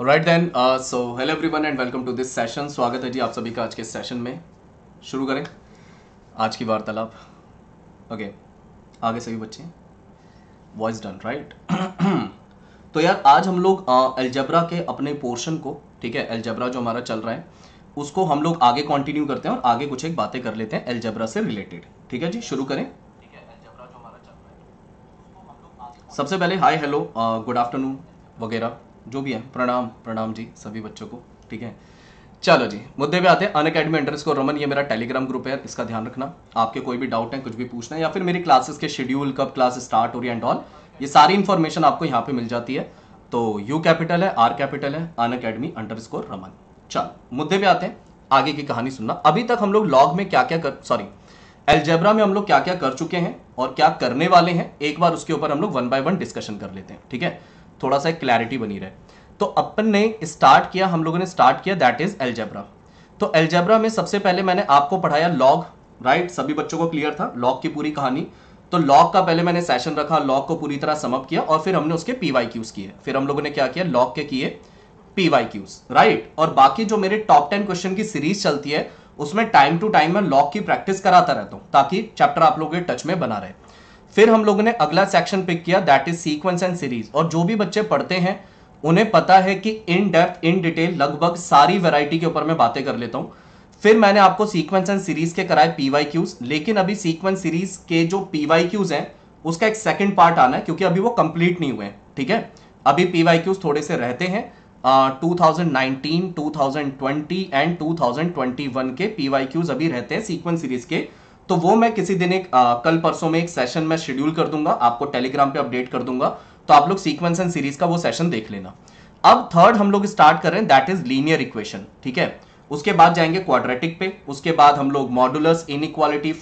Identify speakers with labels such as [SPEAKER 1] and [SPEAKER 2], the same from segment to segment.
[SPEAKER 1] Right then so hello everyone and welcome to this session स्वागत है जी आप सभी का आज के सेशन में शुरू करें आज की वार्तालाप ओके okay. आगे सभी बच्चे वॉइस डन राइट तो यार आज हम लोग एल्जबरा uh, के अपने पोर्शन को ठीक है एलजबरा जो हमारा चल रहा है उसको हम लोग आगे कंटिन्यू करते हैं और आगे कुछ एक बातें कर लेते हैं एलजबरा से रिलेटेड ठीक है जी शुरू करें सबसे पहले हाय हेलो गुड आफ्टरनून वगैरह जो भी है प्रणाम प्रणाम जी सभी बच्चों को ठीक है चलो जी मुद्दे पे आते हैं Unacademy underscore Raman ये मेरा टेलीग्राम ग्रुप है इसका ध्यान रखना आपके कोई भी डाउट है कुछ भी पूछना है या फिर मेरी क्लासेस के शेड्यूल कब क्लास स्टार्ट हो रही है एंड ऑल ये सारी इन्फॉर्मेशन आपको यहाँ पे मिल जाती है तो यू कैपिटल है आर कैपिटल है Unacademy underscore Raman चलो मुद्दे पे आते हैं आगे की कहानी सुनना अभी तक हम लोग लॉग में क्या क्या कर सॉरी एलजेब्रा में हम लोग क्या क्या कर चुके हैं और क्या करने वाले हैं एक बार उसके ऊपर हम लोग वन बाय वन डिस्कशन कर लेते हैं ठीक है थोड़ा सा क्लैरिटी बनी रहे तो अपन ने स्टार्ट किया हम लोगों ने स्टार्ट किया दैट इज एल्जेब्रा तो एल्जेब्रा में सबसे पहले मैंने आपको पढ़ाया लॉग राइट right? सभी बच्चों को क्लियर था लॉग की पूरी कहानी तो लॉग का पहले मैंने सेशन रखा लॉग को पूरी तरह समअप किया और फिर हमने उसके पीवाई क्यूज किए फिर हम लोगों ने क्या किया लॉग के किए पीवाई क्यूज राइट और बाकी जो मेरे टॉप टेन क्वेश्चन की सीरीज चलती है उसमें टाइम टू टाइम मैं लॉग की प्रैक्टिस कराता रहता हूं ताकि चैप्टर आप लोगों के टच में बना रहे फिर हम लोगों ने अगला सेक्शन पिक किया that is sequence and series और जो भी बच्चे पढ़ते हैं उन्हें पता है कि इन डेप्थ इन डिटेल लगभग सारी वैरायटी के ऊपर मैं बातें कर लेता हूँ फिर मैंने आपको सीक्वेंस एंड सीरीज के कराए पीवाई क्यूज लेकिन अभी सीक्वेंस सीरीज के जो पीवाई क्यूज हैं उसका एक सेकंड पार्ट आना है क्योंकि अभी वो कंप्लीट नहीं हुए ठीक है अभी पीवाई क्यूज थोड़े से रहते हैं टू थाउजेंड एंड टू के पीवाई क्यूज अभी रहते हैं सीक्वेंस सीरीज के तो वो मैं किसी दिन एक आ, कल परसों में एक सेशन में शेड्यूल कर दूंगा आपको टेलीग्राम पे अपडेट कर दूंगा तो आप लोग सीक्वेंस एंड सीरीज का वो सेशन देख लेना अब थर्ड हम लोग स्टार्ट कर रहे हैं दैट इज लीनियर इक्वेशन ठीक है उसके बाद जाएंगे क्वाड्रेटिक पे उसके बाद हम लोग मॉडुलस इन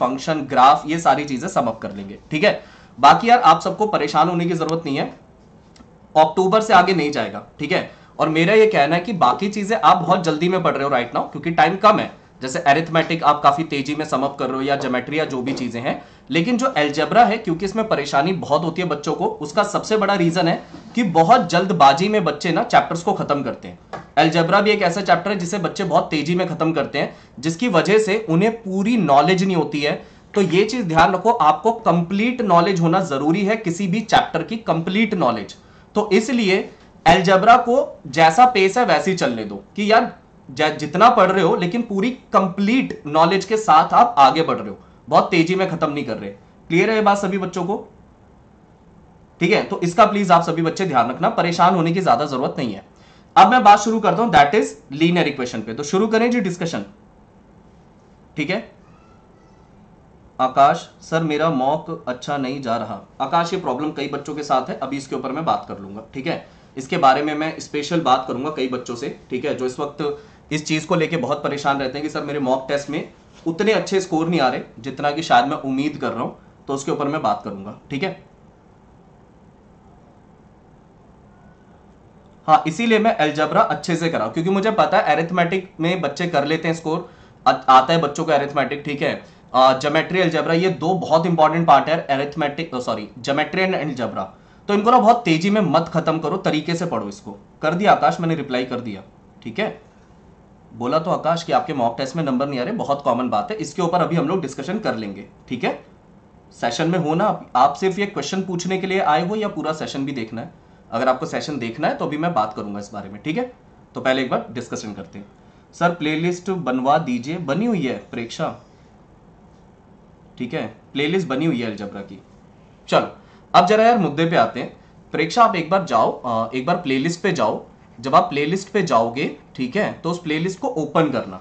[SPEAKER 1] फंक्शन ग्राफ ये सारी चीजें समअप कर लेंगे ठीक है बाकी यार आप सबको परेशान होने की जरूरत नहीं है अक्टूबर से आगे नहीं जाएगा ठीक है और मेरा ये कहना है कि बाकी चीजें आप बहुत जल्दी में पढ़ रहे हो राइट नाउ क्योंकि टाइम कम है जैसे एरिथमेटिक आप काफ़ी तेजी में समअप कर रहे हो या जोमेट्री या जो भी चीज़ें हैं लेकिन जो एल्जेब्रा है क्योंकि इसमें परेशानी बहुत होती है बच्चों को उसका सबसे बड़ा रीज़न है कि बहुत जल्दबाजी में बच्चे ना चैप्टर्स को ख़त्म करते हैं एल्जेब्रा भी एक ऐसा चैप्टर है जिसे बच्चे बहुत तेजी में ख़त्म करते हैं जिसकी वजह से उन्हें पूरी नॉलेज नहीं होती है तो ये चीज़ ध्यान रखो आपको कंप्लीट नॉलेज होना ज़रूरी है किसी भी चैप्टर की कंप्लीट नॉलेज तो इसलिए एल्जेब्रा को जैसा पेस है वैसे ही चलने दो कि यार जितना पढ़ रहे हो लेकिन पूरी कंप्लीट नॉलेज के साथ आप आगे बढ़ रहे हो बहुत तेजी में खत्म नहीं कर रहे क्लियर है बात सभी बच्चों को ठीक है तो इसका प्लीज आप सभी बच्चे ध्यान रखना परेशान होने की ज्यादा जरूरत नहीं है अब मैं बात शुरू करता हूं दैट इज लीनियर इक्वेशन पे तो शुरू करें जी डिस्कशन ठीक है आकाश सर मेरा मॉक अच्छा नहीं जा रहा आकाश ये प्रॉब्लम कई बच्चों के साथ है अभी इसके ऊपर मैं बात कर लूंगा ठीक है इसके बारे में मैं स्पेशल बात करूंगा कई बच्चों से ठीक है जो इस वक्त इस चीज़ को लेके बहुत परेशान रहते हैं कि सर मेरे मॉक टेस्ट में उतने अच्छे स्कोर नहीं आ रहे जितना कि शायद मैं उम्मीद कर रहा हूं तो उसके ऊपर मैं बात करूंगा ठीक है हाँ इसीलिए मैं एल्जबरा अच्छे से करा क्योंकि मुझे पता है एरिथमेटिक में बच्चे कर लेते हैं स्कोर आता है बच्चों को एरिथमेटिक ठीक है जोमेट्री एल्जबरा ये दो बहुत इंपॉर्टेंट पार्ट है arithmetic sorry geometry and algebra तो इनको ना बहुत तेजी में मत खत्म करो तरीके से पढ़ो इसको कर दिया आकाश मैंने रिप्लाई कर दिया ठीक है बोला तो आकाश कि आपके मॉक टेस्ट में नंबर नहीं आ रहे बहुत कॉमन बात है इसके ऊपर अभी हम लोग डिस्कशन कर लेंगे ठीक है सेशन में हो ना आप, सिर्फ ये क्वेश्चन पूछने के लिए आए हो या पूरा सेशन भी देखना है अगर आपको सेशन देखना है तो अभी मैं बात करूंगा इस बारे में ठीक है तो पहले एक बार डिस्कशन करते हैं सर प्लेलिस्ट बनवा दीजिए बनी हुई है परीक्षा ठीक है प्लेलिस्ट बनी हुई है अलजबरा की चलो अब जरा यार मुद्दे पे आते हैं परीक्षा आप एक बार जाओ एक बार प्लेलिस्ट पे जाओ जब आप प्लेलिस्ट पे जाओगे ठीक है तो उस प्लेलिस्ट को ओपन करना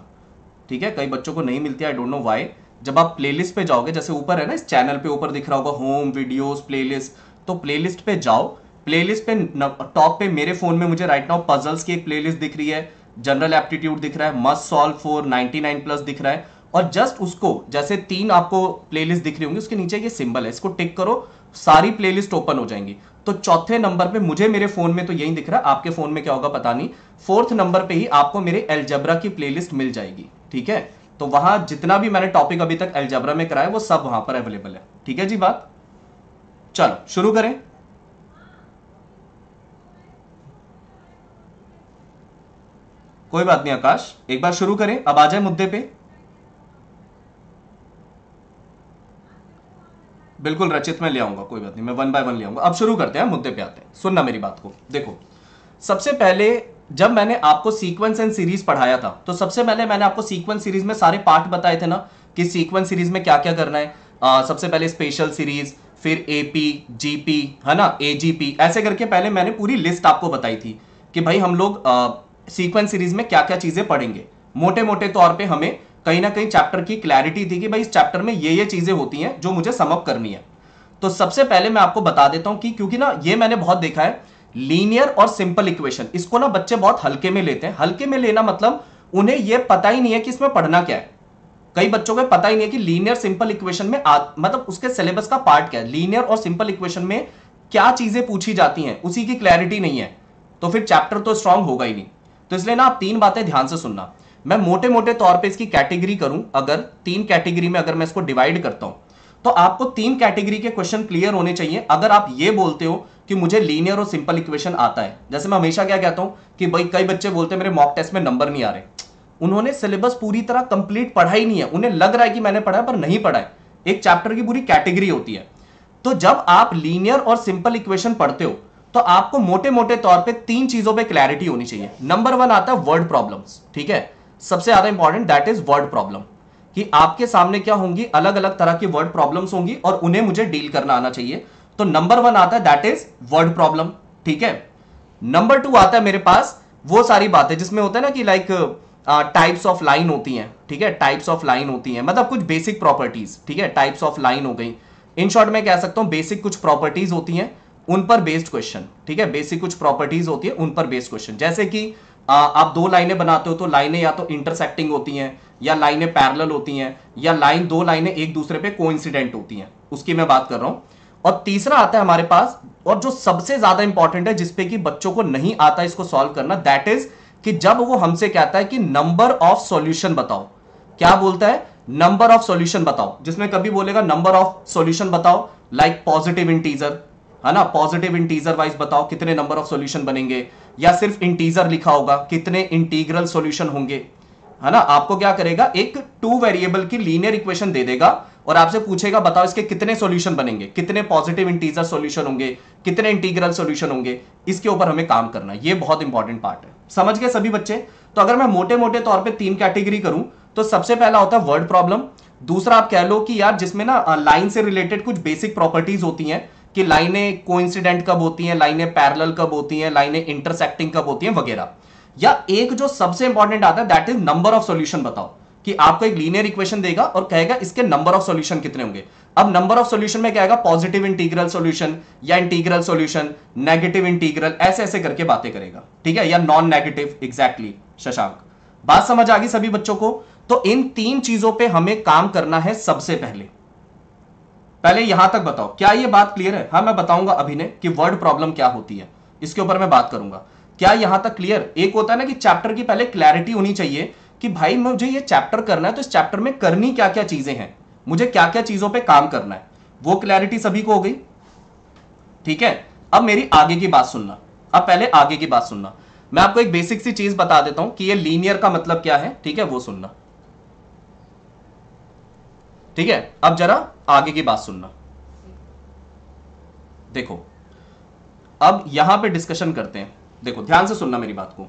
[SPEAKER 1] ठीक है कई बच्चों को नहीं मिलती आई डोंट नो वाई जब आप प्लेलिस्ट पे जाओगे जैसे ऊपर है ना इस चैनल पे ऊपर दिख रहा होगा होम वीडियोस प्लेलिस्ट तो प्लेलिस्ट पे जाओ प्लेलिस्ट पे टॉप पे मेरे फोन में मुझे राइट नाउ पजल्स की एक प्लेलिस्ट दिख रही है जनरल एप्टीट्यूड दिख रहा है मस्ट सॉल्व फोर 99 प्लस दिख रहा है और जस्ट उसको जैसे तीन आपको प्लेलिस्ट दिख रही होंगी उसके नीचे ये सिंबल है इसको टिक करो सारी प्लेलिस्ट ओपन हो जाएंगी तो चौथे नंबर पे मुझे मेरे फोन में तो यही दिख रहा है आपके फोन में क्या होगा पता नहीं फोर्थ नंबर पे ही आपको मेरे एलजबरा की प्लेलिस्ट मिल जाएगी ठीक है तो वहां जितना भी मैंने टॉपिक अभी तक एलजबरा में कराया वो सब वहां पर अवेलेबल है ठीक है जी बात चलो शुरू करें कोई बात नहीं आकाश एक बार शुरू करें अब आ जाए मुद्दे पे बिल्कुल रचित में ले आऊंगा कोई बात नहीं मैं वन बाय वन ले आऊंगा अब शुरू करते हैं मुद्दे पे आते हैं सुनना मेरी बात को देखो सबसे पहले जब मैंने आपको सीक्वेंस एंड सीरीज पढ़ाया था तो सबसे पहले मैंने आपको सीक्वेंस सीरीज में सारे पार्ट बताए थे ना कि सीक्वेंस सीरीज में क्या क्या करना है आ, सबसे पहले स्पेशल सीरीज फिर एपी जीपी है ना एजीपी ऐसे करके पहले मैंने पूरी लिस्ट आपको बताई थी कि भाई हम लोग सीक्वेंस सीरीज में क्या क्या चीजें पढ़ेंगे मोटे मोटे तौर पर हमें कहीं ना कहीं चैप्टर की क्लैरिटी थी कि भाई इस चैप्टर में ये ये चीजें होती हैं जो मुझे समअप करनी है तो सबसे पहले मैं आपको बता देता हूं कि क्योंकि ना ये मैंने बहुत देखा है लीनियर और सिंपल इक्वेशन इसको ना बच्चे बहुत हल्के में लेते हैं हल्के में लेना मतलब उन्हें यह पता ही नहीं है कि इसमें पढ़ना क्या है कई बच्चों को पता ही नहीं है कि लीनियर सिंपल इक्वेशन में आ, मतलब उसके सिलेबस का पार्ट क्या है लीनियर और सिंपल इक्वेशन में क्या चीजें पूछी जाती हैं उसी की क्लैरिटी नहीं है तो फिर चैप्टर तो स्ट्रांग होगा ही नहीं तो इसलिए ना आप तीन बातें ध्यान से सुनना मैं मोटे मोटे तौर पे इसकी कैटेगरी करूं अगर तीन कैटेगरी में अगर मैं इसको डिवाइड करता हूं तो आपको तीन कैटेगरी के क्वेश्चन क्लियर होने चाहिए अगर आप ये बोलते हो कि मुझे लीनियर और सिंपल इक्वेशन आता है जैसे मैं हमेशा क्या कहता हूं कि भाई कई बच्चे बोलते हैं मेरे मॉक टेस्ट में नंबर नहीं आ रहे उन्होंने सिलेबस पूरी तरह कंप्लीट पढ़ा ही नहीं है उन्हें लग रहा है कि मैंने पढ़ा पर नहीं पढ़ा है एक चैप्टर की पूरी कैटेगरी होती है तो जब आप लीनियर और सिंपल इक्वेशन पढ़ते हो तो आपको मोटे मोटे तौर पे तीन चीजों पे क्लैरिटी होनी चाहिए नंबर वन आता है वर्ड प्रॉब्लम्स ठीक है सबसे ज्यादा important that is word problem कि आपके सामने क्या होंगी अलग अलग तरह की वर्ड प्रॉब्लम्स होंगी और उन्हें मुझे डील करना आना चाहिए तो नंबर वन आता है दैट इज वर्ड प्रॉब्लम ठीक है नंबर टू आता है मेरे पास वो सारी बातें जिसमें होता है ना कि लाइक टाइप्स ऑफ लाइन होती हैं ठीक है टाइप्स ऑफ लाइन होती हैं मतलब कुछ बेसिक प्रॉपर्टीज ठीक है टाइप्स ऑफ लाइन हो गई इन शॉर्ट मैं कह सकता हूं बेसिक कुछ प्रॉपर्टीज होती हैं उन पर बेस्ड क्वेश्चन ठीक है बेसिक कुछ प्रॉपर्टीज होती है उन पर बेस्ड क्वेश्चन जैसे कि आ, आप दो लाइनें बनाते हो तो लाइनें या तो इंटरसेक्टिंग होती हैं या लाइनें पैरेलल होती हैं या लाइन दो लाइनें एक दूसरे पे कोइंसिडेंट होती हैं उसकी मैं बात कर रहा हूं और तीसरा आता है हमारे पास और जो सबसे ज्यादा इंपॉर्टेंट है जिसपे कि बच्चों को नहीं आता इसको सॉल्व करना दैट इज कि जब वो हमसे कहता है कि नंबर ऑफ सोल्यूशन बताओ क्या बोलता है नंबर ऑफ सोल्यूशन बताओ जिसमें कभी बोलेगा नंबर ऑफ सोल्यूशन बताओ लाइक पॉजिटिव इंटीजर है ना पॉजिटिव इंटीजर वाइज बताओ कितने नंबर ऑफ सोल्यूशन बनेंगे या सिर्फ इंटीजर लिखा होगा कितने इंटीग्रल सॉल्यूशन होंगे है ना आपको क्या करेगा एक टू वेरिएबल की लीनियर इक्वेशन दे देगा और आपसे पूछेगा बताओ इसके कितने सॉल्यूशन बनेंगे कितने पॉजिटिव इंटीजर सॉल्यूशन होंगे कितने इंटीग्रल सॉल्यूशन होंगे इसके ऊपर हमें काम करना ये बहुत इंपॉर्टेंट पार्ट है समझ गए सभी बच्चे तो अगर मैं मोटे मोटे तौर पर तीन कैटेगरी करूं तो सबसे पहला होता है वर्ड प्रॉब्लम दूसरा आप कह लो कि यार जिसमें ना लाइन से रिलेटेड कुछ बेसिक प्रॉपर्टीज होती हैं कि लाइनें कोइंसिडेंट कब होती हैं लाइनें पैरेलल कब होती हैं लाइनें इंटरसेक्टिंग कब होती हैं वगैरह या एक जो सबसे इंपॉर्टेंट आता है that is number of solution बताओ कि आपको एक लीनियर इक्वेशन देगा और कहेगा इसके नंबर ऑफ सॉल्यूशन कितने होंगे अब नंबर ऑफ सॉल्यूशन में क्या पॉजिटिव इंटीग्रल सॉल्यूशन या इंटीग्रल सॉल्यूशन नेगेटिव इंटीग्रल ऐसे ऐसे करके बातें करेगा ठीक है या नॉन नेगेटिव एग्जैक्टली शशांक बात समझ आ गई सभी बच्चों को तो इन तीन चीजों पे हमें काम करना है सबसे पहले पहले यहां तक बताओ क्या ये बात क्लियर है हाँ मैं बताऊंगा अभी ने कि वर्ड प्रॉब्लम क्या होती है इसके ऊपर मैं बात करूंगा क्या यहां तक क्लियर एक होता है ना कि चैप्टर की पहले क्लैरिटी होनी चाहिए कि भाई मुझे ये चैप्टर करना है तो इस चैप्टर में करनी क्या क्या चीजें हैं मुझे क्या क्या चीजों पर काम करना है वो क्लैरिटी सभी को हो गई ठीक है अब मेरी आगे की बात सुनना अब पहले आगे की बात सुनना मैं आपको एक बेसिक सी चीज बता देता हूं कि ये लीनियर का मतलब क्या है ठीक है वो सुनना ठीक है अब जरा आगे की बात सुनना देखो अब यहां पे डिस्कशन करते हैं देखो ध्यान से सुनना मेरी बात को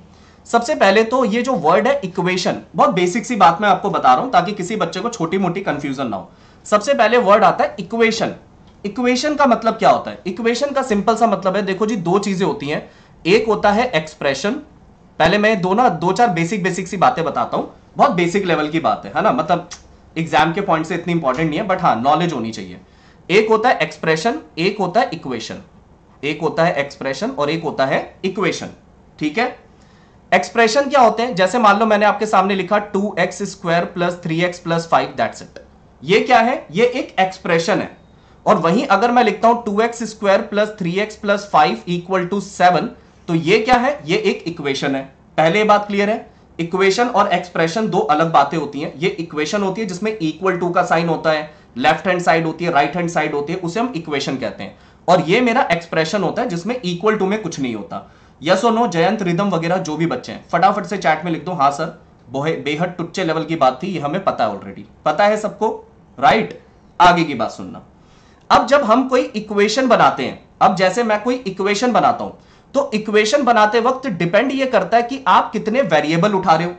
[SPEAKER 1] सबसे पहले तो ये जो वर्ड है इक्वेशन बहुत बेसिक सी बात मैं आपको बता रहा हूं ताकि किसी बच्चे को छोटी मोटी कंफ्यूजन ना हो सबसे पहले वर्ड आता है इक्वेशन इक्वेशन का मतलब क्या होता है इक्वेशन का सिंपल सा मतलब है देखो जी दो चीजें होती हैं एक होता है एक्सप्रेशन पहले मैं दो ना दो चार बेसिक बेसिक सी बातें बताता हूं बहुत बेसिक लेवल की बात है, है ना मतलब एग्जाम के पॉइंट से इतनी इंपॉर्टेंट नहीं है बट हाँ नॉलेज होनी चाहिए एक होता है एक्सप्रेशन एक होता है इक्वेशन एक होता है एक्सप्रेशन और एक होता है इक्वेशन ठीक है एक्सप्रेशन क्या होते हैं जैसे मान लो मैंने आपके सामने लिखा two x square plus three x plus five that's it ये क्या है ये एक एक्सप्रेशन है और वहीं अगर मैं लिखता हूं two x square plus three x plus five equal to seven तो ये क्या है ये एक इक्वेशन है पहले बात क्लियर है इक्वेशन और एक्सप्रेशन दो अलग बातें होती हैं ये इक्वेशन होती है जिसमें इक्वल टू का साइन होता है लेफ्ट हैंड साइड होती है राइट हैंड साइड होती है उसे हम इक्वेशन कहते हैं और ये मेरा एक्सप्रेशन होता है जिसमें इक्वल टू में कुछ नहीं होता यस और नो जयंत रिदम वगैरह जो भी बच्चे हैं फटाफट से चैट में लिख दो हाँ सर बेहद टुच्चे लेवल की बात थी ये हमें पता है ऑलरेडी पता है सबको राइट आगे की बात सुनना अब जब हम कोई इक्वेशन बनाते हैं अब जैसे मैं कोई इक्वेशन बनाता हूं तो इक्वेशन बनाते वक्त डिपेंड ये करता है कि आप कितने वेरिएबल उठा रहे हो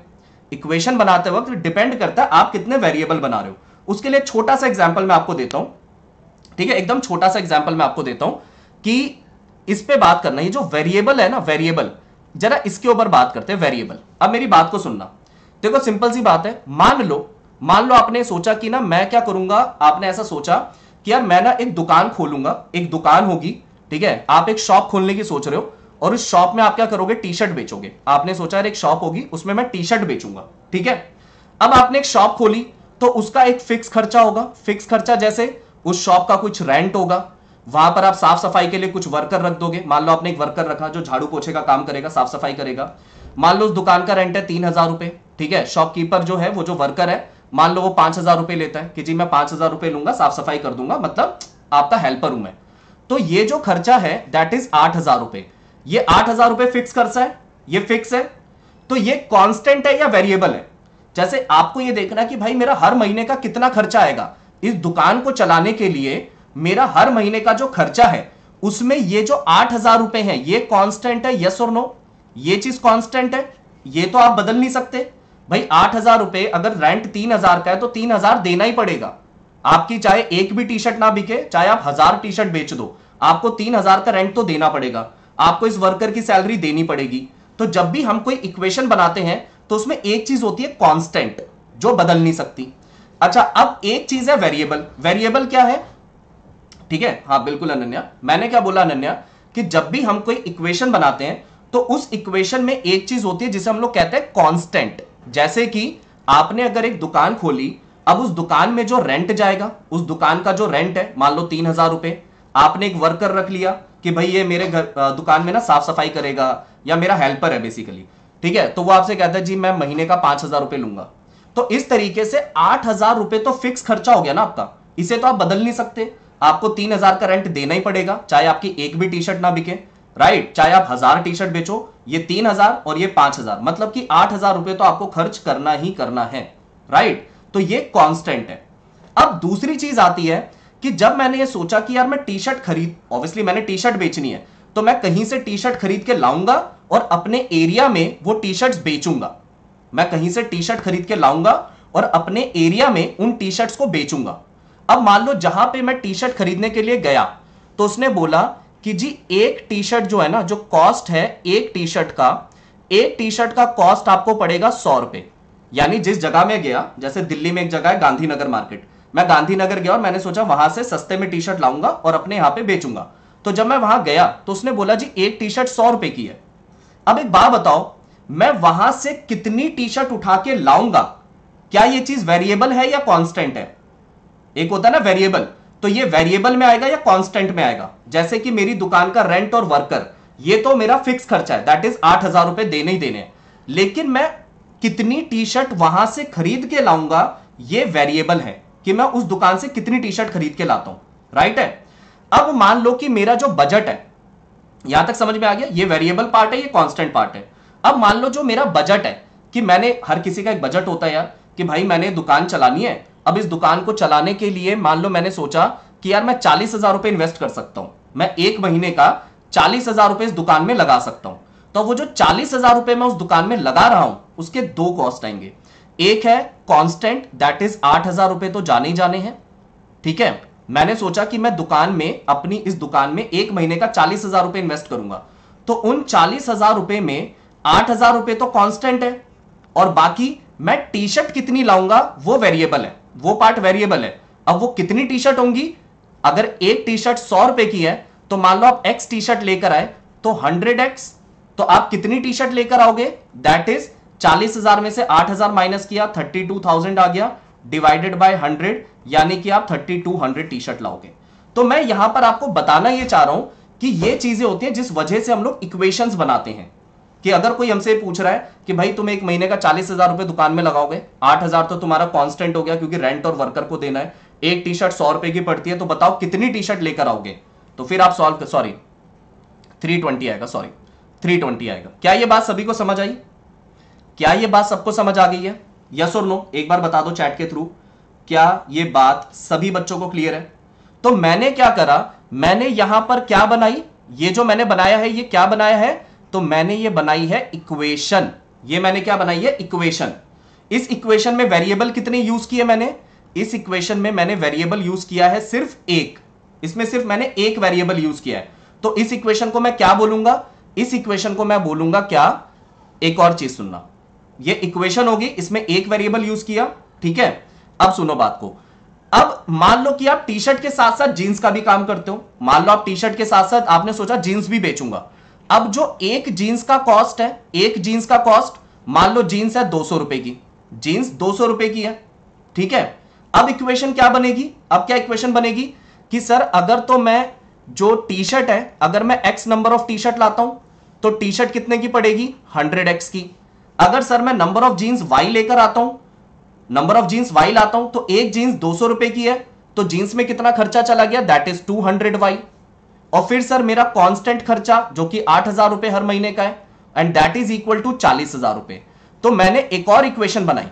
[SPEAKER 1] इक्वेशन बनाते वक्त डिपेंड करता है आप कितने वेरिएबल बना रहे हो उसके लिए छोटा सा एग्जाम्पल मैं आपको देता हूं ठीक है एकदम छोटा सा एग्जाम्पल मैं आपको देता हूं कि इस पर बात करना ये जो वेरिएबल है ना वेरिएबल जरा इसके ऊपर बात करते हैं वेरिएबल अब मेरी बात को सुनना देखो सिंपल सी बात है मान लो मान लो आपने सोचा कि ना मैं क्या करूंगा आपने ऐसा सोचा कि यार मैं ना एक दुकान खोलूंगा एक दुकान होगी ठीक है आप एक शॉप खोलने की सोच रहे हो और उस शॉप में आप क्या करोगे टी शर्ट बेचोगे आपने सोचा एक शॉप होगी उसमें मैं टी शर्ट बेचूंगा ठीक है अब आपने एक शॉप खोली तो उसका एक फिक्स खर्चा होगा फिक्स खर्चा जैसे उस शॉप का कुछ रेंट होगा वहां पर आप साफ सफाई के लिए कुछ वर्कर रख दोगे मान लो आपने एक वर्कर रखा जो झाड़ू पोछे का काम करेगा साफ सफाई करेगा मान लो उस दुकान का रेंट है तीन हजार रुपए ठीक है शॉपकीपर जो है वो जो वर्कर है मान लो वो पांच हजार रुपए लेता है कि जी मैं पांच हजार रुपए लूंगा साफ सफाई कर दूंगा मतलब आपका हेल्पर हूं मैं तो ये जो खर्चा है दैट इज आठ हजार रुपए ये आठ हजार रुपए फिक्स खर्चा है ये फिक्स है तो ये कांस्टेंट है या वेरिएबल है जैसे आपको ये देखना कि भाई मेरा हर महीने का कितना खर्चा आएगा इस दुकान को चलाने के लिए मेरा हर महीने का जो खर्चा है उसमें ये जो आठ हजार रुपए है ये कांस्टेंट है यस और नो ये चीज कांस्टेंट है ये तो आप बदल नहीं सकते भाई आठ हजार रुपए अगर रेंट तीन हजार का है तो तीन हजार देना ही पड़ेगा आपकी चाहे एक भी टी शर्ट ना बिके चाहे आप हजार टी शर्ट बेच दो आपको तीन हजार का रेंट तो देना पड़ेगा आपको इस वर्कर की सैलरी देनी पड़ेगी तो जब भी हम कोई इक्वेशन बनाते हैं तो उसमें एक चीज होती है कॉन्स्टेंट जो बदल नहीं सकती अच्छा अब एक चीज है वेरिएबल वेरिएबल क्या है ठीक है हाँ बिल्कुल अनन्या मैंने क्या बोला अनन्या कि जब भी हम कोई इक्वेशन बनाते हैं तो उस इक्वेशन में एक चीज होती है जिसे हम लोग कहते हैं कॉन्स्टेंट जैसे कि आपने अगर एक दुकान खोली अब उस दुकान में जो रेंट जाएगा उस दुकान का जो रेंट है मान लो तीन हजार रुपए आपने एक वर्कर रख लिया कि भाई ये मेरे घर दुकान में ना साफ सफाई करेगा या मेरा हेल्पर है बेसिकली ठीक है तो वो आपसे कहता है जी मैं महीने का पांच हजार रुपए लूंगा तो इस तरीके से आठ हजार रुपए तो फिक्स खर्चा हो गया ना आपका इसे तो आप बदल नहीं सकते आपको तीन हजार का रेंट देना ही पड़ेगा चाहे आपकी एक भी टी शर्ट ना बिके राइट चाहे आप हजार टी शर्ट बेचो ये तीन हजार और ये पांच हजार मतलब कि आठ हजार रुपए तो आपको खर्च करना ही करना है राइट तो ये कॉन्स्टेंट है अब दूसरी चीज आती है कि जब मैंने ये सोचा कि यार मैं टी शर्ट खरीद ऑब्वियसली मैंने टी शर्ट बेचनी है तो मैं कहीं से टी शर्ट खरीद के लाऊंगा और अपने एरिया में वो टी शर्ट बेचूंगा मैं कहीं से टी शर्ट खरीद के लाऊंगा और अपने एरिया में उन टी शर्ट को बेचूंगा अब मान लो जहां पे मैं टी शर्ट खरीदने के लिए गया तो उसने बोला कि जी एक टी शर्ट जो है ना जो कॉस्ट है एक टी शर्ट का एक टी शर्ट का कॉस्ट आपको पड़ेगा सौ रुपए यानी जिस जगह में गया जैसे दिल्ली में एक जगह है गांधीनगर मार्केट मैं गांधीनगर गया और मैंने सोचा वहां से सस्ते में टी शर्ट लाऊंगा और अपने यहां पे बेचूंगा तो जब मैं वहां गया तो उसने बोला जी एक टी शर्ट सौ रुपए की है अब एक बात बताओ मैं वहां से कितनी टी शर्ट उठा के लाऊंगा क्या ये चीज वेरिएबल है या कॉन्स्टेंट है एक होता है ना वेरिएबल तो ये वेरिएबल में आएगा या कांस्टेंट में आएगा जैसे कि मेरी दुकान का रेंट और वर्कर ये तो मेरा फिक्स खर्चा है दैट इज आठ हजार रुपए देने ही देने लेकिन मैं कितनी टी शर्ट वहां से खरीद के लाऊंगा ये वेरिएबल है कि मैं उस दुकान से कितनी टी शर्ट खरीद के लाता हूं राइट है अब मान लो कि मेरा जो बजट है यहां तक समझ में आ गया ये वेरिएबल पार्ट है ये कॉन्स्टेंट पार्ट है अब मान लो जो मेरा बजट है कि मैंने हर किसी का एक बजट होता है यार कि भाई मैंने दुकान चलानी है अब इस दुकान को चलाने के लिए मान लो मैंने सोचा कि यार मैं चालीस हजार रुपए इन्वेस्ट कर सकता हूं मैं एक महीने का चालीस हजार रुपए इस दुकान में लगा सकता हूं तो वो जो चालीस हजार रुपए मैं उस दुकान में लगा रहा हूं उसके दो कॉस्ट आएंगे एक है कांस्टेंट दैट इज आठ हजार रुपए तो जाने ही जाने हैं ठीक है मैंने सोचा कि मैं दुकान में अपनी इस दुकान में एक महीने का चालीस हजार रुपए इन्वेस्ट करूंगा तो उन चालीस हजार रुपए में आठ हजार रुपए तो कांस्टेंट है और बाकी मैं टी शर्ट कितनी लाऊंगा वो वेरिएबल है वो पार्ट वेरिएबल है अब वो कितनी टी शर्ट होंगी अगर एक टी शर्ट सौ रुपए की है तो मान लो आप एक्स टी शर्ट लेकर आए तो हंड्रेड एक्स तो आप कितनी टी शर्ट लेकर आओगे दैट इज चालीस हजार में से आठ हजार माइनस किया थर्टी टू थाउजेंड आ गया डिवाइडेड बाय हंड्रेड यानी कि आप thirty two hundred T shirt लाओगे तो मैं यहां पर आपको बताना ये चाह रहा हूं कि ये चीजें होती हैं जिस वजह से हम लोग इक्वेशन बनाते हैं कि अगर कोई हमसे पूछ रहा है कि भाई तुम एक महीने का चालीस हजार रुपए दुकान में लगाओगे आठ हजार तो तुम्हारा कांस्टेंट हो गया क्योंकि रेंट और वर्कर को देना है एक टी शर्ट सौ रुपए की पड़ती है तो बताओ कितनी टी शर्ट लेकर आओगे तो फिर आप सॉल्व सॉरी थ्री ट्वेंटी आएगा सॉरी थ्री ट्वेंटी आएगा क्या ये बात सभी को समझ आई क्या यह बात सबको समझ आ गई है यस और नो एक बार बता दो चैट के थ्रू क्या यह बात सभी बच्चों को क्लियर है तो मैंने क्या करा मैंने यहां पर क्या बनाई ये जो मैंने बनाया है ये क्या बनाया है तो मैंने ये बनाई है इक्वेशन ये मैंने क्या बनाई है इक्वेशन इस इक्वेशन में वेरिएबल कितने यूज किए मैंने इस इक्वेशन में मैंने वेरिएबल यूज किया है सिर्फ एक इसमें सिर्फ मैंने एक वेरिएबल यूज किया है तो इस इक्वेशन को मैं क्या बोलूंगा इस इक्वेशन को मैं बोलूंगा क्या एक और चीज सुनना ये इक्वेशन होगी इसमें एक वेरिएबल यूज किया ठीक है अब सुनो बात को अब मान लो कि आप टी शर्ट के साथ साथ जींस का भी काम करते हो मान लो आप टी शर्ट के साथ साथ आपने सोचा जींस भी बेचूंगा अब जो एक जींस का कॉस्ट है एक जींस का कॉस्ट मान लो जींस है दो सौ रुपए की जीन्स दो सौ रुपए की है ठीक है अब इक्वेशन क्या बनेगी अब क्या इक्वेशन बनेगी कि सर अगर तो मैं जो टी शर्ट है अगर मैं x number of T shirt लाता हूं तो टी शर्ट कितने की पड़ेगी हंड्रेड एक्स की अगर सर मैं नंबर ऑफ जीन्स वाई लेकर आता हूं नंबर ऑफ जीन्स वाई लाता हूं तो एक जीन्स दो सौ रुपए की है तो जीन्स में कितना खर्चा चला गया that is two hundred y और फिर सर मेरा कांस्टेंट खर्चा जो कि आठ हजार रुपए हर महीने का है and that is equal to चालीस हजार रुपए तो मैंने एक और इक्वेशन बनाई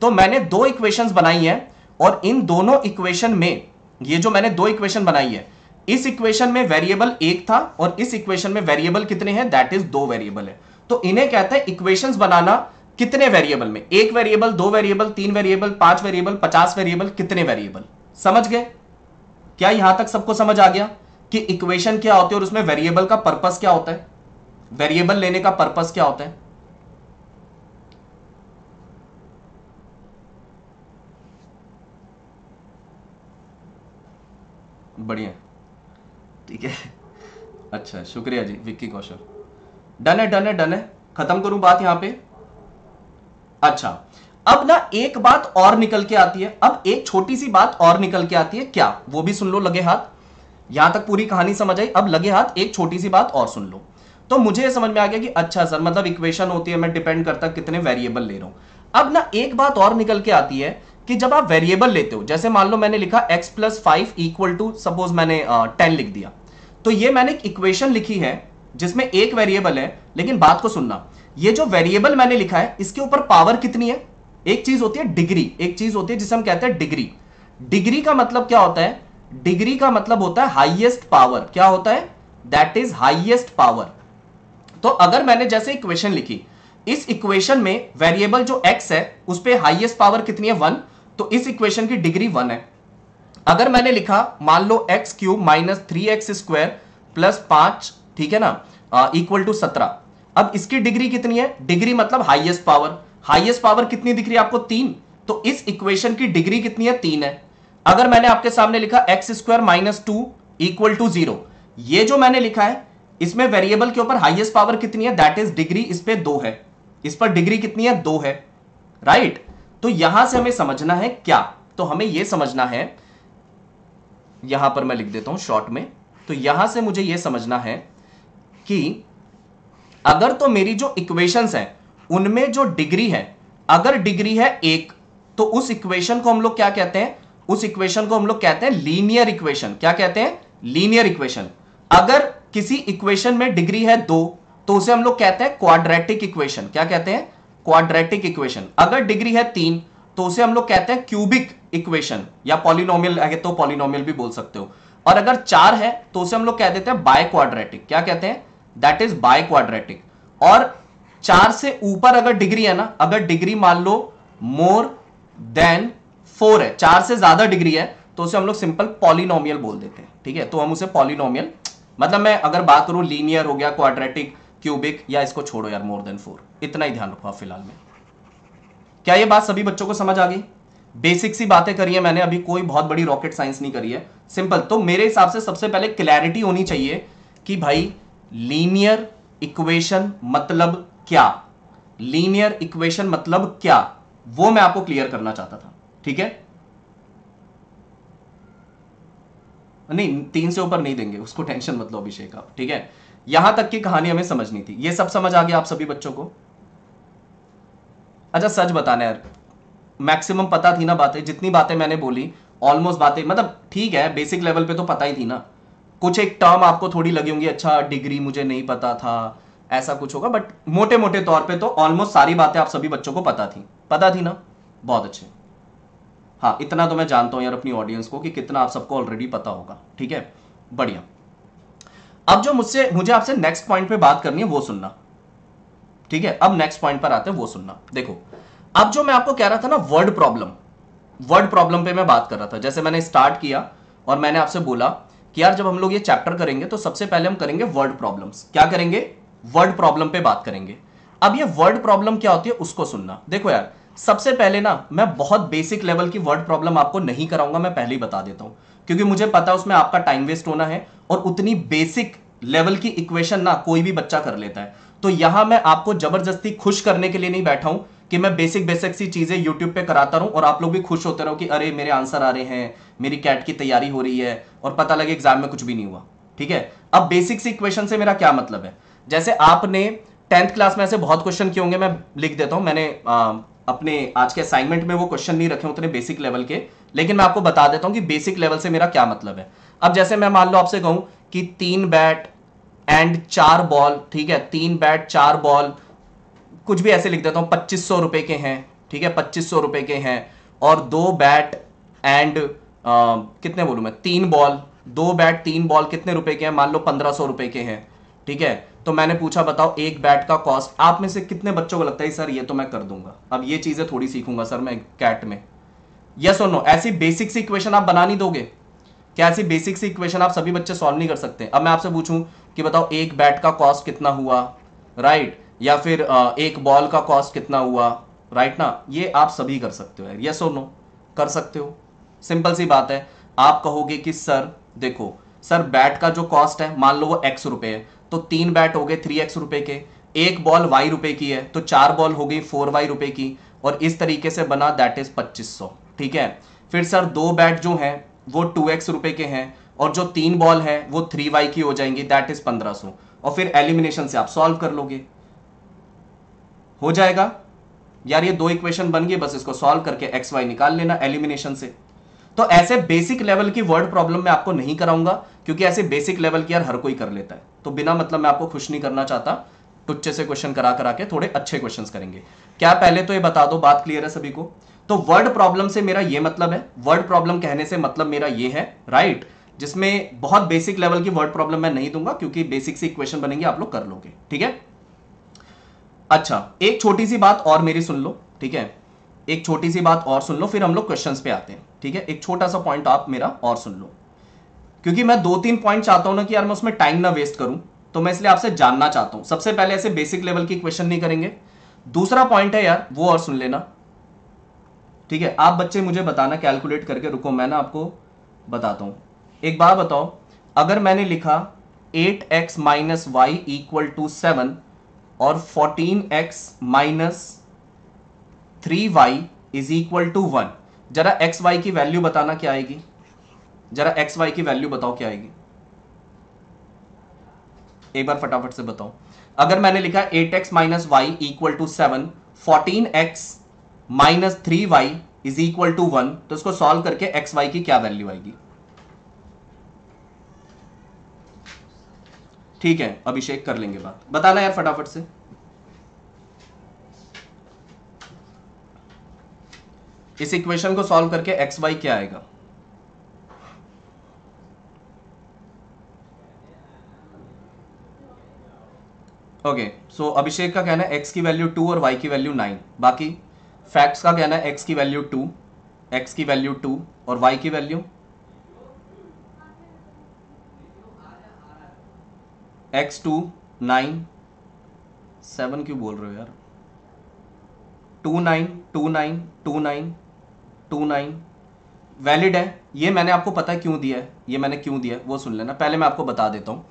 [SPEAKER 1] तो मैंने दो इक्वेशन बनाई है और इन दोनों इक्वेशन में ये जो मैंने दो इक्वेशन बनाई है इस इक्वेशन में वेरिएबल एक था और इस इक्वेशन में वेरिएबल कितने हैं दैट इज दो वेरिएबल है तो इन्हें कहते हैं इक्वेशंस बनाना कितने वेरिएबल में एक वेरिएबल दो वेरिएबल तीन वेरिएबल पांच वेरिएबल पचास वेरिएबल कितने वेरिएबल समझ गए क्या यहां तक सबको समझ आ गया कि इक्वेशन क्या होती है और उसमें वेरिएबल का पर्पस क्या होता है वेरिएबल लेने का पर्पस क्या होता है बढ़िया ठीक है अच्छा शुक्रिया जी विक्की कौशल डन है डन है डन है खत्म करूं बात यहां पे अच्छा अब ना एक बात और निकल के आती है अब एक छोटी सी बात और निकल के आती है क्या वो भी सुन लो लगे हाथ यहां तक पूरी कहानी समझ आई अब लगे हाथ एक छोटी सी बात और सुन लो तो मुझे समझ में आ गया कि अच्छा सर मतलब इक्वेशन होती है मैं डिपेंड करता कितने वेरिएबल ले रहा हूं अब ना एक बात और निकल के आती है कि जब आप वेरिएबल लेते हो जैसे मान लो मैंने लिखा x plus five equal to suppose मैंने टेन uh, लिख दिया तो ये मैंने एक इक्वेशन लिखी है जिसमें एक वेरिएबल है लेकिन बात को सुनना ये जो वेरिएबल मैंने लिखा है इसके ऊपर पावर कितनी है एक चीज होती है डिग्री एक चीज होती है जिसे हम कहते हैं डिग्री डिग्री का मतलब क्या होता है डिग्री का मतलब होता है हाइएस्ट पावर क्या होता है दैट इज हाइएस्ट पावर तो अगर मैंने जैसे इक्वेशन लिखी इस इक्वेशन में वेरिएबल जो x है उस पर हाइएस्ट पावर कितनी है वन तो इस इक्वेशन की डिग्री वन है अगर मैंने लिखा मान लो x cube minus three x square plus पांच ठीक है ना इक्वल टू सत्रह अब इसकी डिग्री कितनी है डिग्री मतलब हाइएस्ट पावर हाइएस्ट पावर कितनी दिख रही है आपको तीन तो इस इक्वेशन की डिग्री कितनी है तीन है अगर मैंने आपके सामने लिखा x square minus two equal to zero ये जो मैंने लिखा है इसमें वेरिएबल के ऊपर हाईएस्ट पावर कितनी है दैट इज डिग्री इस पर दो है इस पर डिग्री कितनी है दो है राइट right? तो यहां से हमें समझना है क्या तो हमें यह समझना है यहां पर मैं लिख देता हूं शॉर्ट में तो यहां से मुझे यह समझना है कि अगर तो मेरी जो इक्वेशंस हैं उनमें जो डिग्री है अगर डिग्री है एक तो उस इक्वेशन को हम लोग क्या कहते हैं उस इक्वेशन को हम लोग कहते हैं लीनियर इक्वेशन क्या कहते हैं लीनियर इक्वेशन अगर किसी इक्वेशन में डिग्री है दो तो उसे हम लोग कहते हैं क्वाड्रेटिक इक्वेशन क्या कहते हैं क्वाड्रेटिक इक्वेशन अगर डिग्री है तीन तो उसे हम लोग कहते हैं क्यूबिक इक्वेशन या पॉलिनोमियल तो पॉलिनोमियल भी बोल सकते हो और अगर चार है तो उसे हम लोग कह देते हैं बाय क्वाड्रेटिक क्या कहते हैं दैट इज बाय क्वाड्रेटिक और चार से ऊपर अगर डिग्री है ना अगर डिग्री मान लो मोर देन फोर है चार से ज्यादा डिग्री है तो उसे हम लोग सिंपल पॉलिनोमियल बोल देते हैं ठीक है तो हम उसे पॉलिनोमियल मतलब मैं अगर बात करूं लीनियर हो गया क्वाड्रेटिक क्यूबिक या इसको छोड़ो यार मोर देन फोर इतना ही ध्यान रखो फिलहाल में क्या ये बात सभी बच्चों को समझ आ गई बेसिक सी बातें करी है मैंने अभी कोई बहुत बड़ी रॉकेट साइंस नहीं करी है सिंपल तो मेरे हिसाब से सबसे पहले क्लैरिटी होनी चाहिए कि भाई लीनियर इक्वेशन मतलब क्या लीनियर इक्वेशन मतलब क्या वो मैं आपको क्लियर करना चाहता था ठीक है नहीं तीन से ऊपर नहीं देंगे उसको टेंशन मत लो अभिषेक आप ठीक है यहां तक की कहानी हमें समझनी थी ये सब समझ आ गया आप सभी बच्चों को अच्छा सच बताने यार मैक्सिमम पता थी ना बातें जितनी बातें मैंने बोली ऑलमोस्ट बातें मतलब ठीक है बेसिक लेवल पे तो पता ही थी ना कुछ एक टर्म आपको थोड़ी लगी होंगी अच्छा डिग्री मुझे नहीं पता था ऐसा कुछ होगा बट मोटे मोटे तौर पे तो ऑलमोस्ट सारी बातें आप सभी बच्चों को पता थी पता थी ना बहुत अच्छे हाँ इतना तो मैं जानता हूं यार अपनी ऑडियंस को कि कितना आप सबको ऑलरेडी पता होगा ठीक है बढ़िया अब जो मुझसे मुझे आपसे नेक्स्ट पॉइंट पे बात करनी है वो सुनना ठीक है अब नेक्स्ट पॉइंट पर आते हैं वो सुनना देखो अब जो मैं आपको कह रहा था ना वर्ड प्रॉब्लम वर्ड प्रॉब्लम पे मैं बात कर रहा था जैसे मैंने स्टार्ट किया और मैंने आपसे बोला कि यार जब हम लोग ये चैप्टर करेंगे तो सबसे पहले हम करेंगे वर्ड प्रॉब्लम क्या करेंगे वर्ड प्रॉब्लम पे बात करेंगे अब ये वर्ड प्रॉब्लम क्या होती है उसको सुनना देखो यार सबसे पहले ना मैं बहुत बेसिक लेवल की वर्ड प्रॉब्लम आपको नहीं कराऊंगा मैं पहले ही बता देता हूं क्योंकि मुझे पता है उसमें आपका टाइम वेस्ट होना है और उतनी बेसिक लेवल की इक्वेशन ना कोई भी बच्चा कर लेता है तो यहां मैं आपको जबरदस्ती खुश करने के लिए नहीं बैठा हूं कि मैं बेसिक बेसिक सी चीज़ें यूट्यूब पे कराता रहूं और आप लोग भी खुश होते रहो कि अरे मेरे आंसर आ रहे हैं मेरी कैट की तैयारी हो रही है और पता लगे एग्जाम में कुछ भी नहीं हुआ ठीक है अब बेसिक सी क्वेश्चन से मेरा क्या मतलब है जैसे आपने टेंथ क्लास में ऐसे बहुत क्वेश्चन किए होंगे मैं लिख देता हूँ मैंने आ, अपने आज के असाइनमेंट में वो क्वेश्चन नहीं रखे उतने बेसिक लेवल के लेकिन मैं आपको बता देता हूँ कि बेसिक लेवल से मेरा क्या मतलब है अब जैसे मैं मान लो आपसे कहूं कि तीन बैट एंड चार बॉल ठीक है तीन बैट चार बॉल कुछ भी ऐसे लिख देता हूँ पच्चीस सौ रुपए के हैं ठीक है पच्चीस सौ रुपए के हैं और दो बैट एंड कितने बोलूँ मैं तीन बॉल दो बैट तीन बॉल कितने रुपए के हैं मान लो पंद्रह सौ रुपए के हैं ठीक है तो मैंने पूछा बताओ एक बैट का कॉस्ट आप में से कितने बच्चों को लगता है सर ये तो मैं कर दूंगा अब ये चीज़ें थोड़ी सीखूंगा सर मैं कैट में यस और नो ऐसी बेसिक सी इक्वेशन आप बना नहीं दोगे क्या ऐसी बेसिक सी इक्वेशन आप सभी बच्चे सॉल्व नहीं कर सकते अब मैं आपसे पूछूं कि बताओ एक बैट का कॉस्ट कितना हुआ राइट right? या फिर एक बॉल का कॉस्ट कितना हुआ राइट ना ये आप सभी कर सकते हो यस और नो कर सकते हो सिंपल सी बात है आप कहोगे कि सर देखो सर बैट का जो कॉस्ट है मान लो वो एक्स रुपये है तो तीन बैट हो गए थ्री एक्स रुपये के एक बॉल वाई रुपए की है तो चार बॉल हो गई फोर वाई रुपए की और इस तरीके से बना दैट इज पच्चीस सौ ठीक है फिर सर दो बैट जो हैं वो टू एक्स रुपए के हैं और जो तीन बॉल है वो थ्री वाई की हो जाएंगी दैट इज पंद्रह सौ और फिर एलिमिनेशन से आप सॉल्व कर लोगे हो जाएगा यार ये दो इक्वेशन बन गए बस इसको सॉल्व करके एक्स वाई निकाल लेना एलिमिनेशन से तो ऐसे बेसिक लेवल की वर्ड प्रॉब्लम मैं आपको नहीं कराऊंगा क्योंकि ऐसे बेसिक लेवल की यार हर कोई कर लेता है तो बिना मतलब मैं आपको खुश नहीं करना चाहता टुच्चे से क्वेश्चन करा करा के थोड़े अच्छे क्वेश्चन करेंगे क्या पहले तो ये बता दो बात क्लियर है सभी को तो वर्ड प्रॉब्लम से मेरा ये मतलब है वर्ड प्रॉब्लम कहने से मतलब मेरा ये है राइट जिसमें बहुत बेसिक लेवल की वर्ड प्रॉब्लम मैं नहीं दूंगा क्योंकि बेसिक से इक्वेशन बनेंगे आप लोग कर लोगे ठीक है अच्छा एक छोटी सी बात और मेरी सुन लो ठीक है एक छोटी सी बात और सुन लो फिर हम लोग क्वेश्चन पे आते हैं ठीक है एक छोटा सा पॉइंट आप मेरा और सुन लो क्योंकि मैं दो तीन पॉइंट चाहता हूं ना कि यार मैं उसमें टाइम ना वेस्ट करूं तो मैं इसलिए आपसे जानना चाहता हूं सबसे पहले ऐसे बेसिक लेवल की क्वेश्चन नहीं करेंगे दूसरा पॉइंट है यार वो और सुन लेना ठीक है आप बच्चे मुझे बताना कैलकुलेट करके रुको मैं ना आपको बताता हूं एक बार बताओ अगर मैंने लिखा eight x minus y equal to seven और fourteen x minus three y is equal to one जरा एक्स वाई की वैल्यू बताना क्या आएगी जरा एक्स वाई की वैल्यू बताओ क्या आएगी एक बार फटाफट से बताओ अगर मैंने लिखा eight x minus y equal to seven fourteen x minus three y is equal to one तो इसको सॉल्व करके एक्स वाई की क्या वैल्यू आएगी ठीक है अभिषेक कर लेंगे बात बताना यार फटाफट से इस इक्वेशन को सॉल्व करके एक्स वाई क्या आएगा ओके सो अभिषेक का कहना है एक्स की वैल्यू टू और वाई की वैल्यू नाइन बाकी फैक्ट्स का कहना है एक्स की वैल्यू टू एक्स की वैल्यू टू और वाई की value x two nine seven क्यों बोल रहे हो यार two nine two nine two nine two nine valid है ये मैंने आपको पता है क्यों दिया है ये मैंने क्यों दिया है वो सुन लेना पहले मैं आपको बता देता हूँ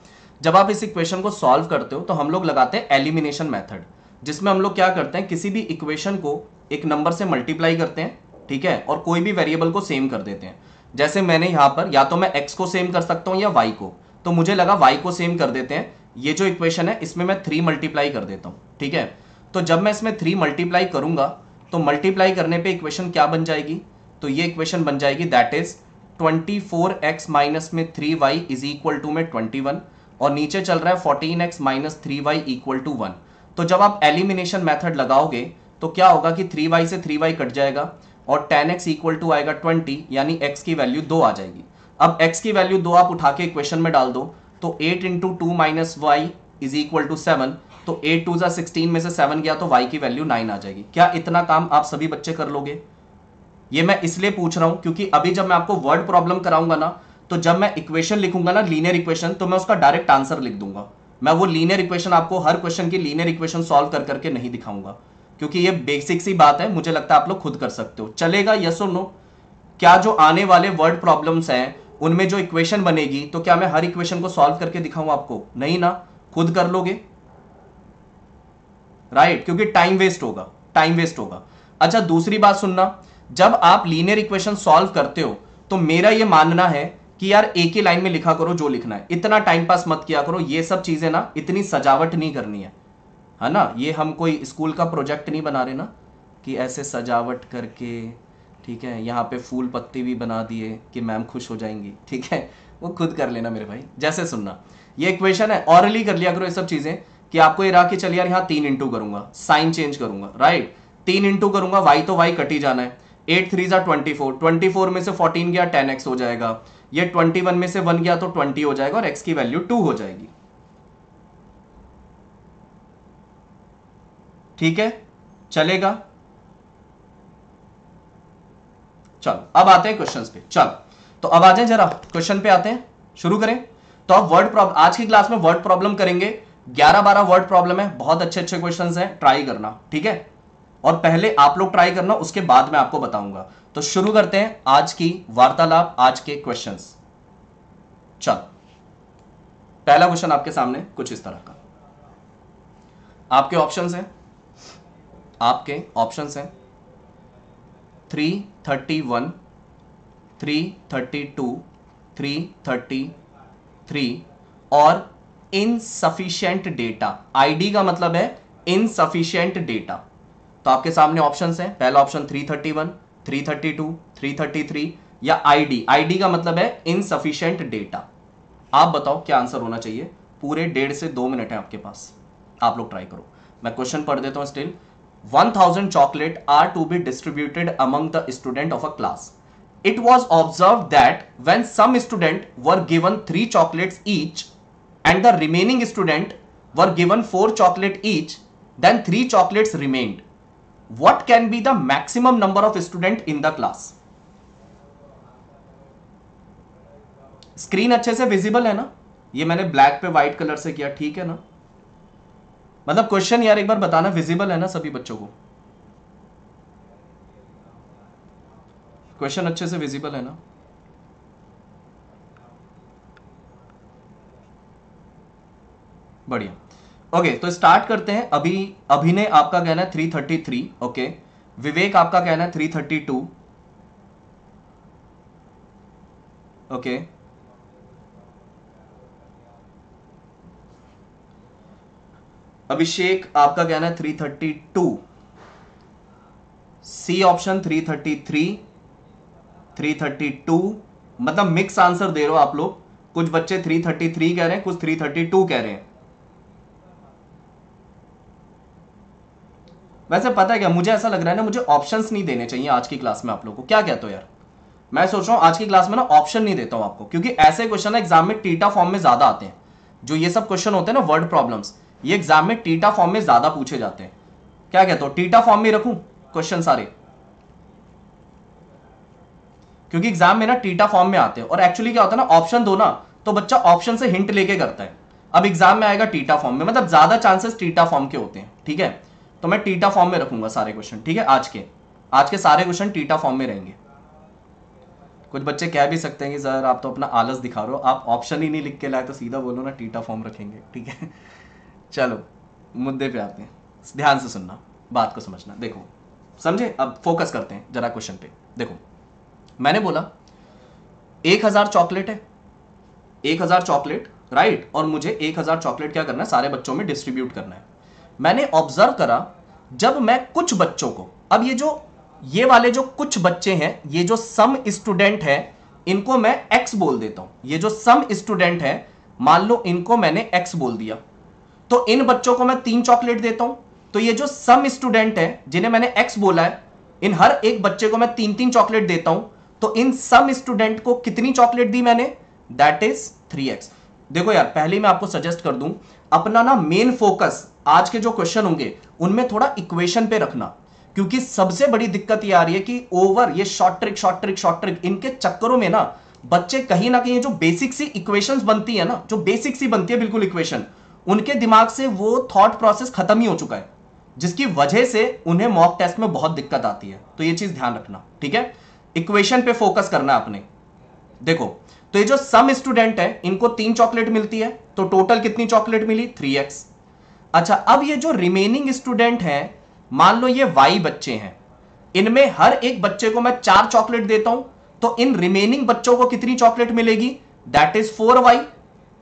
[SPEAKER 1] जब आप इस इक्वेशन को सॉल्व करते हो तो हम लोग लगाते हैं एलिमिनेशन मेथड जिसमें हम लोग क्या करते हैं किसी भी इक्वेशन को एक नंबर से मल्टीप्लाई करते हैं ठीक है और कोई भी वेरिएबल को सेम कर देते हैं जैसे मैंने यहाँ पर या तो मैं एक्स को सेम कर सकता हूँ या वाई को तो मुझे लगा वाई को सेम कर देते हैं ये जो इक्वेशन है इसमें मैं थ्री मल्टीप्लाई कर देता हूँ ठीक है तो जब मैं इसमें थ्री मल्टीप्लाई करूंगा तो मल्टीप्लाई करने पे इक्वेशन क्या बन जाएगी तो ये इक्वेशन बन जाएगी that is 24x four x minus में three y is equal to में वन और नीचे चल रहा है 14x x minus three y equal to one तो जब आप एलिमिनेशन मेथड लगाओगे तो क्या होगा कि 3y से 3y कट जाएगा और 10x एक्स इक्वल टू आएगा 20 यानी x की वैल्यू दो आ जाएगी अब x की वैल्यू दो आप उठा के इक्वेशन में डाल दो तो eight into two minus y is equal to seven तो एट टू जा सिक्सटीन में से सेवन गया तो y की वैल्यू नाइन आ जाएगी क्या इतना काम आप सभी बच्चे कर लोगे ये मैं इसलिए पूछ रहा हूं क्योंकि अभी जब मैं आपको वर्ड प्रॉब्लम कराऊंगा ना तो जब मैं इक्वेशन लिखूंगा ना लीनियर इक्वेशन तो मैं उसका डायरेक्ट आंसर लिख दूंगा मैं वो लीनियर इक्वेशन आपको हर क्वेश्चन की लीनियर इक्वेशन सॉल्व कर करके नहीं दिखाऊंगा क्योंकि ये बेसिक सी बात है मुझे लगता है आप लोग खुद कर सकते हो चलेगा यस और नो क्या जो आने वाले वर्ड प्रॉब्लम्स हैं उनमें जो इक्वेशन बनेगी तो क्या मैं हर इक्वेशन को सॉल्व करके दिखाऊं आपको नहीं ना खुद कर लोगे राइट right, क्योंकि टाइम वेस्ट होगा टाइम वेस्ट होगा अच्छा दूसरी बात सुनना जब आप लीनियर इक्वेशन सॉल्व करते हो तो मेरा यह मानना है कि यार एक ही लाइन में लिखा करो जो लिखना है इतना टाइम पास मत किया करो ये सब चीजें ना इतनी सजावट नहीं करनी है है ना ये हम कोई स्कूल का प्रोजेक्ट नहीं बना रहे ना कि ऐसे सजावट करके ठीक है यहाँ पे फूल पत्ती भी बना दिए कि मैम खुश हो जाएंगी ठीक है वो खुद कर लेना मेरे भाई जैसे सुनना ये इक्वेशन है ऑरली कर लिया करो ये सब चीज़ें कि आपको ये रहा कि चल यहाँ तीन इंटू करूंगा साइन चेंज करूंगा राइट तीन इंटू करूंगा वाई तो वाई कट ही जाना है एट थ्री जा ट्वेंटी फोर ट्वेंटी फोर में से फोर्टीन गया टेन एक्स हो जाएगा ये ट्वेंटी वन में से वन गया तो ट्वेंटी हो जाएगा और एक्स की वैल्यू टू हो जाएगी ठीक है चलेगा चलो अब आते हैं क्वेश्चन पे चलो तो अब आ जाए जरा क्वेश्चन पे आते हैं शुरू करें तो अब वर्ड प्रॉब्लम आज की क्लास में वर्ड प्रॉब्लम करेंगे ग्यारह बारह वर्ड प्रॉब्लम है बहुत अच्छे अच्छे क्वेश्चन है ट्राई करना ठीक है और पहले आप लोग ट्राई करना उसके बाद में आपको बताऊंगा तो शुरू करते हैं आज की वार्तालाप आज के क्वेश्चन चल पहला क्वेश्चन आपके सामने कुछ इस तरह का आपके ऑप्शन है आपके ऑप्शन है three thirty one three thirty two three thirty three और इनसफिशियंट डेटा आईडी का मतलब है इनसफिशियंट डेटा तो आपके सामने ऑप्शन है पहला option three three thirty thirty one two three thirty three या आईडी आईडी का मतलब है इनसफिशियंट डेटा आप बताओ क्या आंसर होना चाहिए पूरे डेढ़ से दो मिनट है आपके पास आप लोग ट्राई करो मैं क्वेश्चन पढ़ देता हूं still 1000 chocolate are to be distributed among the student of a class. It was observed that when some student were given 3 chocolates each and the remaining student were given 4 chocolate each, then 3 chocolates remained. What can be the maximum number of student in the class? Screen अच्छे से visible है ना ये मैंने black पे white colour से किया ठीक है ना मतलब क्वेश्चन यार एक बार बताना विजिबल है ना सभी बच्चों को क्वेश्चन अच्छे से विजिबल है ना बढ़िया ओके तो स्टार्ट करते हैं अभी अभिनय आपका कहना है three thirty three okay Vivek आपका कहना है टू ओके okay. अभिषेक आपका कहना है three thirty two C option three three three thirty thirty two मतलब मिक्स आंसर दे रहे हो आप लोग कुछ बच्चे थ्री थर्टी थ्री कह रहे हैं कुछ थ्री थर्टी टू कह रहे हैं वैसे पता है क्या मुझे ऐसा लग रहा है ना मुझे ऑप्शंस नहीं देने चाहिए आज की क्लास में आप लोगों को क्या कहते हो यार मैं सोच रहा हूं आज की क्लास में ना ऑप्शन नहीं देता हूं आपको क्योंकि ऐसे क्वेश्चन एग्जाम में टीटा फॉर्म में ज्यादा आते हैं जो ये सब क्वेश्चन होते हैं ना वर्ड प्रॉब्लम्स ये एग्जाम में टीटा फॉर्म में ज्यादा पूछे जाते हैं क्या कहते हो टीटा फॉर्म में रखू क्वेश्चन सारे क्योंकि एग्जाम में ना टीटा फॉर्म में आते हैं और एक्चुअली क्या होता है ना ऑप्शन दो ना तो बच्चा ऑप्शन से हिंट लेके करता है अब एग्जाम में आएगा टीटा फॉर्म में मतलब ज्यादा चांसेस टीटा फॉर्म के होते हैं ठीक है तो मैं टीटा फॉर्म में रखूंगा सारे क्वेश्चन ठीक है आज के आज के सारे क्वेश्चन टीटा फॉर्म में रहेंगे कुछ बच्चे कह भी सकते हैं कि सर आप तो अपना आलस दिखा रहे हो आप ऑप्शन ही नहीं लिख के लाए तो सीधा बोलो ना टीटा फॉर्म रखेंगे ठीक है चलो मुद्दे पे आते हैं ध्यान से सुनना बात को समझना देखो समझे अब फोकस करते हैं जरा क्वेश्चन पे देखो मैंने बोला एक हज़ार चॉकलेट है एक हज़ार चॉकलेट राइट और मुझे एक हज़ार चॉकलेट क्या करना है सारे बच्चों में डिस्ट्रीब्यूट करना है मैंने ऑब्जर्व करा जब मैं कुछ बच्चों को अब ये जो ये वाले जो कुछ बच्चे हैं ये जो सम स्टूडेंट है इनको मैं एक्स बोल देता हूं ये जो सम स्टूडेंट है मान लो इनको मैंने एक्स बोल दिया तो इन बच्चों को मैं तीन चॉकलेट देता हूं तो ये जो सम स्टूडेंट है जिन्हें मैंने एक्स बोला है इन हर एक बच्चे को मैं तीन तीन चॉकलेट देता हूं तो इन सम स्टूडेंट को कितनी चॉकलेट दी मैंने दैट इज थ्री एक्स देखो यार पहले मैं आपको सजेस्ट कर दूं अपना ना मेन फोकस आज के जो क्वेश्चन होंगे उनमें थोड़ा इक्वेशन पे रखना क्योंकि सबसे बड़ी दिक्कत ये आ रही है कि ओवर ये short trick short trick short trick इनके चक्करों में ना बच्चे कहीं ना कहीं जो बेसिक सी इक्वेशंस बनती है ना जो बेसिक सी बनती है बिल्कुल इक्वेशन उनके दिमाग से वो थॉट प्रोसेस खत्म ही हो चुका है जिसकी वजह से उन्हें मॉक टेस्ट में बहुत दिक्कत आती है तो ये चीज ध्यान रखना ठीक है इक्वेशन पे फोकस करना अपने देखो तो ये जो सम स्टूडेंट है इनको तीन चॉकलेट मिलती है तो टोटल कितनी चॉकलेट मिली थ्री एक्स अच्छा अब ये जो रिमेनिंग स्टूडेंट है मान लो ये वाई बच्चे हैं इनमें हर एक बच्चे को मैं चार चॉकलेट देता हूं तो इन रिमेनिंग बच्चों को कितनी चॉकलेट मिलेगी दैट इज फोर वाई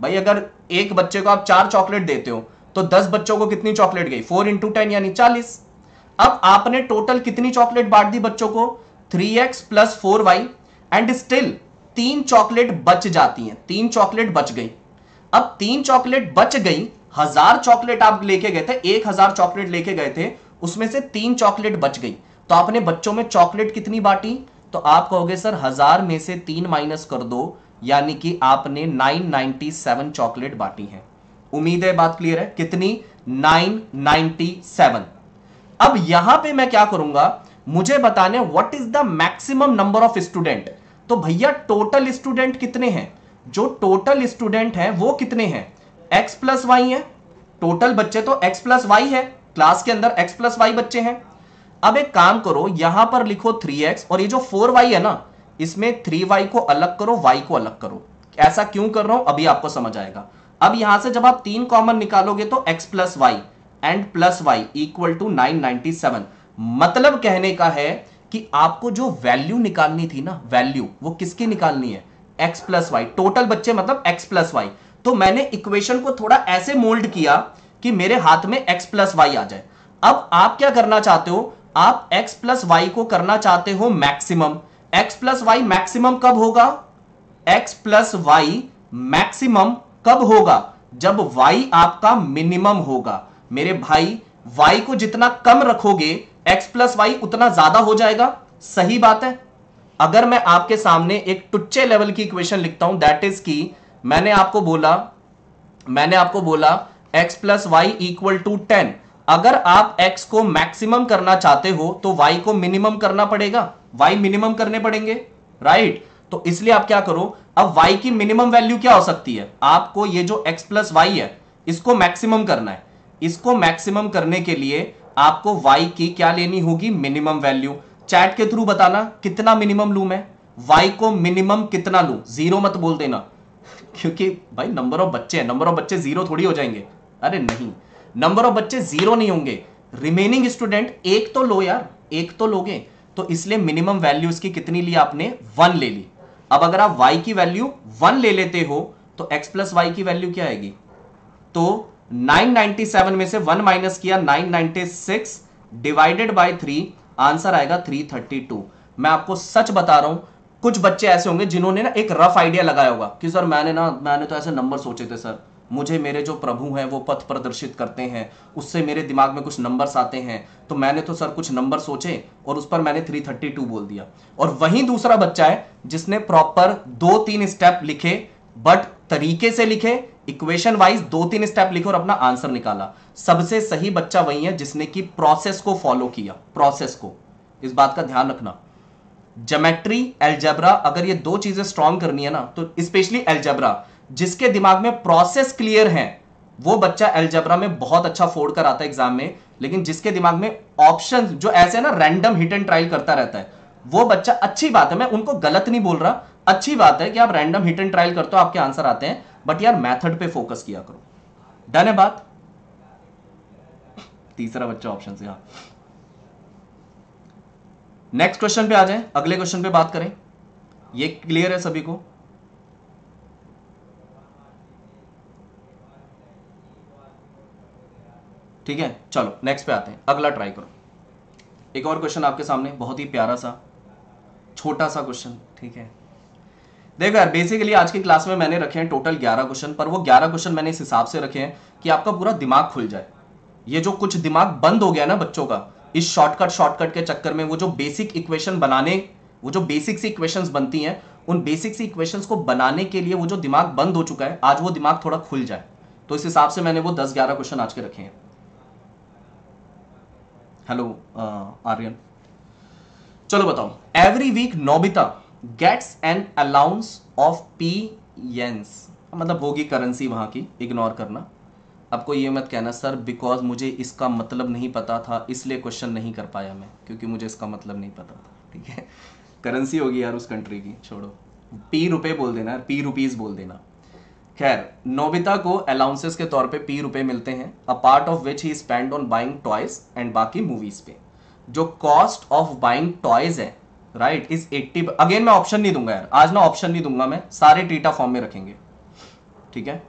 [SPEAKER 1] भाई अगर एक बच्चे को आप चार चॉकलेट देते हो तो दस बच्चों को कितनी चॉकलेट गई फोर इंटू टेन यानी चालीस अब आपने टोटल कितनी चॉकलेट बांट दी बच्चों को three x plus four y and still तीन चॉकलेट बच जाती हैं तीन चॉकलेट बच गई अब तीन चॉकलेट बच गई हजार चॉकलेट आप लेके गए थे एक हजार चॉकलेट लेके गए थे उसमें से तीन चॉकलेट बच गई तो आपने बच्चों में चॉकलेट कितनी बांटी तो आप कहोगे सर हजार में से तीन माइनस कर दो यानी कि आपने 997 चॉकलेट बांटी है उम्मीद है बात क्लियर है कितनी 997 अब यहां पे मैं क्या करूंगा मुझे बताने what is the maximum number of student तो भैया टोटल स्टूडेंट कितने हैं जो टोटल स्टूडेंट हैं वो कितने हैं एक्स प्लस वाई है टोटल बच्चे तो एक्स प्लस वाई है क्लास के अंदर एक्स प्लस वाई बच्चे हैं अब एक काम करो यहां पर लिखो थ्री एक्स और ये जो फोर वाई है ना इसमें थ्री वाई को अलग करो वाई को अलग करो ऐसा क्यों कर रहा हूं अभी आपको समझ आएगा अब यहां से जब आप तीन कॉमन निकालोगे तो x plus y and plus y equal to nine ninety seven मतलब कहने का है कि आपको जो वैल्यू निकालनी थी ना वैल्यू वो किसकी निकालनी है एक्स प्लस वाई टोटल बच्चे मतलब एक्स प्लस वाई तो मैंने इक्वेशन को थोड़ा ऐसे मोल्ड किया कि मेरे हाथ में एक्स प्लस वाई आ जाए अब आप क्या करना चाहते हो आप एक्स प्लस वाई को करना चाहते हो maximum x plus y maximum कब होगा एक्स प्लस वाई मैक्सिमम कब होगा जब वाई आपका मिनिमम होगा मेरे भाई वाई को जितना कम रखोगे एक्स प्लस वाई उतना ज्यादा हो जाएगा सही बात है अगर मैं आपके सामने एक टुच्चे लेवल की इक्वेशन लिखता हूं दैट इज की मैंने आपको बोला मैंने आपको बोला x plus y equal to ten अगर आप x को मैक्सिमम करना चाहते हो तो y को मिनिमम करना पड़ेगा y मिनिमम करने पड़ेंगे राइट तो इसलिए आप क्या करो अब y की मिनिमम वैल्यू क्या हो सकती है आपको ये जो x प्लस वाई है इसको मैक्सिमम करना है इसको मैक्सिमम करने के लिए आपको y की क्या लेनी होगी मिनिमम वैल्यू चैट के थ्रू बताना कितना मिनिमम लू मैं वाई को मिनिमम कितना लू जीरो मत बोल देना क्योंकि भाई नंबर ऑफ बच्चे हैं नंबर ऑफ बच्चे जीरो थोड़ी हो जाएंगे अरे नहीं नंबर ऑफ बच्चे जीरो नहीं होंगे रिमेनिंग स्टूडेंट एक तो लो यार एक तो लोगे तो इसलिए मिनिमम वैल्यू इसकी कितनी ली आपने वन ले ली अब अगर आप वाई की वैल्यू वन ले लेते हो तो एक्स प्लस वाई की वैल्यू क्या आएगी तो 997 में से वन माइनस किया 996 डिवाइडेड बाय थ्री आंसर आएगा 332 मैं आपको सच बता रहा हूं कुछ बच्चे ऐसे होंगे जिन्होंने ना एक रफ आइडिया लगाया होगा कि सर मैंने ना मैंने तो ऐसे नंबर सोचे थे सर मुझे मेरे जो प्रभु हैं वो पथ प्रदर्शित करते हैं उससे मेरे दिमाग में कुछ नंबर्स आते हैं तो मैंने तो सर कुछ नंबर सोचे और उस पर मैंने 332 बोल दिया और वहीं दूसरा बच्चा है जिसने प्रॉपर दो तीन स्टेप लिखे बट तरीके से लिखे इक्वेशन वाइज दो तीन स्टेप लिखे और अपना आंसर निकाला सबसे सही बच्चा वही है जिसने की प्रोसेस को फॉलो किया प्रोसेस को इस बात का ध्यान रखना जोमेट्री एल्जेब्रा अगर ये दो चीजें स्ट्रॉन्ग करनी है ना तो स्पेशली एल्जेब्रा जिसके दिमाग में प्रोसेस क्लियर है वो बच्चा एल्जब्रा में बहुत अच्छा फोड़ कर आता है एग्जाम में लेकिन जिसके दिमाग में ऑप्शन जो ऐसे ना रैंडम हिट एंड ट्रायल करता रहता है वो बच्चा अच्छी बात है मैं उनको गलत नहीं बोल रहा अच्छी बात है कि आप रैंडम हिट एंड ट्रायल करते हो आपके आंसर आते हैं बट यार मैथड पे फोकस किया करो डन है बात तीसरा बच्चा ऑप्शन से हाँ नेक्स्ट क्वेश्चन पे आ जाए अगले क्वेश्चन पे बात करें ये क्लियर है सभी को ठीक है चलो नेक्स्ट पे आते हैं अगला ट्राई करो एक और क्वेश्चन आपके सामने बहुत ही प्यारा सा छोटा सा क्वेश्चन ठीक है देखो यार बेसिकली आज की क्लास में मैंने रखे हैं टोटल 11 क्वेश्चन पर वो 11 क्वेश्चन मैंने इस हिसाब से रखे हैं कि आपका पूरा दिमाग खुल जाए ये जो कुछ दिमाग बंद हो गया ना बच्चों का इस शॉर्टकट शॉर्टकट के चक्कर में वो जो बेसिक इक्वेशन बनाने वो जो बेसिक सी इक्वेशन बनती हैं उन बेसिक सी इक्वेशन को बनाने के लिए वो जो दिमाग बंद हो चुका है आज वो दिमाग थोड़ा खुल जाए तो इस हिसाब से मैंने वो दस ग्यारह क्वेश्चन आज के रखे हैं हेलो आर्यन uh, चलो बताओ every week Nobita gets an allowance of P yens मतलब होगी करेंसी वहां की इग्नोर करना आपको ये मत कहना सर बिकॉज मुझे इसका मतलब नहीं पता था इसलिए क्वेश्चन नहीं कर पाया मैं क्योंकि मुझे इसका मतलब नहीं पता था ठीक है करेंसी होगी यार उस कंट्री की छोड़ो पी रुपए बोल देना पी रुपीज बोल देना खैर नोबिता को अलाउंसेस के तौर पे पी रुपए मिलते हैं a part of which he spend on buying toys and बाकी मूवीज पे जो कॉस्ट ऑफ बाइंग टॉयज है राइट इज एट्टी अगेन मैं ऑप्शन नहीं दूंगा यार आज ना ऑप्शन नहीं दूंगा मैं सारे टीटा फॉर्म में रखेंगे ठीक है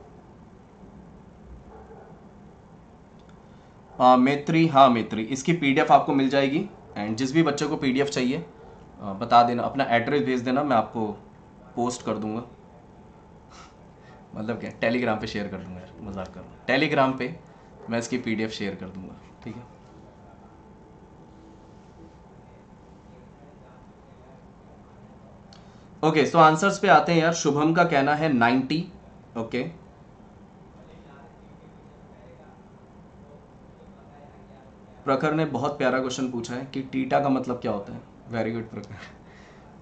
[SPEAKER 1] आ, मेत्री हाँ मेत्री हाँ, इसकी पीडीएफ आपको मिल जाएगी एंड जिस भी बच्चे को पीडीएफ चाहिए आ, बता देना अपना एड्रेस भेज देना मैं आपको पोस्ट कर दूंगा मतलब क्या टेलीग्राम पे शेयर कर दूंगा यार मजाक करूँ टेलीग्राम पे मैं इसकी पीडीएफ शेयर कर दूंगा ठीक है ओके सो आंसर्स पे आते हैं यार शुभम का कहना है नाइन्टी ओके okay. प्रखर ने बहुत प्यारा क्वेश्चन पूछा है कि टीटा का मतलब क्या होता है वेरी गुड प्रखर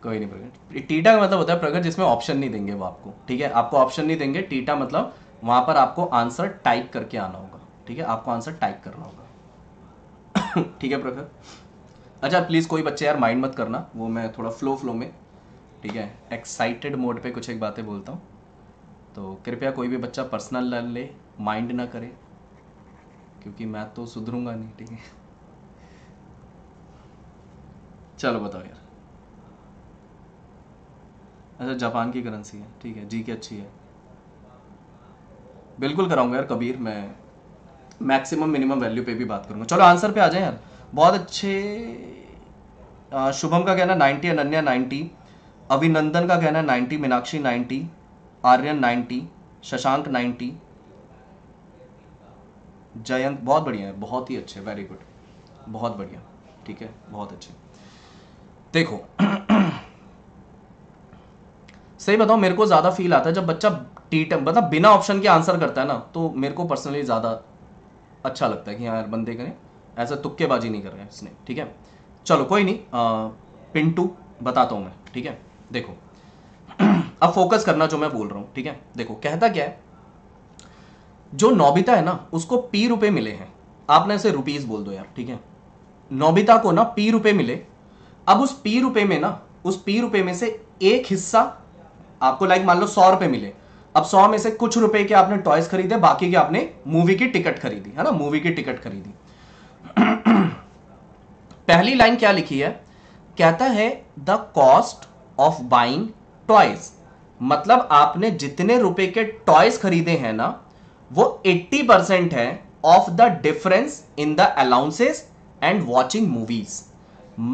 [SPEAKER 1] कोई नहीं प्रगट टीटा का मतलब होता है प्रगट जिसमें ऑप्शन नहीं देंगे वो आपको ठीक है आपको ऑप्शन नहीं देंगे टीटा मतलब वहाँ पर आपको आंसर टाइप करके आना होगा ठीक है आपको आंसर टाइप करना होगा ठीक है प्रखर अच्छा प्लीज़ कोई बच्चे यार माइंड मत करना वो मैं थोड़ा फ्लो फ्लो में ठीक है एक्साइटेड मोड पे कुछ एक बातें बोलता हूँ तो कृपया कोई भी बच्चा पर्सनल लर्न ले माइंड ना करे क्योंकि मैं तो सुधरूंगा नहीं ठीक है चलो बताओ यार अच्छा जापान की करेंसी है ठीक है जी की अच्छी है बिल्कुल कराऊंगा यार कबीर मैं मैक्सिमम मिनिमम वैल्यू पे भी बात करूंगा चलो आंसर पे आ जाए यार बहुत अच्छे शुभम का कहना नाइन्टी अनन्या नाइन्टी अभिनंदन का कहना ninety Meenakshi ninety Aryan ninety Shashank ninety Jayant बहुत बढ़िया है बहुत ही अच्छे वेरी गुड बहुत बढ़िया ठीक है बहुत अच्छे देखो सही बताओ मेरे को ज़्यादा फील आता है जब बच्चा टीटम मतलब बिना ऑप्शन के आंसर करता है ना तो मेरे को पर्सनली ज़्यादा अच्छा लगता है कि हाँ यार बंदे करें ऐसे तुक्केबाजी नहीं कर रहे हैं इसने ठीक है चलो कोई नहीं आ, पिंटू बताता हूं मैं ठीक है देखो अब फोकस करना जो मैं बोल रहा हूं ठीक है देखो कहता क्या है जो नोबिता है ना उसको पी रुपए मिले हैं आपने ऐसे रुपीज बोल दो यार ठीक है नोबिता को ना पी रुपए मिले अब उस पी रुपए में ना उस पी रुपए में से एक हिस्सा आपको लाइक मान लो सौ रुपए मिले अब सौ में से कुछ रुपए के आपने टॉयस खरीदे बाकी के आपने मूवी की टिकट खरीदी है ना मूवी की टिकट खरीदी पहली लाइन क्या लिखी है कहता है the cost of buying toys मतलब आपने जितने रुपए के टॉयज खरीदे हैं ना वो 80 परसेंट है of the difference in the allowances and watching movies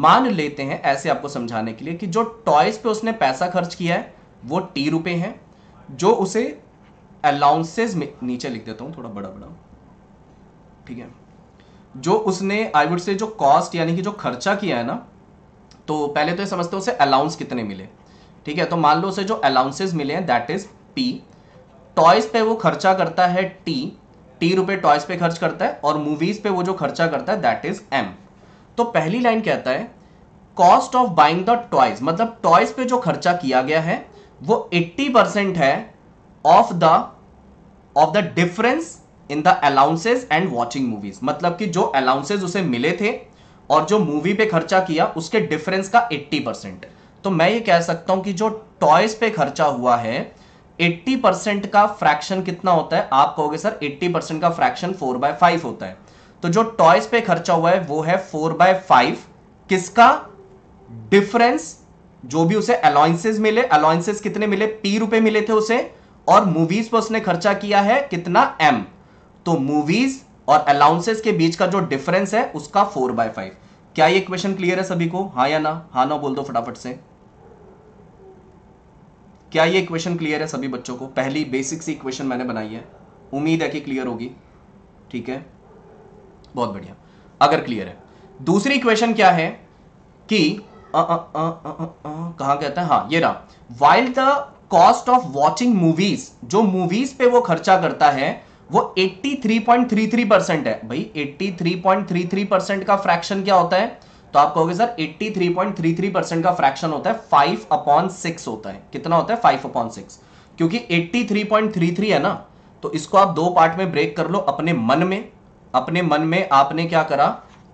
[SPEAKER 1] मान लेते हैं ऐसे आपको समझाने के लिए कि जो टॉयज पे उसने पैसा खर्च किया है वो टी रुपए हैं जो उसे अलाउंसेज में नीचे लिख देता हूँ थोड़ा बड़ा बड़ा ठीक है जो उसने आई वुड से जो कॉस्ट यानी कि जो खर्चा किया है ना तो पहले तो ये समझते हो उसे अलाउंस कितने मिले ठीक है तो मान लो उसे जो अलाउंसेज मिले हैं दैट इज पी टॉयज पे वो खर्चा करता है टी टी रुपए टॉयज पे खर्च करता है और मूवीज पे वो जो खर्चा करता है दैट इज एम तो पहली लाइन कहता है cost of buying the toys मतलब टॉयज पे जो खर्चा किया गया है वो 80 परसेंट है of the of the difference in the allowances and watching movies मतलब कि जो अलाउंसेज उसे मिले थे और जो मूवी पे खर्चा किया उसके डिफरेंस का 80 परसेंट तो मैं ये कह सकता हूं कि जो टॉयज पे खर्चा हुआ है 80 परसेंट का फ्रैक्शन कितना होता है आप कहोगे सर 80 परसेंट का फ्रैक्शन फोर बाय फाइव होता है तो जो टॉयज पे खर्चा हुआ है वो है फोर बाय फाइव किसका डिफरेंस जो भी उसे अलाउंसेज मिले अलाउंसेज कितने मिले पी रुपए मिले थे उसे और मूवीज पर उसने खर्चा किया है कितना एम तो मूवीज और अलाउंसेज के बीच का जो डिफरेंस है उसका फोर बाय फाइव क्या ये क्वेश्चन क्लियर है सभी को हाँ या ना हाँ ना बोल दो फटाफट से क्या ये क्वेश्चन क्लियर है सभी बच्चों को पहली बेसिक सी इक्वेशन मैंने बनाई है उम्मीद है कि क्लियर होगी ठीक है बहुत बढ़िया अगर क्लियर है दूसरी इक्वेशन क्या है कि कहा कहते हैं हाँ ये रहा while the cost of watching movies जो मूवीज पे वो खर्चा करता है वो 83.33 परसेंट है भाई 83.33 परसेंट का फ्रैक्शन क्या होता है तो आप कहोगे सर 83.33 परसेंट का फ्रैक्शन होता है 5 अपॉन सिक्स होता है कितना होता है 5 अपॉन सिक्स क्योंकि 83.33 है ना तो इसको आप दो पार्ट में ब्रेक कर लो अपने मन में अपने मन में आपने क्या करा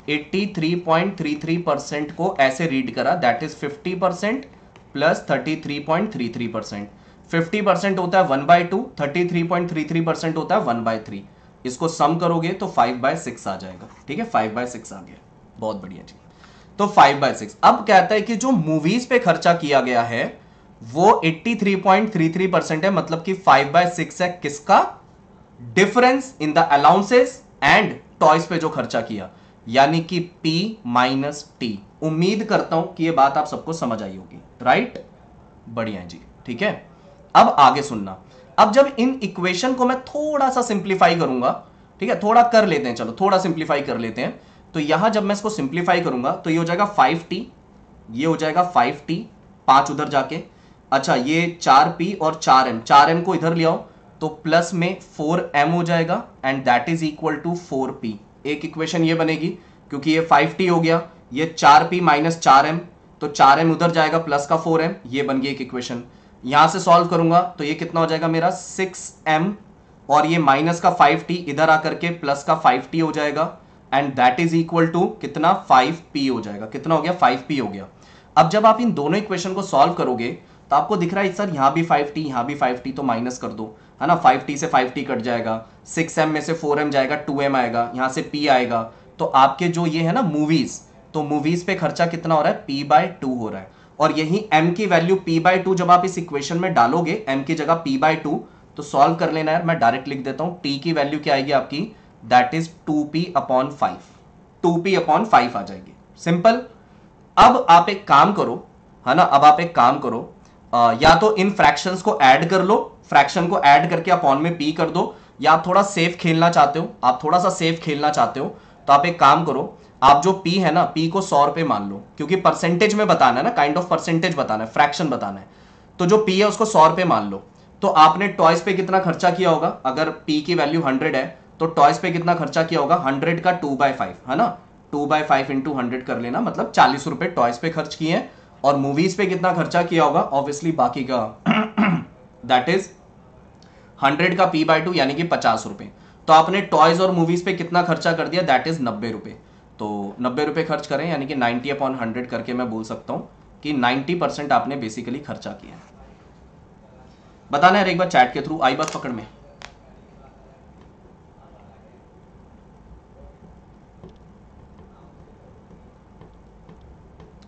[SPEAKER 1] 83.33 परसेंट को ऐसे रीड करा that is 50 percent plus 33.33 percent 50 percent होता है one by two thirty percent होता है वन बाय थ्री इसको सम करोगे तो फाइव बाय सिक्स आ जाएगा ठीक है फाइव बाय सिक्स आ गया बहुत बढ़िया चीज तो फाइव बाय सिक्स अब कहता है कि जो मूवीज पे खर्चा किया गया है वो एट्टी परसेंट है मतलब कि फाइव बाय सिक्स है किसका difference in the allowances and toys पे जो खर्चा किया यानी कि P माइनस टी उम्मीद करता हूं कि यह बात आप सबको समझ आई होगी राइट बढ़िया जी ठीक है अब आगे सुनना अब जब इन इक्वेशन को मैं थोड़ा सा सिंप्लीफाई करूंगा ठीक है थोड़ा कर लेते हैं चलो थोड़ा सिंप्लीफाई कर लेते हैं तो यहां जब मैं इसको सिंप्लीफाई करूंगा तो ये हो जाएगा फाइव टी ये हो जाएगा फाइव टी पांच उधर जाके अच्छा ये चार पी और चार एम चार एम को इधर ले आओ तो प्लस में फोर एम हो जाएगा and that is equal to four P एक इक्वेशन ये बनेगी क्योंकि ये फाइव टी हो गया ये चार पी माइनस चार एम तो चार एम उधर जाएगा प्लस का फोर एम ये बन गई एक इक्वेशन यहां से सॉल्व करूंगा तो ये कितना हो जाएगा मेरा सिक्स एम और ये माइनस का फाइव टी इधर आकर के प्लस का फाइव टी हो जाएगा and that is equal to कितना फाइव पी हो जाएगा कितना हो गया फाइव पी हो गया अब जब आप इन दोनों इक्वेशन को सॉल्व करोगे तो आपको दिख रहा है सर यहां भी फाइव टी यहाँ भी फाइव टी तो माइनस कर दो है ना फाइव टी से फाइव टी कट जाएगा सिक्स एम में से फोर एम जाएगा टू एम आएगा यहाँ से पी आएगा तो आपके जो ये है ना मूवीज तो मूवीज पे खर्चा कितना हो रहा है पी बाय टू हो रहा है और यही m की वैल्यू p बाय टू जब आप इस इक्वेशन में डालोगे m की जगह p बाय टू तो सॉल्व कर लेना है मैं डायरेक्ट लिख देता हूँ t की वैल्यू क्या आएगी आपकी that is two P upon five two P upon five आ जाएगी सिंपल अब आप एक काम करो है ना अब आप एक काम करो आ, या तो इन फ्रैक्शंस को ऐड कर लो फ्रैक्शन को ऐड करके आप ऑन में पी कर दो या आप थोड़ा सेफ खेलना चाहते हो आप थोड़ा सा सेफ खेलना चाहते हो तो आप एक काम करो आप जो पी है ना पी को सौ रुपए मान लो क्योंकि परसेंटेज में बताना है ना काइंड ऑफ परसेंटेज बताना है फ्रैक्शन बताना है तो जो पी है उसको सौ रुपए मान लो तो आपने टॉयस पे कितना खर्चा किया होगा अगर पी की वैल्यू हंड्रेड है तो टॉयस पे कितना खर्चा किया होगा हंड्रेड का टू बाय फाइव है ना two by five into hundred कर लेना मतलब चालीस रुपए टॉयस पे खर्च किए हैं और मूवीज पे कितना खर्चा किया होगा ऑब्वियसली बाकी का दैट इज हंड्रेड का पी बाई टू यानी कि पचास रुपए तो आपने टॉयज और मूवीज पे कितना खर्चा कर दिया दैट इज नब्बे रुपए तो नब्बे रुपए खर्च करें यानी कि नाइनटी अपॉन हंड्रेड करके मैं बोल सकता हूं कि नाइनटी परसेंट आपने बेसिकली खर्चा किया बताना यार एक बार चैट के थ्रू आई बात पकड़ में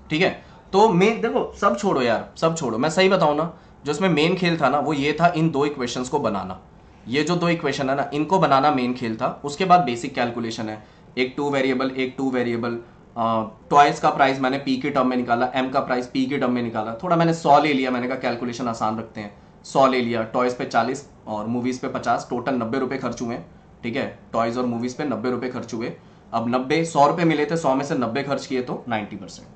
[SPEAKER 1] ठीक है तो मैं देखो सब छोड़ो यार सब छोड़ो मैं सही बताऊ ना जो इसमें मेन खेल था ना वो ये था इन दो इक्वेशंस को बनाना ये जो दो इक्वेशन है ना इनको बनाना मेन खेल था उसके बाद बेसिक कैलकुलेशन है एक टू वेरिएबल एक टू वेरिएबल टॉयज का प्राइस मैंने पी के टर्म में निकाला एम का प्राइस पी के टर्म में निकाला थोड़ा मैंने सौ ले लिया मैंने कहा कैलकुलेशन आसान रखते हैं सौ ले लिया टॉयज़ पे चालीस और मूवीज़ पे पचास टोटल नब्बे रुपये खर्च हुए ठीक है टॉयज़ और मूवीज़ पे नब्बे रुपये खर्च हुए अब नब्बे सौ रुपये मिले थे सौ में से नब्बे खर्च किए तो नाइन्टी परसेंट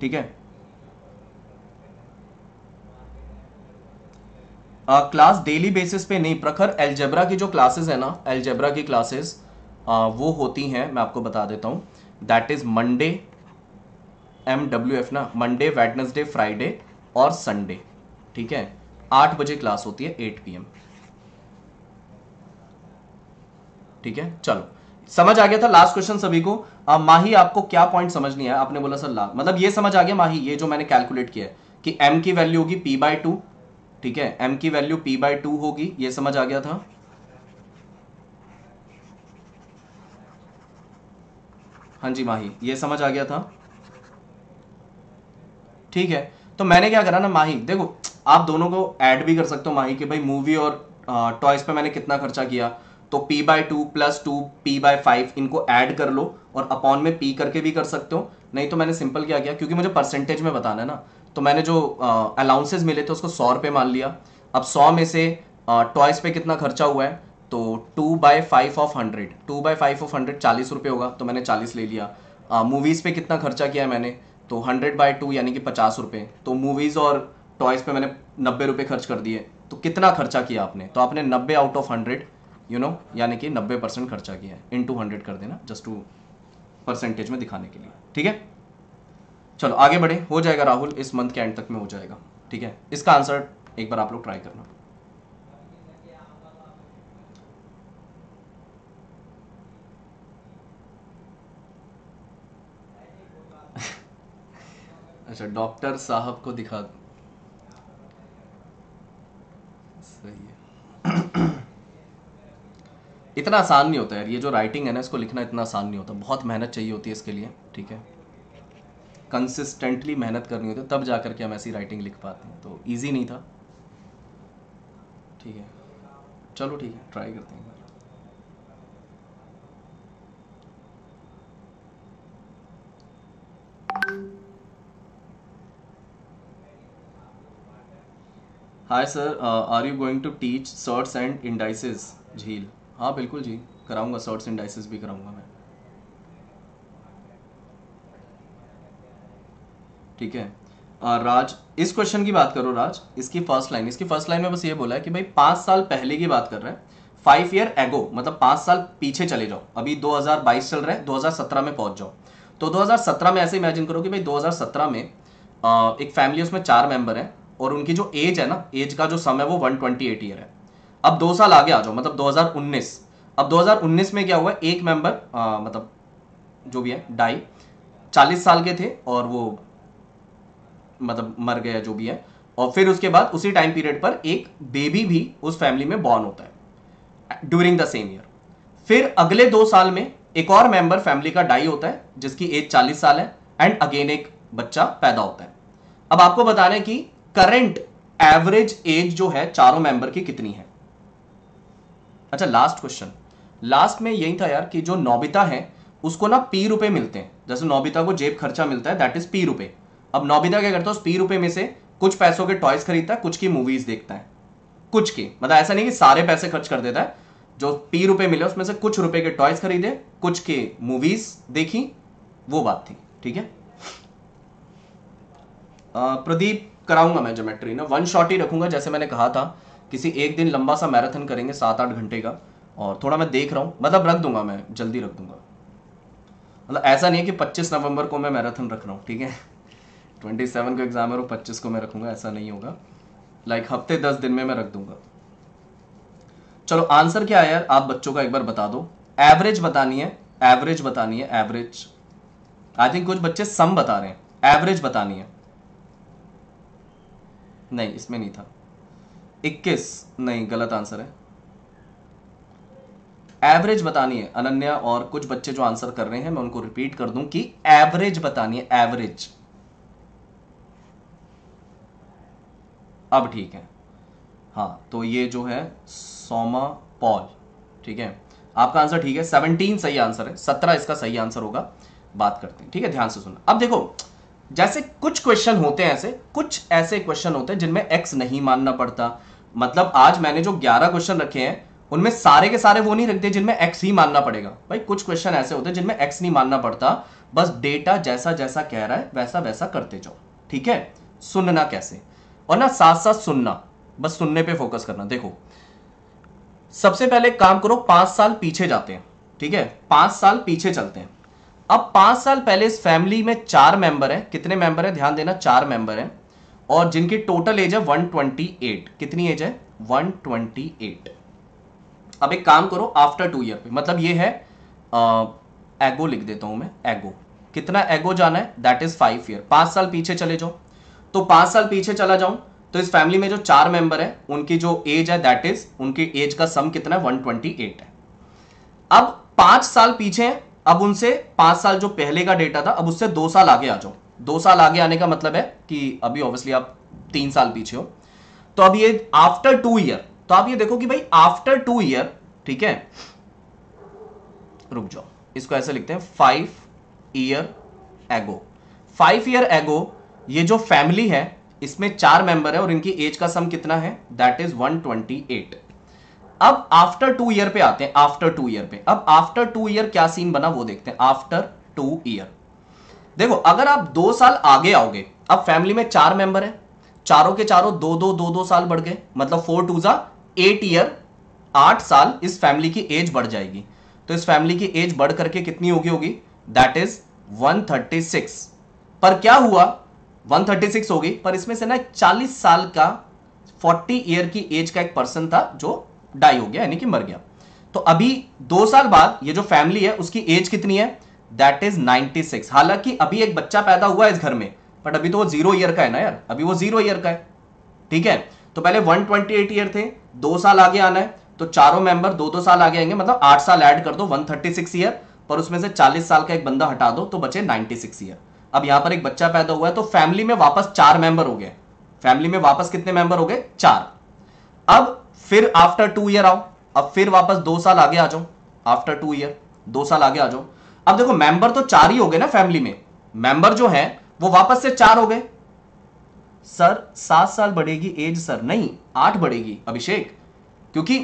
[SPEAKER 1] ठीक है क्लास डेली बेसिस पे नहीं प्रखर एलजेब्रा की जो क्लासेस है ना एलजेब्रा की क्लासेस वो होती हैं मैं आपको बता देता हूँ that is Monday M W F ना मंडे वेडनेसडे फ्राइडे और संडे ठीक है आठ बजे क्लास होती है एट पी एम ठीक है चलो समझ आ गया था लास्ट क्वेश्चन सभी को आ, माही आपको क्या पॉइंट समझ नहीं आया आपने बोला सर ला मतलब ये समझ आ गया माही ये जो मैंने कैलकुलेट किया है कि m की वैल्यू होगी p बाय टू ठीक है एम की वैल्यू पी बाय टू होगी ये समझ आ गया था हाँ जी माही ये समझ आ गया था ठीक है तो मैंने क्या करा ना माही देखो आप दोनों को ऐड भी कर सकते हो माही कि भाई मूवी और टॉयस पे मैंने कितना खर्चा किया तो p by two plus two P by five इनको ऐड कर लो और अपॉन में p करके भी कर सकते हो नहीं तो मैंने सिंपल क्या किया क्योंकि मुझे परसेंटेज में बताना है ना तो मैंने जो अलाउंसेज मिले थे उसको सौ रुपये मान लिया अब सौ में से टॉयस पे कितना खर्चा हुआ है तो two by five of hundred two by five of hundred चालीस रुपये होगा तो मैंने चालीस ले लिया मूवीज़ पे कितना खर्चा किया है मैंने तो हंड्रेड बाई टू यानी कि पचास रुपये तो मूवीज़ और टॉयज़ पे मैंने नब्बे रुपये खर्च कर दिए तो कितना खर्चा किया आपने तो आपने नब्बे out of hundred you know यानी कि नब्बे परसेंट खर्चा किया है इन टू हंड्रेड कर देना जस्ट टू परसेंटेज में दिखाने के लिए ठीक है चलो आगे बढ़े हो जाएगा राहुल इस मंथ के एंड तक में हो जाएगा ठीक है इसका आंसर एक बार आप लोग ट्राई करना अच्छा डॉक्टर साहब को दिखा दो सही है इतना आसान नहीं होता यार ये जो राइटिंग है ना इसको लिखना इतना आसान नहीं होता बहुत मेहनत चाहिए होती है इसके लिए ठीक है कंसिस्टेंटली मेहनत करनी होती है तब जा के हम ऐसी राइटिंग लिख पाते हैं तो ईजी नहीं था ठीक है चलो ठीक है ट्राई करते हैं hi sir are you going to teach surds and indices झील हाँ बिल्कुल जी कराऊंगा सर्ट्स इंडाइसिस भी कराऊंगा मैं ठीक है राज इस क्वेश्चन की बात करो राज इसकी फर्स्ट लाइन इसकी फर्स्ट लाइन में बस ये बोला है कि भाई पांच साल पहले की बात कर रहे हैं फाइव ईयर एगो मतलब पांच साल पीछे चले जाओ अभी 2022 चल रहा है 2017 में पहुंच जाओ तो 2017 में ऐसे इमेजिन करो कि भाई 2017 में आ, एक फैमिली उसमें चार मेंबर हैं और उनकी जो एज है ना एज का जो सम है वो एट ईयर है अब दो साल आगे आ जाओ मतलब उन्नीस अब उन्नीस में क्या हुआ एक मेंबर मतलब जो भी है डाई चालीस साल के थे और वो मतलब मर गया जो भी है और फिर उसके बाद उसी टाइम पीरियड पर एक बेबी भी उस फैमिली में बॉर्न होता है ड्यूरिंग द सेम ईयर फिर अगले दो साल में एक और मेंबर फैमिली का डाई होता है जिसकी एज चालीस साल है एंड अगेन एक बच्चा पैदा होता है अब आपको बता रहे कि करंट एवरेज एज जो है चारों मेंबर की कितनी है अच्छा लास्ट क्वेश्चन लास्ट में यही था यार कि जो नौबिता है उसको ना पी रुपए मिलते हैं जैसे नौबिता को जेब खर्चा मिलता है दैट इज पी रुपए अब नौबिदा क्या करता तो है उस पी रुपए में से कुछ पैसों के टॉयज खरीदता है कुछ की मूवीज देखता है कुछ की मतलब ऐसा नहीं कि सारे पैसे खर्च कर देता है जो पी रुपए मिले उसमें से कुछ रुपए के टॉयज खरीदे कुछ के मूवीज देखी वो बात थी ठीक है प्रदीप कराऊंगा मैं जोमेट्री ना वन शॉट ही रखूंगा जैसे मैंने कहा था किसी एक दिन लंबा सा मैराथन करेंगे सात आठ घंटे का और थोड़ा मैं देख रहा हूँ मतलब रख दूंगा मैं जल्दी रख दूंगा मतलब ऐसा नहीं है कि 25 नवंबर को मैं मैराथन रख रहा हूँ ठीक है ट्वेंटी सेवन का एग्ज़ाम है और पच्चीस को मैं रखूंगा ऐसा नहीं होगा लाइक like, हफ्ते दस दिन में मैं रख दूंगा चलो आंसर क्या है यार आप बच्चों का एक बार बता दो एवरेज बतानी है एवरेज बतानी है एवरेज आई थिंक कुछ बच्चे सम बता रहे हैं एवरेज बतानी है नहीं इसमें नहीं था 21 नहीं गलत आंसर है एवरेज बतानी है अनन्या और कुछ बच्चे जो आंसर कर रहे हैं मैं उनको रिपीट कर दूं कि एवरेज बतानी है एवरेज अब ठीक है हाँ तो ये जो है सोमा पॉल ठीक है आपका आंसर ठीक है सेवनटीन सही आंसर है सत्रह इसका सही आंसर होगा बात करते हैं ठीक है ध्यान से सुनना अब देखो जैसे कुछ क्वेश्चन होते हैं ऐसे कुछ ऐसे क्वेश्चन होते हैं जिनमें एक्स नहीं मानना पड़ता मतलब आज मैंने जो ग्यारह क्वेश्चन रखे हैं उनमें सारे के सारे वो नहीं रखते जिनमें एक्स ही मानना पड़ेगा भाई कुछ क्वेश्चन ऐसे होते हैं जिनमें एक्स नहीं मानना पड़ता बस डेटा जैसा जैसा कह रहा है वैसा वैसा करते जाओ ठीक है सुनना कैसे और ना साथ साथ सुनना बस सुनने पे फोकस करना देखो सबसे पहले काम करो पांच साल पीछे जाते हैं ठीक है पांच साल पीछे चलते हैं अब पांच साल पहले इस फैमिली में चार मेंबर हैं कितने मेंबर हैं ध्यान देना चार मेंबर हैं और जिनकी टोटल एज है 128 कितनी एज है 128 अब एक काम करो आफ्टर टू ईयर पे मतलब ये है आ, एगो लिख देता हूं मैं एगो कितना एगो जाना है दैट इज फाइव ईयर पांच साल पीछे चले जाओ तो पांच साल पीछे चला जाऊं तो इस फैमिली में जो चार मेंबर है उनकी जो एज है दैट इज उनकी एज का सम कितना है 128 है अब पांच साल पीछे है अब उनसे पांच साल जो पहले का डेटा था अब उससे दो साल आगे आ जाओ दो साल आगे आने का मतलब है कि अभी ऑब्वियसली आप तीन साल पीछे हो तो अब ये आफ्टर टू ईयर तो आप ये देखो कि भाई आफ्टर टू ईयर ठीक है रुक जाओ इसको ऐसे लिखते हैं five year ago five year ago ये जो फैमिली है इसमें चार मेंबर है और इनकी एज का सम कितना है दैट इज 128 अब आफ्टर टू ईयर पे आते हैं आफ्टर टू ईयर पे अब आफ्टर टू ईयर क्या सीन बना वो देखते हैं आफ्टर टू ईयर देखो अगर आप दो साल आगे आओगे अब फैमिली में चार मेंबर है चारों के चारों दो दो दो दो साल बढ़ गए मतलब फोर टू जा एट ईयर आठ साल इस फैमिली की एज बढ़ जाएगी तो इस फैमिली की एज बढ़ करके कितनी होगी होगी दैट इज 136 पर क्या हुआ 136 हो गई पर इसमें से ना 40 साल का 40 ईयर की एज का एक पर्सन था जो डाई हो गया यानी कि मर गया तो अभी दो साल बाद ये जो फैमिली है उसकी एज कितनी है दैट इज 96 हालांकि अभी एक बच्चा पैदा हुआ है इस घर में बट अभी तो वो जीरो ईयर का है ना यार अभी वो जीरो ईयर का है ठीक है तो पहले 128 ईयर थे दो साल आगे आना है तो चारों मेंबर दो दो साल आगे आएंगे मतलब आठ साल ऐड कर दो 136 ईयर पर उसमें से 40 साल का एक बंदा हटा दो तो बचे 96 ईयर अब यहां पर एक बच्चा पैदा हुआ है तो फैमिली में वापस चार मेंबर हो गए फैमिली में वापस कितने मेंबर हो गए चार अब फिर आफ्टर टू ईयर आओ अब फिर वापस दो साल आगे आ जाओ आफ्टर टू ईयर दो साल आगे आ जाओ अब देखो मेंबर तो चार ही हो गए ना फैमिली में मेंबर जो है वो वापस से चार हो गए सर सात साल बढ़ेगी एज सर नहीं आठ बढ़ेगी अभिषेक क्योंकि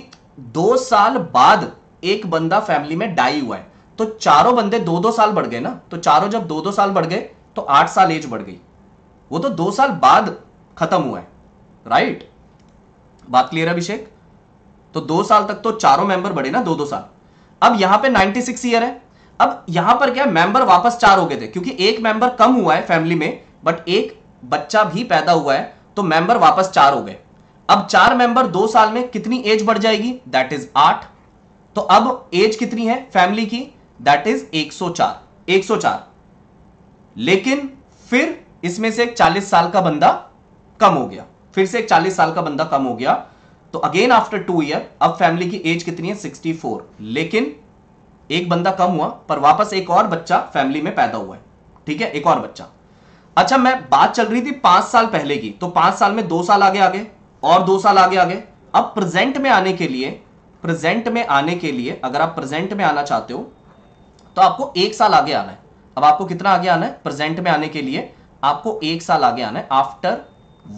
[SPEAKER 1] दो साल बाद एक बंदा फैमिली में डाई हुआ है तो चारों बंदे दो दो साल बढ़ गए ना तो चारों जब दो दो साल बढ़ गए तो आठ साल एज बढ़ गई वो तो दो साल बाद खत्म हुआ है राइट बात क्लियर है अभिषेक तो दो साल तक तो चारों मेंबर बढ़े ना दो दो साल अब यहां पे 96 ईयर है अब यहां पर क्या मेंबर वापस चार हो गए थे क्योंकि एक मेंबर कम हुआ है फैमिली में बट एक बच्चा भी पैदा हुआ है तो मेंबर वापस चार हो गए अब चार मेंबर दो साल में कितनी एज बढ़ जाएगी दैट इज आठ तो अब एज कितनी है फैमिली की दैट इज 104 104 लेकिन फिर इसमें से एक 40 साल का बंदा कम हो गया फिर से एक 40 साल का बंदा कम हो गया तो अगेन आफ्टर टू ईयर अब फैमिली की एज कितनी है 64 लेकिन एक बंदा कम हुआ पर वापस एक और बच्चा फैमिली में पैदा हुआ है ठीक है एक और बच्चा अच्छा मैं बात चल रही थी पांच साल पहले की तो पांच साल में दो साल आगे आगे और दो साल आगे आगे अब प्रेजेंट में आने के लिए प्रेजेंट में आने के लिए अगर आप प्रेजेंट में आना चाहते हो तो आपको एक साल आगे आना है अब आपको कितना आगे आना है प्रेजेंट में आने के लिए आपको एक साल आगे आना है आफ्टर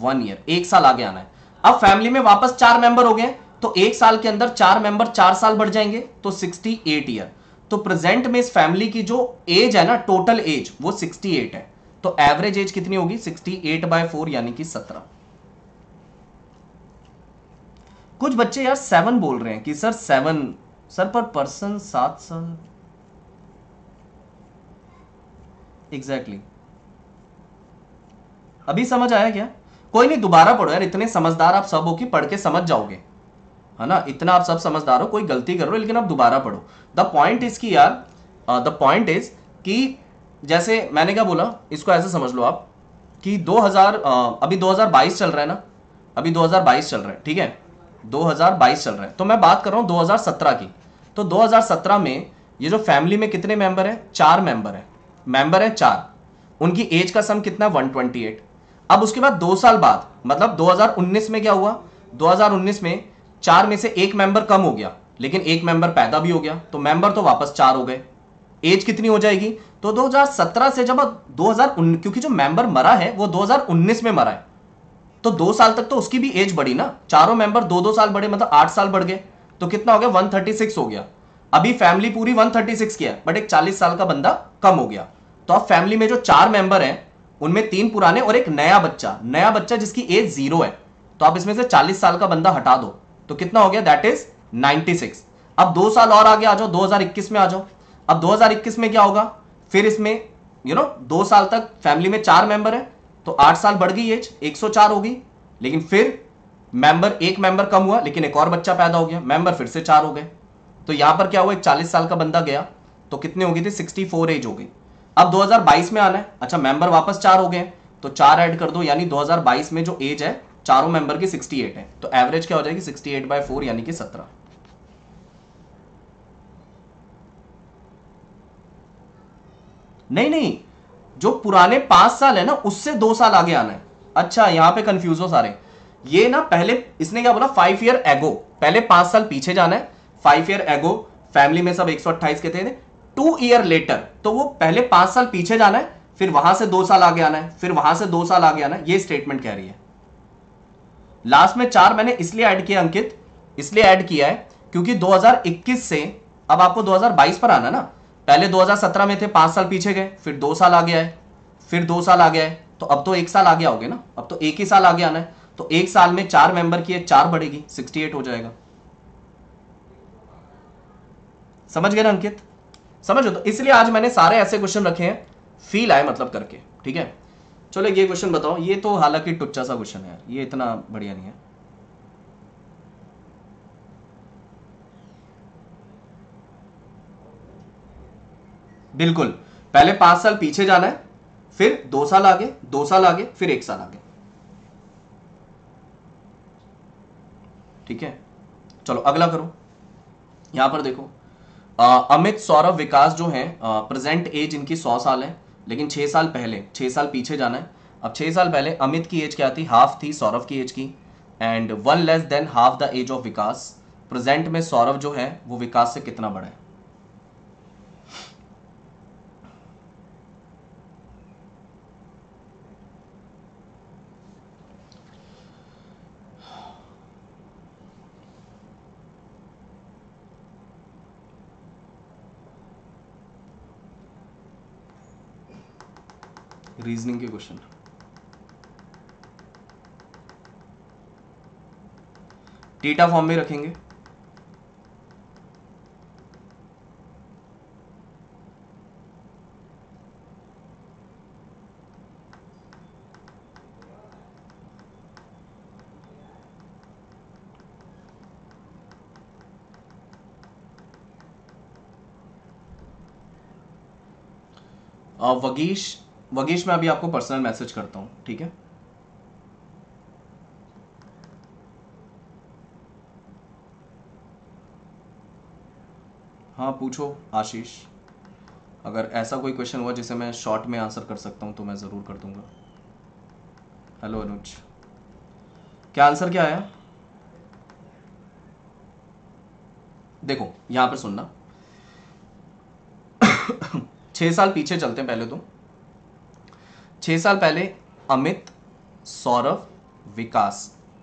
[SPEAKER 1] वन ईयर एक साल आगे आना है अब फैमिली में वापस चार मेंबर हो गए तो एक साल के अंदर चार मेंबर चार साल बढ़ जाएंगे तो सिक्सटी एट ईयर तो प्रेजेंट में इस फैमिली की जो एज है ना टोटल एज वो सिक्सटी एट है तो एवरेज एज कितनी होगी सिक्सटी एट बाय फोर यानी कि सत्रह कुछ बच्चे यार सेवन बोल रहे हैं कि sir seven sir per person सात साल एग्जैक्टली exactly. अभी समझ आया क्या कोई नहीं दोबारा पढ़ो यार इतने समझदार आप सब हो कि पढ़ के समझ जाओगे है ना इतना आप सब समझदार हो कोई गलती कर रहे हो लेकिन आप दोबारा पढ़ो द पॉइंट इज की यार द पॉइंट इज कि जैसे मैंने क्या बोला इसको ऐसे समझ लो आप कि 2000 uh, अभी 2022 चल रहा है ना अभी 2022 चल रहा है ठीक है 2022 चल रहा है तो मैं बात कर रहा हूँ 2017 की तो 2017 में ये जो फैमिली में कितने मेंबर हैं चार मेंबर हैं मेंबर है चार उनकी एज का सम कितना वन ट्वेंटी एट अब उसके बाद दो साल बाद मतलब 2019 में क्या हुआ 2019 में चार में से एक मेंबर कम हो गया लेकिन एक मेंबर पैदा भी हो गया तो मेंबर तो वापस चार हो गए एज कितनी हो जाएगी तो 2017 से जब 2019 क्योंकि जो मेंबर मरा है वो 2019 में मरा है तो दो साल तक तो उसकी भी एज बढ़ी ना चारों मेंबर दो दो साल बढ़े मतलब आठ साल बढ़ गए तो कितना हो गया 136 हो गया अभी फैमिली पूरी 136 की है बट एक 40 साल का बंदा कम हो गया तो अब फैमिली में जो चार मेंबर हैं उनमें तीन पुराने और एक नया बच्चा नया बच्चा जिसकी एज जीरो है तो आप इसमें से 40 साल का बंदा हटा दो तो कितना हो गया दैट इज 96 अब दो साल और आगे आ जाओ 2021 में आ जाओ अब 2021 में क्या होगा फिर इसमें यू नो दो साल तक फैमिली में चार मेंबर है तो आठ साल बढ़ गई एज चार होगी लेकिन फिर मेंबर एक मेंबर कम हुआ लेकिन एक और बच्चा पैदा हो गया मेंबर फिर से चार हो गए तो यहां पर क्या हुआ एक चालीस साल का बंदा गया तो कितने हो गई थी सिक्सटी फोर एज हो गई अब 2022 में आना है अच्छा मेंबर वापस चार हो गए तो चार ऐड कर दो यानी 2022 में जो एज है चारों मेंबर की 68 है तो एवरेज क्या हो जाएगी 68 एट बाय फोर यानी कि 17 नहीं नहीं जो पुराने पांच साल है ना उससे दो साल आगे आना है अच्छा यहां पे कंफ्यूज हो सारे ये ना पहले इसने क्या बोला फाइव ईयर एगो पहले पांच साल पीछे जाना है फाइव ईयर एगो फैमिली में सब 128 के थे टू ईयर लेटर तो वो पहले पांच साल पीछे जाना है फिर वहां से दो साल आगे आना है फिर वहां से दो साल आगे आना है ये स्टेटमेंट कह रही है लास्ट में चार मैंने इसलिए ऐड किया अंकित इसलिए ऐड किया है क्योंकि 2021 से अब आपको 2022 पर आना ना पहले 2017 में थे पांच साल पीछे गए फिर दो साल आ गया है फिर दो साल आ गया है तो अब तो एक साल आगे आओगे ना अब तो एक ही साल आगे आना है तो एक साल में चार मेंबर की है चार बढ़ेगी 68 हो जाएगा समझ गए ना अंकित समझो तो इसलिए आज मैंने सारे ऐसे क्वेश्चन रखे हैं फील आए मतलब करके ठीक है चलो ये क्वेश्चन बताओ ये तो हालांकि टुच्चा सा क्वेश्चन है ये इतना बढ़िया नहीं है बिल्कुल पहले पांच साल पीछे जाना है फिर दो साल आगे दो साल आगे फिर एक साल आगे ठीक है चलो अगला करो यहां पर देखो अमित सौरभ विकास जो हैं प्रेजेंट एज इनकी सौ साल है लेकिन छः साल पहले छः साल पीछे जाना है अब छः साल पहले अमित की एज क्या थी हाफ थी सौरभ की एज की and one less than half the age of Vikas present में सौरभ जो है वो विकास से कितना बड़ा है रीजनिंग के क्वेश्चन डेटा फॉर्म में रखेंगे वगीश uh, वगेश मैं अभी आपको पर्सनल मैसेज करता हूँ ठीक है हाँ पूछो आशीष अगर ऐसा कोई क्वेश्चन हुआ जिसे मैं शॉर्ट में आंसर कर सकता हूँ तो मैं ज़रूर कर दूंगा हेलो अनुज क्या आंसर क्या आया देखो यहां पर सुनना छह साल पीछे चलते हैं पहले तो छः साल पहले अमित सौरभ विकास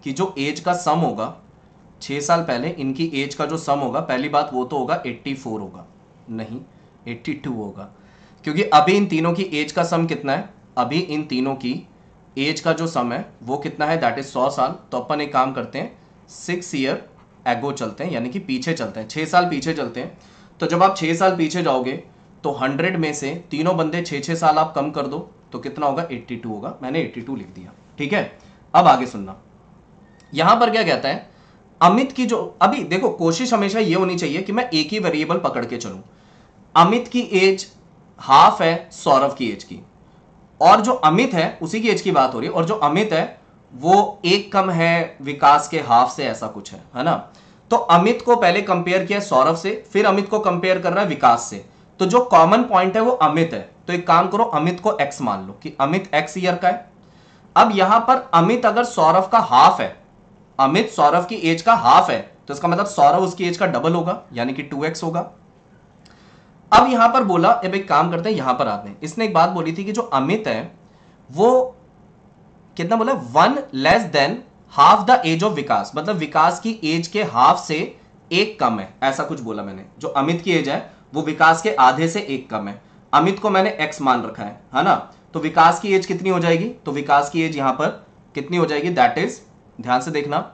[SPEAKER 1] की जो एज का सम होगा छः साल पहले इनकी एज का जो सम होगा पहली बात वो तो होगा 84 होगा नहीं 82 होगा क्योंकि अभी इन तीनों की एज का सम कितना है अभी इन तीनों की एज का जो सम है वो कितना है दैट इज सौ साल तो अपन एक काम करते हैं सिक्स ईयर एगो चलते हैं यानी कि पीछे चलते हैं छः साल पीछे चलते हैं तो जब आप छः साल पीछे जाओगे तो हंड्रेड में से तीनों बंदे छः छः साल आप कम कर दो तो कितना होगा 82 होगा मैंने 82 लिख दिया ठीक है अब आगे सुनना यहां पर क्या कहता है अमित की जो अभी देखो कोशिश हमेशा ये होनी चाहिए कि मैं एक ही वेरिएबल पकड़ के चलूं अमित की एज हाफ है सौरभ की एज की और जो अमित है उसी की एज की बात हो रही है और जो अमित है वो एक कम है विकास के हाफ से ऐसा कुछ है है ना तो अमित को पहले कंपेयर किया सौरभ से फिर अमित को कंपेयर कर रहा है विकास से तो जो कॉमन पॉइंट है वो अमित है तो एक काम करो अमित को एक्स मान लो कि अमित एक्स ईयर का है अब यहां पर अमित अगर सौरभ का हाफ है अमित सौरभ की एज का हाफ है तो इसका मतलब सौरभ उसकी एज का डबल होगा यानी कि टू एक्स होगा अब यहां पर बोला अब एक काम करते हैं यहां पर आते हैं इसने एक बात बोली थी कि जो अमित है वो कितना बोला one less than half the age of Vikas मतलब विकास की एज के हाफ से एक कम है ऐसा कुछ बोला मैंने जो अमित की एज है वो विकास के आधे से एक कम है अमित को मैंने एक्स मान रखा है है ना तो विकास की एज कितनी हो जाएगी तो विकास की एज यहां पर कितनी हो जाएगी दैट इज ध्यान से देखना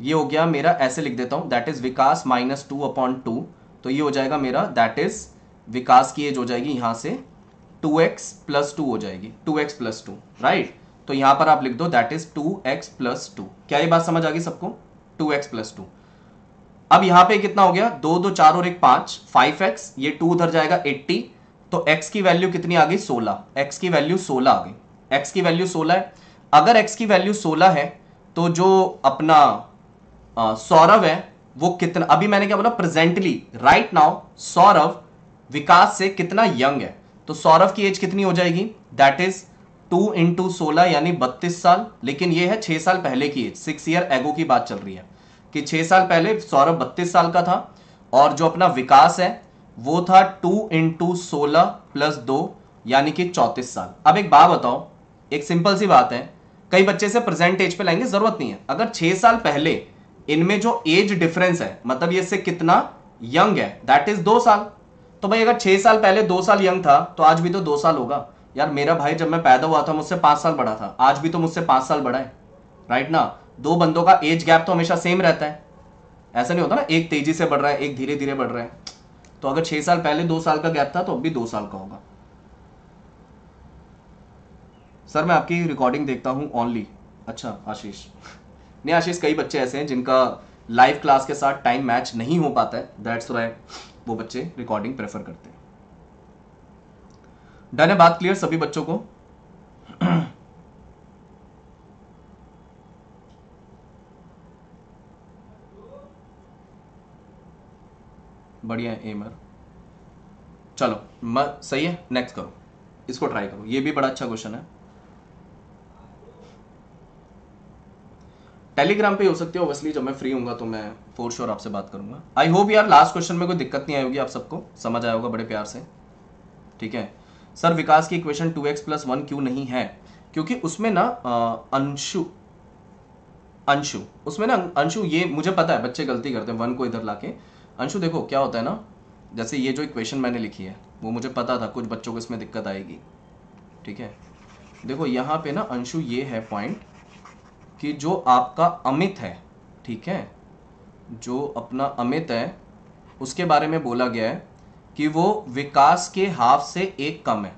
[SPEAKER 1] ये हो गया मेरा ऐसे लिख देता हूं that is Vikas minus two upon two तो ये हो जाएगा मेरा दैट इज विकास की एज हो जाएगी यहां से टू एक्स प्लस टू हो जाएगी two x plus two right तो यहां पर आप लिख दो that is two x plus two क्या ये बात समझ आ गई सबको टू एक्स प्लस टू अब यहां पे कितना हो गया दो दो चार और एक पांच फाइव एक्स ये टू उधर जाएगा एट्टी तो x की वैल्यू कितनी आ गई 16 x की वैल्यू 16 आ गई x की वैल्यू 16 है अगर x की वैल्यू 16 है तो जो अपना सौरभ है वो कितना अभी मैंने क्या बोला presently right now Saurav Vikas से कितना यंग है तो सौरव की एज कितनी हो जाएगी दैट इज टू इंटू सोलह यानी बत्तीस साल लेकिन ये है छह साल पहले की एज सिक्स ईयर एगो की बात चल रही है कि छह साल पहले सौरभ बत्तीस साल का था और जो अपना विकास है वो था टू इंटू सोलह प्लस दो यानी कि चौतीस साल अब एक बात बताओ एक सिंपल सी बात है कई बच्चे से प्रेजेंट एज पे लाएंगे जरूरत नहीं है अगर छह साल पहले इनमें जो एज डिफरेंस है मतलब ये से कितना यंग है दैट इज दो साल तो भाई अगर छह साल पहले दो साल यंग था तो आज भी तो दो साल होगा यार मेरा भाई जब मैं पैदा हुआ था मुझसे पांच साल बड़ा था आज भी तो मुझसे पांच साल बड़ा है राइट ना दो बंदों का एज गैप तो हमेशा सेम रहता है ऐसा नहीं होता ना एक तेजी से बढ़ रहा है एक धीरे धीरे बढ़ रहा है तो अगर छह साल पहले दो साल का गैप था तो अब भी दो साल का होगा सर मैं आपकी रिकॉर्डिंग देखता हूं ओनली अच्छा आशीष नहीं आशीष कई बच्चे ऐसे हैं जिनका लाइव क्लास के साथ टाइम मैच नहीं हो पाता है दैट्स राय वो बच्चे रिकॉर्डिंग प्रेफर करते हैं डन है बात क्लियर सभी बच्चों को बढ़िया एमर चलो म, सही है नेक्स्ट करो इसको ट्राई करो ये भी बड़ा अच्छा क्वेश्चन है टेलीग्राम पे हो सकती हो ओबियसली जब मैं फ्री हूंगा तो मैं फोर श्योर आपसे बात करूंगा आई होप यार लास्ट क्वेश्चन में कोई दिक्कत नहीं आई होगी आप सबको समझ आया होगा बड़े प्यार से ठीक है सर विकास की equation two x plus one क्यों नहीं है क्योंकि उसमें ना अंशु अंशु उसमें ना अंशु ये मुझे पता है बच्चे गलती करते हैं वन को इधर लाके अंशु देखो क्या होता है ना जैसे ये जो इक्वेशन मैंने लिखी है वो मुझे पता था कुछ बच्चों को इसमें दिक्कत आएगी ठीक है देखो यहाँ पे ना अंशु ये है पॉइंट कि जो आपका अमित है ठीक है जो अपना अमित है उसके बारे में बोला गया है कि वो विकास के हाफ से एक कम है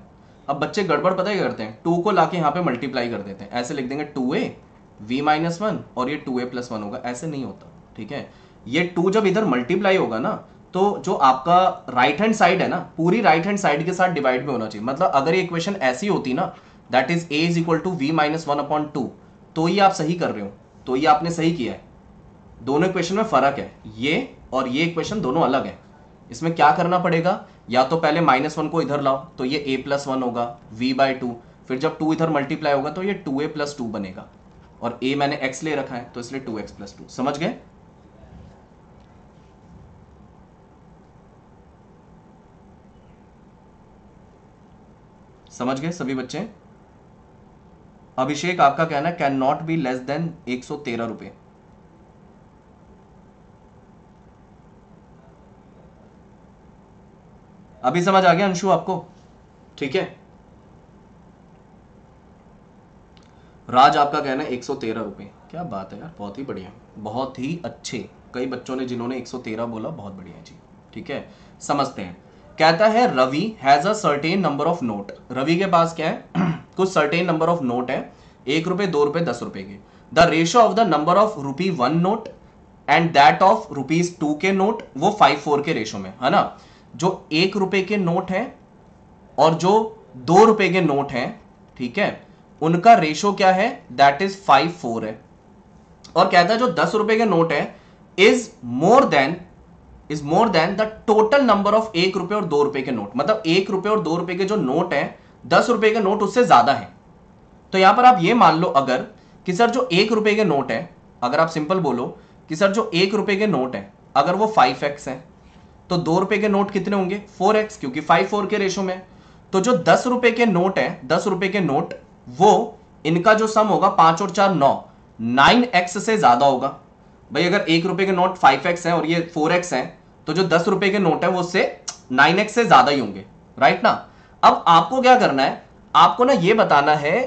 [SPEAKER 1] अब बच्चे गड़बड़ पता ही करते हैं टू को लाके यहाँ पे मल्टीप्लाई कर देते हैं ऐसे लिख देंगे two A V minus one और ये टू ए प्लस वन होगा ऐसे नहीं होता ठीक है ये टू जब इधर मल्टीप्लाई होगा ना तो जो आपका राइट हैंड साइड है ना पूरी राइट हैंड साइड के साथ डिवाइड में होना चाहिए मतलब अगर ये इक्वेशन ऐसी होती ना that is A is equal to V minus one upon two तो ये आप सही कर रहे हो तो ये आपने सही किया है दोनों इक्वेशन में फर्क है ये और ये इक्वेशन दोनों अलग है इसमें क्या करना पड़ेगा या तो पहले माइनस वन को इधर लाओ तो ये ए प्लस वन होगा वी बाय टू फिर जब टू इधर मल्टीप्लाई होगा तो ये टू ए प्लस टू बनेगा और ए मैंने एक्स ले रखा है तो इसलिए टू एक्स प्लस टू समझ गए समझ गए सभी बच्चे अभिषेक आपका कहना है can not be less than एक सौ तेरह रुपये अभी समझ आ गया अंशु आपको ठीक है राज आपका कहना है एक सौ तेरह रुपये क्या बात है यार बहुत ही बढ़िया बहुत ही अच्छे कई बच्चों ने जिन्होंने एक सौ तेरह बोला बहुत बढ़िया जी ठीक है समझते हैं कहता है Ravi has a certain number of note Ravi के पास क्या है कुछ सर्टेन नंबर ऑफ नोट है एक रुपए दो रुपए दस रुपए के the ratio of the number of rupee one note and that of rupees two के नोट वो फाइव फोर के रेशो में है ना जो एक रुपए के नोट है और जो दो रुपए के नोट है ठीक है उनका रेशो क्या है दैट इज फाइव फोर है और कहता है जो दस रुपए के नोट है is more than is more than the total number of एक रुपए और दो रुपए के नोट मतलब एक रुपए और दो रुपए के जो नोट है दस रुपए के नोट उससे ज्यादा है तो यहां पर आप ये मान लो अगर कि सर जो एक रुपए के नोट है अगर आप सिंपल बोलो कि सर जो एक रुपए के नोट है अगर वो फाइव एक्स है तो दो रुपए के नोट कितने होंगे फोर एक्स क्योंकि फाइव फोर के रेशो में तो जो दस रुपए के नोट है दस रुपए के नोट वो इनका जो सम होगा पांच और चार नौ नाइन एक्स से ज्यादा होगा भाई अगर एक रुपए के नोट फाइव एक्स है और ये फोर एक्स है तो जो दस रुपए के नोट है वो उससे नाइन एक्स से ज्यादा ही होंगे राइट ना अब आपको क्या करना है आपको ना ये बताना है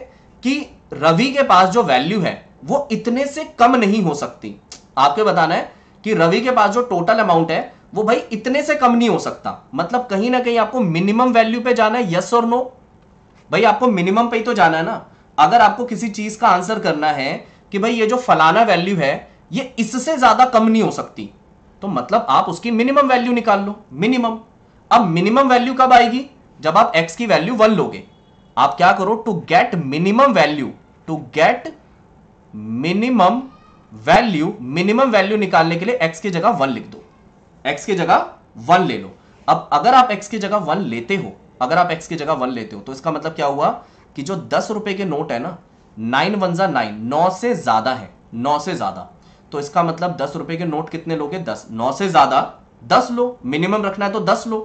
[SPEAKER 1] कि रवि के पास जो वैल्यू है वो इतने से कम नहीं हो सकती आपको बताना है कि रवि के पास जो टोटल अमाउंट है वो भाई इतने से कम नहीं हो सकता मतलब कहीं ना कहीं आपको मिनिमम वैल्यू पे जाना है यस और नो भाई आपको मिनिमम पे ही तो जाना है ना अगर आपको किसी चीज का आंसर करना है कि भाई ये जो फलाना वैल्यू है ये इससे ज्यादा कम नहीं हो सकती तो मतलब आप उसकी मिनिमम वैल्यू निकाल लो मिनिमम अब मिनिमम वैल्यू कब आएगी जब आप एक्स की वैल्यू वन लोगे आप क्या करो to get minimum value to get minimum value minimum value निकालने के लिए एक्स की जगह वन लिख दो एक्स की जगह वन ले लो अब अगर आप एक्स की जगह वन लेते हो अगर आप एक्स की जगह वन लेते हो तो इसका मतलब क्या हुआ कि जो दस रुपए के नोट है ना नाइन वन जा नाइन नौ से ज्यादा है नौ से ज्यादा तो इसका मतलब दस रुपए के नोट कितने लोगे दस नौ से ज्यादा दस लो मिनिमम रखना है तो दस लो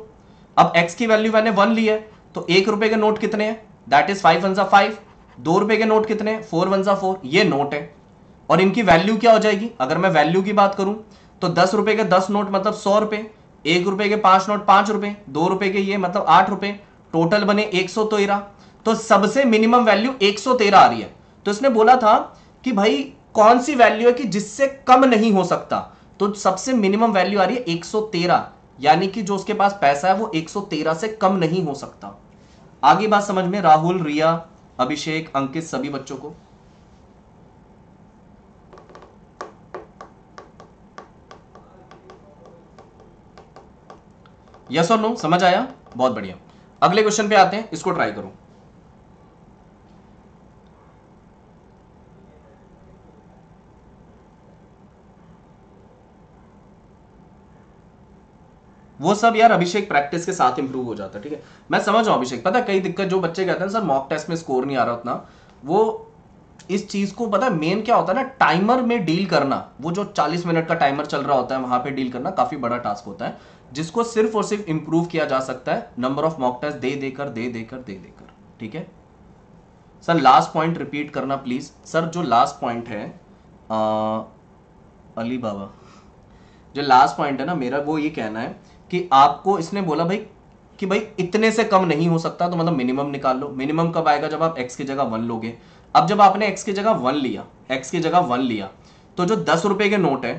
[SPEAKER 1] अब एक्स की वैल्यू मैंने वन ली है तो एक रुपए के नोट कितने हैं दैट इज फाइव वन सा फाइव दो रुपए के नोट कितने हैं फोर वन सा फोर ये नोट है और इनकी वैल्यू क्या हो जाएगी अगर मैं वैल्यू की बात करूं तो दस रुपए के दस नोट मतलब सौ रुपए एक रुपए के पांच नोट पांच रुपए दो रुपए के ये मतलब आठ रुपए टोटल बने एक सौ तेरह तो सबसे मिनिमम वैल्यू एक सौ तेरह आ रही है तो इसने बोला था कि भाई कौन सी वैल्यू है कि जिससे कम नहीं हो सकता तो सबसे मिनिमम वैल्यू आ रही है 113 यानी कि जो उसके पास पैसा है वो 113 से कम नहीं हो सकता आगे बात समझ में राहुल रिया अभिषेक अंकित सभी बच्चों को यस और नो समझ आया बहुत बढ़िया अगले क्वेश्चन पे आते हैं इसको ट्राई करो वो सब यार अभिषेक प्रैक्टिस के साथ इंप्रूव हो जाता है ठीक है मैं समझ रहा हूँ अभिषेक पता कई दिक्कत जो बच्चे कहते हैं सर मॉक टेस्ट में स्कोर नहीं आ रहा उतना वो इस चीज को पता है मेन क्या होता है ना टाइमर में डील करना वो जो 40 मिनट का टाइमर चल रहा होता है वहां पे डील करना काफी बड़ा टास्क होता है जिसको सिर्फ और सिर्फ इंप्रूव किया जा सकता है नंबर ऑफ मॉक टेस्ट दे देकर दे देकर दे देकर ठीक है सर लास्ट पॉइंट रिपीट करना प्लीज सर जो लास्ट पॉइंट है आ, अली बाबा जो लास्ट पॉइंट है ना मेरा वो ये कहना है कि आपको इसने बोला भाई कि भाई इतने से कम नहीं हो सकता तो मतलब मिनिमम निकाल लो मिनिमम कब आएगा जब आप एक्स की जगह वन लोगे अब जब आपने एक्स की जगह वन लिया एक्स की जगह वन लिया तो जो दस रुपए के नोट है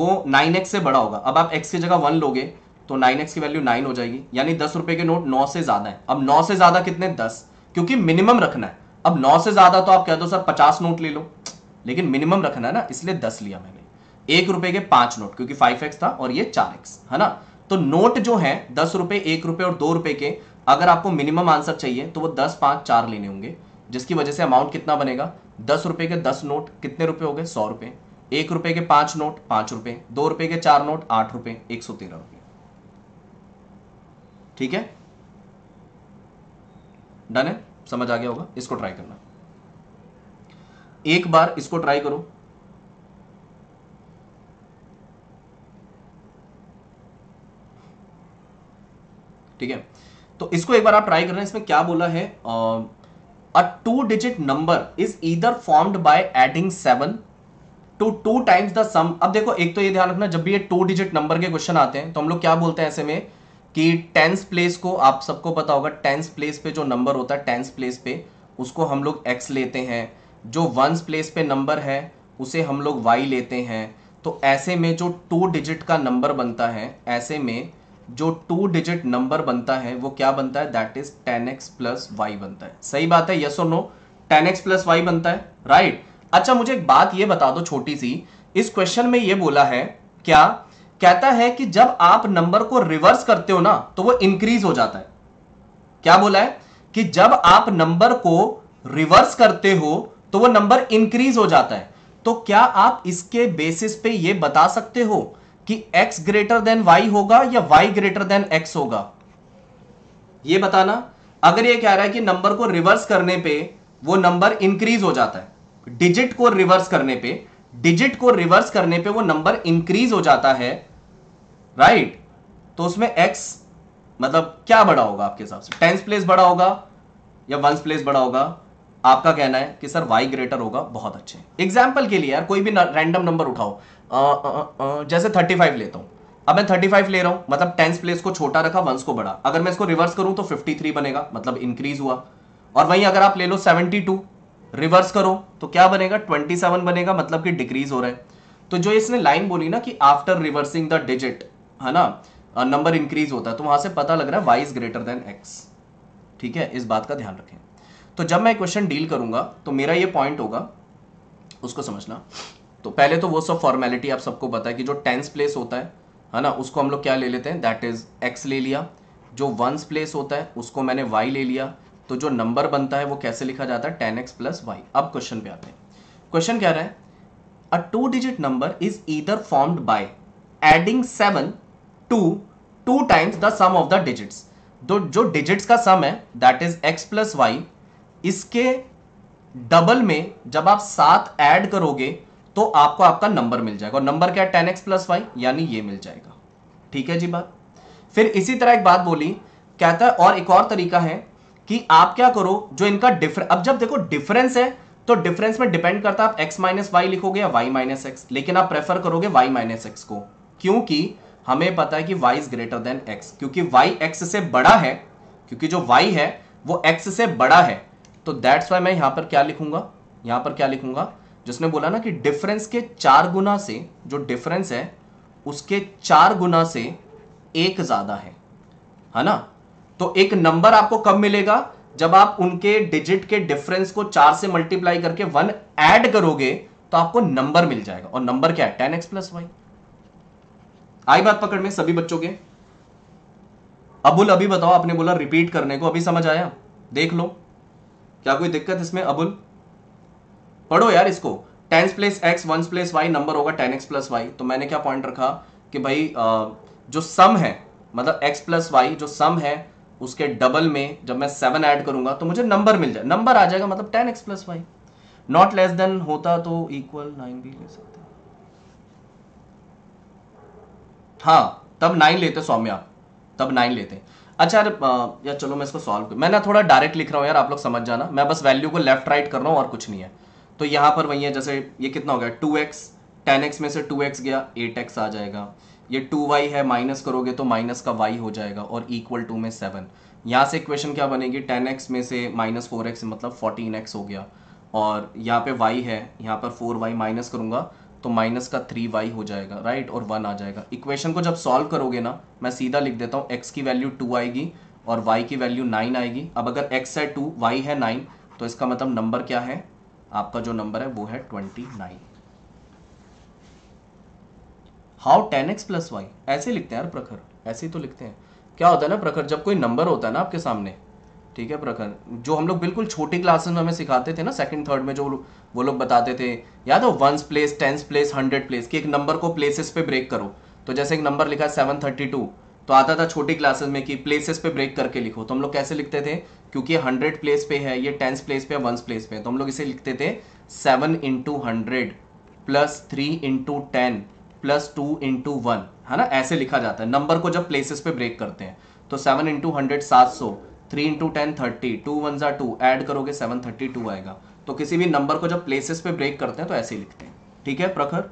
[SPEAKER 1] वो नाइन एक्स से बड़ा होगा अब आप एक्स की जगह वन लोगे तो नाइन एक्स की वैल्यू नाइन हो जाएगी यानी दस रुपये के नोट नौ से ज़्यादा है अब नौ से ज़्यादा कितने दस क्योंकि मिनिमम रखना है अब नौ से ज़्यादा तो आप कह दो सर पचास नोट ले लो लेकिन मिनिमम रखना है ना इसलिए दस लिया मैंने एक रुपए के पांच नोट क्योंकि फाइव एक्स था और ये चार एक्स है ना तो नोट जो है दस रुपए एक रुपए और दो रुपए के अगर आपको मिनिमम आंसर चाहिए तो वो दस पांच चार लेने होंगे जिसकी वजह से अमाउंट कितना बनेगा दस रुपए के दस नोट कितने रुपए हो गए सौ रुपए एक रुपए के पांच नोट पांच रुपए दो रुपए के चार नोट आठ रुपए एक सौ तेरह रुपए ठीक है डन है समझ आ गया होगा इसको ट्राई करना एक बार इसको ट्राई करो ठीक है तो इसको एक बार आप ट्राई करना इसमें क्या बोला है a two digit number is either formed by adding seven to two times the sum अब देखो एक तो ये ध्यान रखना जब भी ये टू डिजिट नंबर के क्वेश्चन आते हैं तो हम लोग क्या बोलते हैं ऐसे में कि टेंस प्लेस को आप सबको पता होगा टेंस प्लेस पे जो नंबर होता है टेंस प्लेस पे उसको हम लोग एक्स लेते हैं जो वंस प्लेस पे नंबर है उसे हम लोग वाई लेते हैं तो ऐसे में जो टू डिजिट का नंबर बनता है ऐसे में जो टू डिजिट नंबर बनता है वो क्या बनता है that is ten x plus y बनता है सही बात है यस और no ten x plus y बनता है राइट right? अच्छा मुझे एक बात ये बता दो छोटी सी इस क्वेश्चन में ये बोला है क्या कहता है कि जब आप नंबर को रिवर्स करते हो ना तो वो इंक्रीज हो जाता है क्या बोला है कि जब आप नंबर को रिवर्स करते हो तो वो नंबर इंक्रीज हो जाता है तो क्या आप इसके बेसिस पे ये बता सकते हो कि x ग्रेटर देन y होगा या y ग्रेटर देन x होगा ये बताना अगर ये कह रहा है कि नंबर को रिवर्स करने पे वो नंबर इंक्रीज हो जाता है डिजिट को रिवर्स करने पे डिजिट को रिवर्स करने पे वो नंबर इंक्रीज हो जाता है राइट right? तो उसमें x मतलब क्या बड़ा होगा आपके हिसाब से टेंस प्लेस बड़ा होगा या वंस प्लेस बड़ा होगा आपका कहना है कि सर y ग्रेटर होगा बहुत अच्छे एग्जाम्पल के लिए यार कोई भी रैंडम नंबर उठाओ जैसे थर्टी फाइव लेता हूँ अब मैं थर्टी फाइव ले रहा हूँ मतलब टेंस प्लेस को छोटा रखा वंस को बड़ा अगर मैं इसको रिवर्स करूँ तो फिफ्टी थ्री बनेगा मतलब इंक्रीज हुआ और वहीं अगर आप ले लो सेवेंटी टू रिवर्स करो तो क्या बनेगा ट्वेंटी सेवन बनेगा मतलब कि डिक्रीज हो रहा है तो जो इसने लाइन बोली ना कि आफ्टर रिवर्सिंग द डिजिट है ना नंबर इंक्रीज होता है तो वहां से पता लग रहा है y is greater than x ठीक है इस बात का ध्यान रखें तो जब मैं क्वेश्चन डील करूंगा तो मेरा ये पॉइंट होगा उसको समझना तो पहले तो वो सब फॉर्मेलिटी आप सबको पता है कि जो टेंस प्लेस होता है है ना उसको हम लोग क्या ले लेते हैं दैट इज़ एक्स ले लिया जो वंस प्लेस होता है उसको मैंने वाई ले लिया तो जो नंबर बनता है वो कैसे लिखा जाता है टेन एक्स प्लस वाई अब क्वेश्चन पे आते हैं क्वेश्चन क्या रहा है a two digit number is either formed by adding seven to two times the sum of the digits तो जो डिजिट्स का सम है that is x plus y इसके डबल में जब आप सात ऐड करोगे तो आपको आपका नंबर मिल जाएगा और नंबर क्या है टेन एक्स प्लस वाई यानी ये मिल जाएगा ठीक है जी बात फिर इसी तरह एक बात बोली कहता है और एक और तरीका है कि आप क्या करो जो इनका डिफरेंस अब जब देखो डिफरेंस है तो डिफरेंस में डिपेंड करता है आप x माइनस वाई लिखोगे या y माइनस एक्स लेकिन आप प्रेफर करोगे y माइनस एक्स को क्योंकि हमें पता है कि y is greater than x क्योंकि y x से बड़ा है क्योंकि जो y है वो x से बड़ा है तो दैट्स वाई मैं यहां पर क्या लिखूंगा यहां पर क्या लिखूंगा जिसने बोला ना कि डिफरेंस के चार गुना से जो डिफरेंस है उसके चार गुना से एक ज़्यादा है है ना तो एक नंबर आपको कब मिलेगा जब आप उनके डिजिट के डिफरेंस को चार से मल्टीप्लाई करके वन ऐड करोगे तो आपको नंबर मिल जाएगा और नंबर क्या है टेन एक्स प्लस वाई आई बात पकड़ में सभी बच्चों के अबुल अभी बताओ आपने बोला रिपीट करने को अभी समझ आया देख लो क्या कोई दिक्कत इसमें अबुल पढ़ो यार इसको tens place x one place y number होगा टेन एक्स प्लस वाई तो मैंने क्या पॉइंट रखा कि भाई जो सम है मतलब एक्स प्लस वाई जो सम है उसके डबल में जब मैं सेवन ऐड करूंगा तो मुझे नंबर मिल जाए नंबर आ जाएगा मतलब ten x plus y not less than होता तो इक्वल नाइन भी ले सकते हाँ तब नाइन लेते सौम्य आप तब नाइन लेते अच्छा यार यार चलो मैं इसको सॉल्व मैं ना थोड़ा डायरेक्ट लिख रहा हूँ यार आप लोग समझ जाना मैं बस वैल्यू को लेफ्ट राइट कर रहा हूँ और कुछ नहीं है तो यहाँ पर वही है जैसे ये कितना हो गया टू एक्स टेन एक्स में से टू एक्स गया एट एक्स आ जाएगा ये टू वाई है माइनस करोगे तो माइनस का वाई हो जाएगा और इक्वल टू में सेवन यहाँ से इक्वेशन क्या बनेगी टेन एक्स में से माइनस फोर एक्स मतलब फोर्टीन एक्स हो गया और यहाँ पे वाई है यहाँ पर फोर वाई माइनस करूँगा तो माइनस का थ्री वाई हो जाएगा राइट और वन आ जाएगा इक्वेशन को जब सॉल्व करोगे ना मैं सीधा लिख देता हूँ एक्स की वैल्यू टू आएगी और वाई की वैल्यू नाइन आएगी अब अगर एक्स है टू वाई है नाइन तो इसका मतलब नंबर क्या है आपका जो नंबर है वो है twenty nine how ten x plus y ऐसे लिखते हैं यार प्रखर ऐसे ही तो लिखते हैं क्या होता है ना प्रखर जब कोई नंबर होता है ना आपके सामने ठीक है प्रखर जो हम लोग बिल्कुल छोटी क्लासेस में हमें सिखाते थे ना सेकंड थर्ड में जो वो लोग बताते थे याद हो ones place tens place hundred place कि एक नंबर को प्लेसेस पे ब्रेक करो तो जैसे एक नंबर लिखा है सेवन थर्टी टू तो आता था छोटी क्लासेस में कि प्लेसेस पे ब्रेक करके लिखो तो हम लोग कैसे लिखते थे क्योंकि हंड्रेड प्लेस पे है ये टेंस प्लेस पे है वंस प्लेस पे है तो हम लोग इसे लिखते थे seven into hundred plus three into ten plus two into one है ना ऐसे लिखा जाता है नंबर को जब प्लेसेस पे ब्रेक करते हैं तो सेवन इंटू हंड्रेड सात सौ three into ten thirty two one ज़ा टू एड करोगे सेवन थर्टी टू आएगा तो किसी भी नंबर को जब प्लेसेस पे ब्रेक करते हैं तो ऐसे ही लिखते हैं ठीक है प्रखर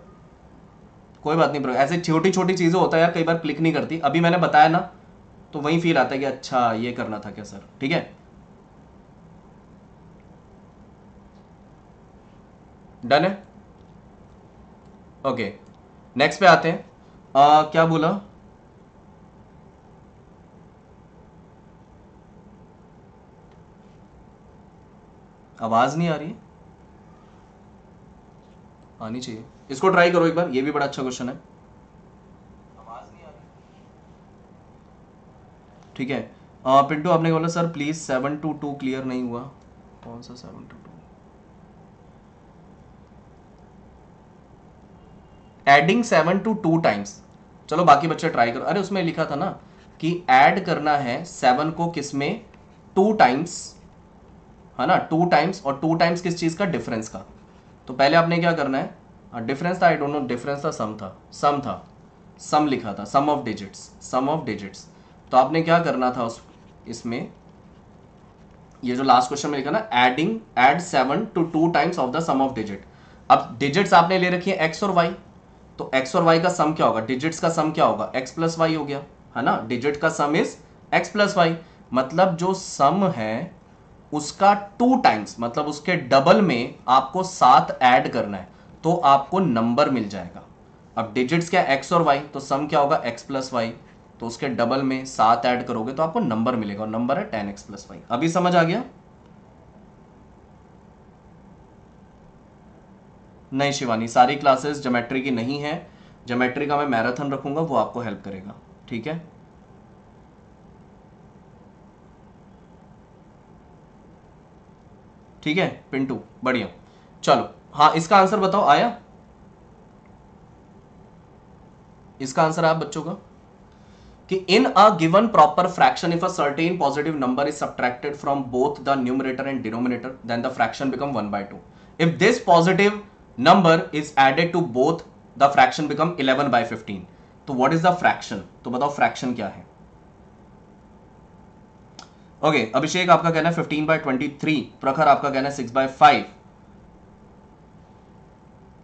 [SPEAKER 1] कोई बात नहीं ब्रो ऐसे छोटी छोटी चीज़ें होता है यार कई बार क्लिक नहीं करती अभी मैंने बताया ना तो वही फील आता है कि अच्छा ये करना था क्या सर ठीक है डन है ओके नेक्स्ट पे आते हैं आ, क्या बोला आवाज़ नहीं आ रही आनी चाहिए इसको ट्राई करो एक बार ये भी बड़ा अच्छा क्वेश्चन है ठीक है पिंटू आपने बोला sir please seven to two clear नहीं हुआ कौन सा seven to two adding seven to two times चलो बाकी बच्चे ट्राई करो अरे उसमें लिखा था ना कि ऐड करना है सेवन को किस में टू टाइम्स है ना टू टाइम्स और टू टाइम्स किस चीज का डिफरेंस का तो पहले आपने क्या करना है डिफरेंस हाँ, था आई डोंट नो डिफरेंस था सम था सम था सम लिखा था sum of digits sum of digits तो आपने क्या करना था उस इसमें ये जो लास्ट क्वेश्चन में लिखा ना adding add seven to two times of the sum of digit अब डिजिट्स आपने ले रखी है एक्स और वाई तो एक्स और वाई का सम क्या होगा डिजिट्स का सम क्या होगा एक्स प्लस वाई हो गया है ना डिजिट का sum is x plus y मतलब जो सम है उसका टू टाइम्स मतलब उसके डबल में आपको सात ऐड करना है तो आपको नंबर मिल जाएगा अब डिजिट्स क्या एक्स और वाई तो सम क्या होगा एक्स प्लस वाई तो उसके डबल में सात ऐड करोगे तो आपको नंबर मिलेगा और नंबर है टेन एक्स प्लस वाई अभी समझ आ गया नहीं शिवानी सारी क्लासेस ज्योमेट्री की नहीं है ज्योमेट्री का मैं मैराथन रखूंगा वो आपको हेल्प करेगा ठीक है ठीक है पिंटू बढ़िया चलो हाँ इसका आंसर बताओ आया इसका आंसर आप बच्चों का कि in a given proper fraction if a certain positive number is subtracted from both the numerator and denominator then the fraction become one by two if this positive number is added to both the fraction become eleven by fifteen तो what is the fraction तो बताओ fraction क्या है okay okay, अभिषेक आपका कहना है by twenty three प्रखर आपका कहना है सिक्स बाय फाइव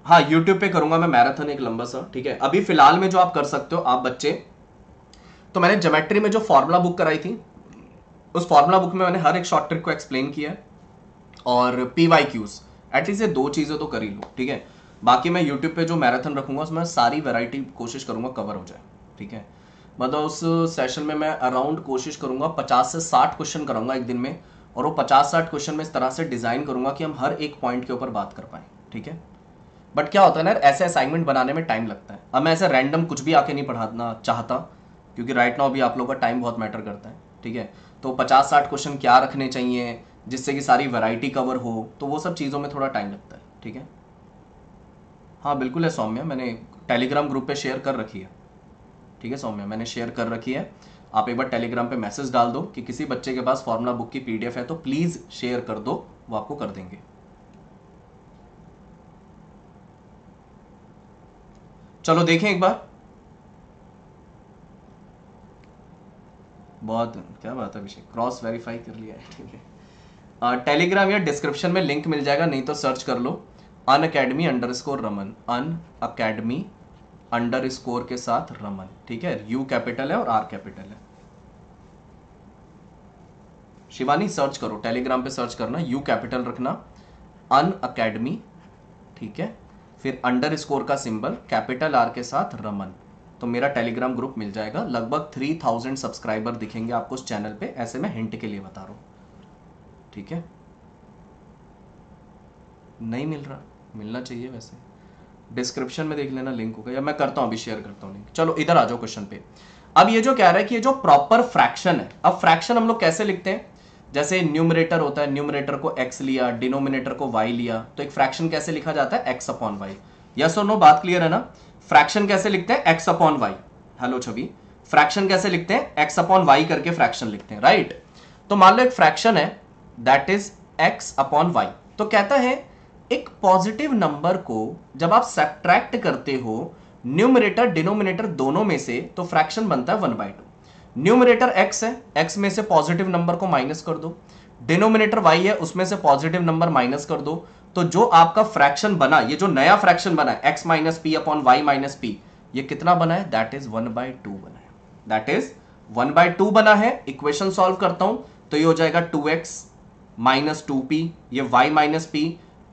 [SPEAKER 1] हाँ यूट्यूब पे करूंगा मैं मैराथन एक लंबा सा ठीक है अभी फिलहाल में जो आप कर सकते हो आप बच्चे तो मैंने जोमेट्री में जो फॉर्मूला बुक कराई थी उस फॉर्मूला बुक में मैंने हर एक शॉर्ट ट्रिक को एक्सप्लेन किया है और पी वाई क्यूज एटलीस्ट ये दो चीज़ें तो कर ही लो ठीक है बाकी मैं यूट्यूब पे जो मैराथन रखूंगा उसमें सारी वेराइटी कोशिश करूँगा कवर हो जाए ठीक है मतलब उस सेशन में मैं अराउंड कोशिश करूंगा पचास से साठ क्वेश्चन कराऊंगा एक दिन में और वो पचास साठ क्वेश्चन में इस तरह से डिज़ाइन करूंगा कि हम हर एक पॉइंट के ऊपर बात कर पाए ठीक है बट क्या होता है ना ऐसे असाइनमेंट बनाने में टाइम लगता है अब मैं ऐसे रैंडम कुछ भी आके नहीं पढ़ाना चाहता क्योंकि राइट नाउ भी आप लोगों का टाइम बहुत मैटर करता है ठीक है तो पचास साठ क्वेश्चन क्या रखने चाहिए जिससे कि सारी वैरायटी कवर हो तो वो सब चीज़ों में थोड़ा टाइम लगता है ठीक है हाँ बिल्कुल है सौम्या मैंने टेलीग्राम ग्रुप पे शेयर कर रखी है ठीक है सौम्या मैंने शेयर कर रखी है आप एक बार टेलीग्राम पे मैसेज डाल दो कि किसी बच्चे के पास फॉर्मूला बुक की पीडीएफ है तो प्लीज़ शेयर कर दो वो आपको कर देंगे चलो देखें एक बार बहुत क्या बात है अभिषेक क्रॉस वेरीफाई कर लिया है ठीक है टेलीग्राम या डिस्क्रिप्शन में लिंक मिल जाएगा नहीं तो सर्च कर लो Unacademy underscore Raman Unacademy underscore के साथ रमन ठीक है यू कैपिटल है और आर कैपिटल है शिवानी सर्च करो टेलीग्राम पे सर्च करना यू कैपिटल रखना अन अकेडमी ठीक है फिर अंडर स्कोर का सिंबल कैपिटल आर के साथ रमन तो मेरा टेलीग्राम ग्रुप मिल जाएगा लगभग थ्री थाउजेंड सब्सक्राइबर दिखेंगे आपको उस चैनल पे ऐसे में हिंट के लिए बता रहा हूँ ठीक है नहीं मिल रहा मिलना चाहिए वैसे डिस्क्रिप्शन में देख लेना लिंक होगा या मैं करता हूँ अभी शेयर करता हूँ लिंक चलो इधर आ जाओ क्वेश्चन पे अब ये जो कह रहा है कि ये जो प्रॉपर फ्रैक्शन है अब फ्रैक्शन हम लोग कैसे लिखते हैं जैसे न्यूमरेटर होता है न्यूमरेटर को एक्स लिया डिनोमिनेटर को वाई लिया तो एक फ्रैक्शन कैसे लिखा जाता है एक्स अपॉन वाई यस और नो बात क्लियर है ना फ्रैक्शन कैसे लिखते हैं x upon y hello Chhavi fraction कैसे लिखते हैं एक्स अपॉन वाई करके फ्रैक्शन लिखते हैं राइट तो मान लो एक फ्रैक्शन है that is x upon y तो कहता है एक पॉजिटिव नंबर को जब आप सब्ट्रैक्ट करते हो न्यूमरेटर डिनोमिनेटर दोनों में से तो फ्रैक्शन बनता है one by two numerator x है एक्स में से पॉजिटिव नंबर को माइनस कर दो डिनोमिनेटर वाई है उसमें से पॉजिटिव नंबर माइनस कर दो तो जो आपका फ्रैक्शन बना ये जो नया फ्रैक्शन बना है x minus p upon y minus p ये कितना बना है that is one by two बना है that is one by two बना है इक्वेशन सॉल्व करता हूं तो ये हो जाएगा two x minus two p ये वाई माइनस पी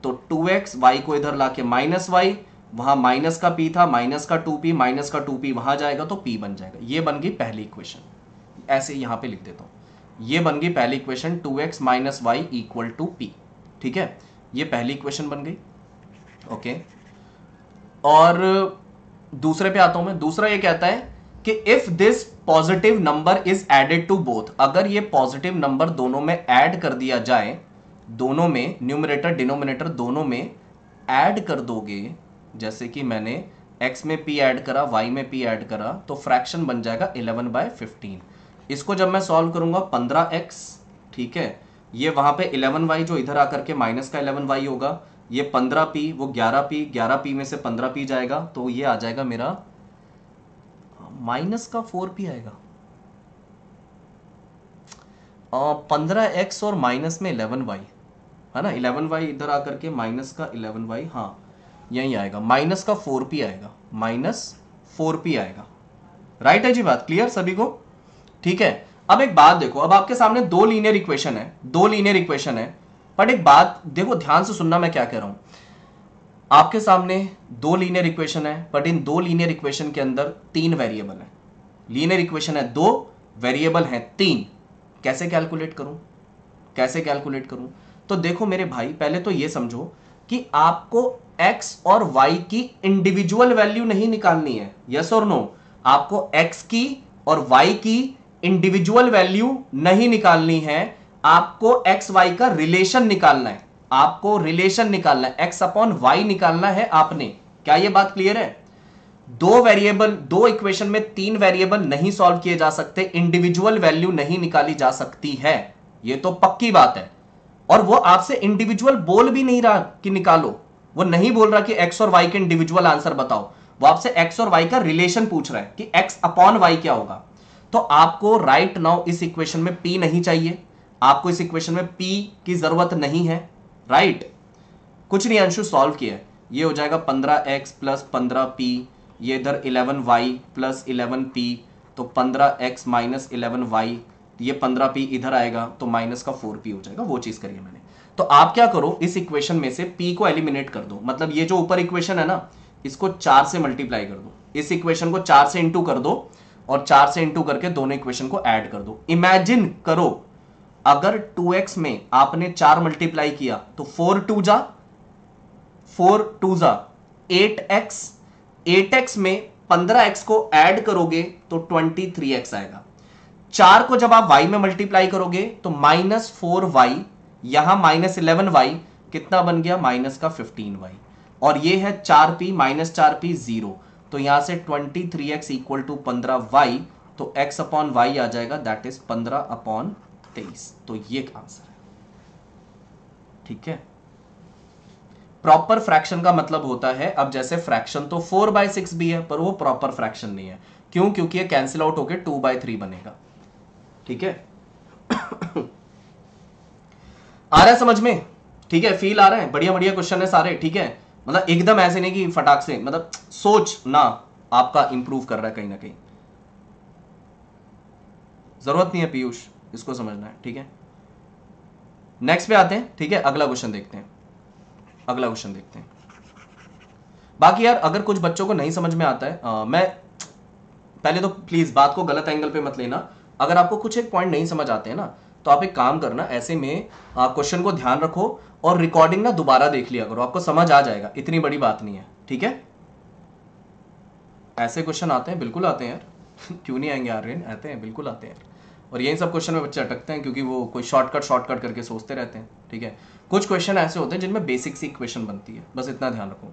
[SPEAKER 1] तो टू एक्स वाई को इधर लाके माइनस वाई वहां माइनस का पी था माइनस का टू पी माइनस का टू पी वहां जाएगा तो पी बन जाएगा ये बन गई पहली इक्वेशन ऐसे यहां पे लिख देता हूं ये बन गई पहली equation two x minus y equal to p ठीक है ये पहली इक्वेशन बन गई ओके और दूसरे पे आता हूं मैं दूसरा ये कहता है कि if this positive number is added to both अगर ये पॉजिटिव नंबर दोनों में एड कर दिया जाए दोनों में न्यूमिनेटर डिनोमिनेटर दोनों में एड कर दोगे जैसे कि मैंने x में p ऐड करा y में p ऐड करा तो फ्रैक्शन बन जाएगा 11 बाय फिफ्टीन इसको जब मैं सॉल्व करूंगा पंद्रह एक्स ठीक है ये वहां पे इलेवन वाई जो इधर आकर के माइनस का इलेवन वाई होगा ये पंद्रह पी वो ग्यारह पी ग्यारह पी में से पंद्रह पी जाएगा तो ये आ जाएगा मेरा माइनस का फोर पी आएगा पंद्रह एक्स और माइनस में इलेवन वाई है ना इलेवन वाई इधर आकर के माइनस का इलेवन वाई हाँ यही आएगा माइनस का फोर पी आएगा माइनस फोर पी आएगा राइट है जी बात क्लियर सभी को ठीक है अब एक बात देखो अब आपके सामने दो लीनियर इक्वेशन है दो लीनियर इक्वेशन है बट एक बात देखो ध्यान से सुनना मैं क्या कह रहा हूं आपके सामने दो लीनियर इक्वेशन है बट इन दो लीनियर इक्वेशन के अंदर तीन वेरिएबल है लीनियर इक्वेशन है दो वेरिएबल है तीन कैसे कैलकुलेट करूं कैसे कैलकुलेट करूं तो देखो मेरे भाई पहले तो यह समझो कि आपको x और y की इंडिविजुअल वैल्यू नहीं निकालनी है यस और नो आपको x की और y की इंडिविजुअल वैल्यू नहीं निकालनी है आपको एक्स वाई का रिलेशन निकालना है आपको रिलेशन निकालना है एक्स अपॉन वाई निकालना है आपने क्या यह बात क्लियर है दो वेरिएबल दो इक्वेशन में तीन वेरिएबल नहीं सॉल्व किए जा सकते इंडिविजुअल वैल्यू नहीं निकाली जा सकती है ये तो पक्की बात है और वो आपसे इंडिविजुअल बोल भी नहीं रहा कि निकालो वो नहीं बोल रहा कि एक्स और वाई के इंडिविजुअल आंसर बताओ वो आपसे एक्स और वाई का रिलेशन पूछ रहा है कि एक्स अपॉन वाई क्या होगा तो आपको राइट नाउ इस इक्वेशन में पी नहीं चाहिए आपको इस इक्वेशन में पी की जरूरत नहीं है राइट कुछ नहीं अंशु सॉल्व किया ये हो जाएगा पंद्रह एक्स प्लस पंद्रह पी ये इधर eleven y plus eleven p तो पंद्रह एक्स माइनस इलेवन वाई ये पंद्रह पी इधर आएगा तो माइनस का फोर पी हो जाएगा वो चीज़ करिए मैंने तो आप क्या करो इस इक्वेशन में से पी को एलिमिनेट कर दो मतलब ये जो ऊपर इक्वेशन है ना इसको चार से मल्टीप्लाई कर दो इस इक्वेशन को चार से इंटू कर दो और चार से इंटू करके दोनों इक्वेशन को ऐड कर दो इमेजिन करो अगर 2x में आपने चार मल्टीप्लाई किया तो फोर टू जा फोर टू जा एट एक्स एट एक्स में पंद्रह एक्स को ऐड करोगे तो ट्वेंटी थ्री एक्स आएगा चार को जब आप y में मल्टीप्लाई करोगे तो माइनस फोर वाई यहां माइनस इलेवन वाई कितना बन गया माइनस का फिफ्टीन वाई और ये है चार पी माइनस चार पी जीरो तो यहां से twenty three x equal to पंद्रह वाई तो x अपॉन वाई आ जाएगा दैट इज पंद्रह अपॉन तेईस तो ये आंसर है ठीक है प्रॉपर फ्रैक्शन का मतलब होता है अब जैसे फ्रैक्शन तो फोर बाय सिक्स भी है पर वो प्रॉपर फ्रैक्शन नहीं है क्यों क्योंकि ये कैंसिल आउट होके टू बाय थ्री बनेगा ठीक है आ रहा है समझ में ठीक है फील आ रहा है बढ़िया बढ़िया क्वेश्चन है सारे ठीक है मतलब एकदम ऐसे नहीं कि फटाक से मतलब सोच ना आपका इंप्रूव कर रहा है कहीं ना कहीं जरूरत नहीं है पीयूष इसको समझना है ठीक है नेक्स्ट पे आते हैं ठीक है अगला क्वेश्चन देखते हैं अगला क्वेश्चन देखते हैं बाकी यार अगर कुछ बच्चों को नहीं समझ में आता है आ, मैं पहले तो प्लीज बात को गलत एंगल पे मत लेना अगर आपको कुछ एक पॉइंट नहीं समझ आते हैं ना तो आप एक काम करना ऐसे में आप क्वेश्चन को ध्यान रखो और रिकॉर्डिंग ना दोबारा देख लिया करो आपको समझ आ जाएगा इतनी बड़ी बात नहीं है ठीक है ऐसे क्वेश्चन आते हैं बिल्कुल आते हैं यार क्यों नहीं आएंगे आर्यन आते हैं बिल्कुल आते हैं और यही सब क्वेश्चन में बच्चे अटकते हैं क्योंकि वो कोई शॉर्टकट शॉर्टकट करके सोचते रहते हैं ठीक है कुछ क्वेश्चन ऐसे होते हैं जिनमें बेसिक सी इक्वेशन बनती है बस इतना ध्यान रखो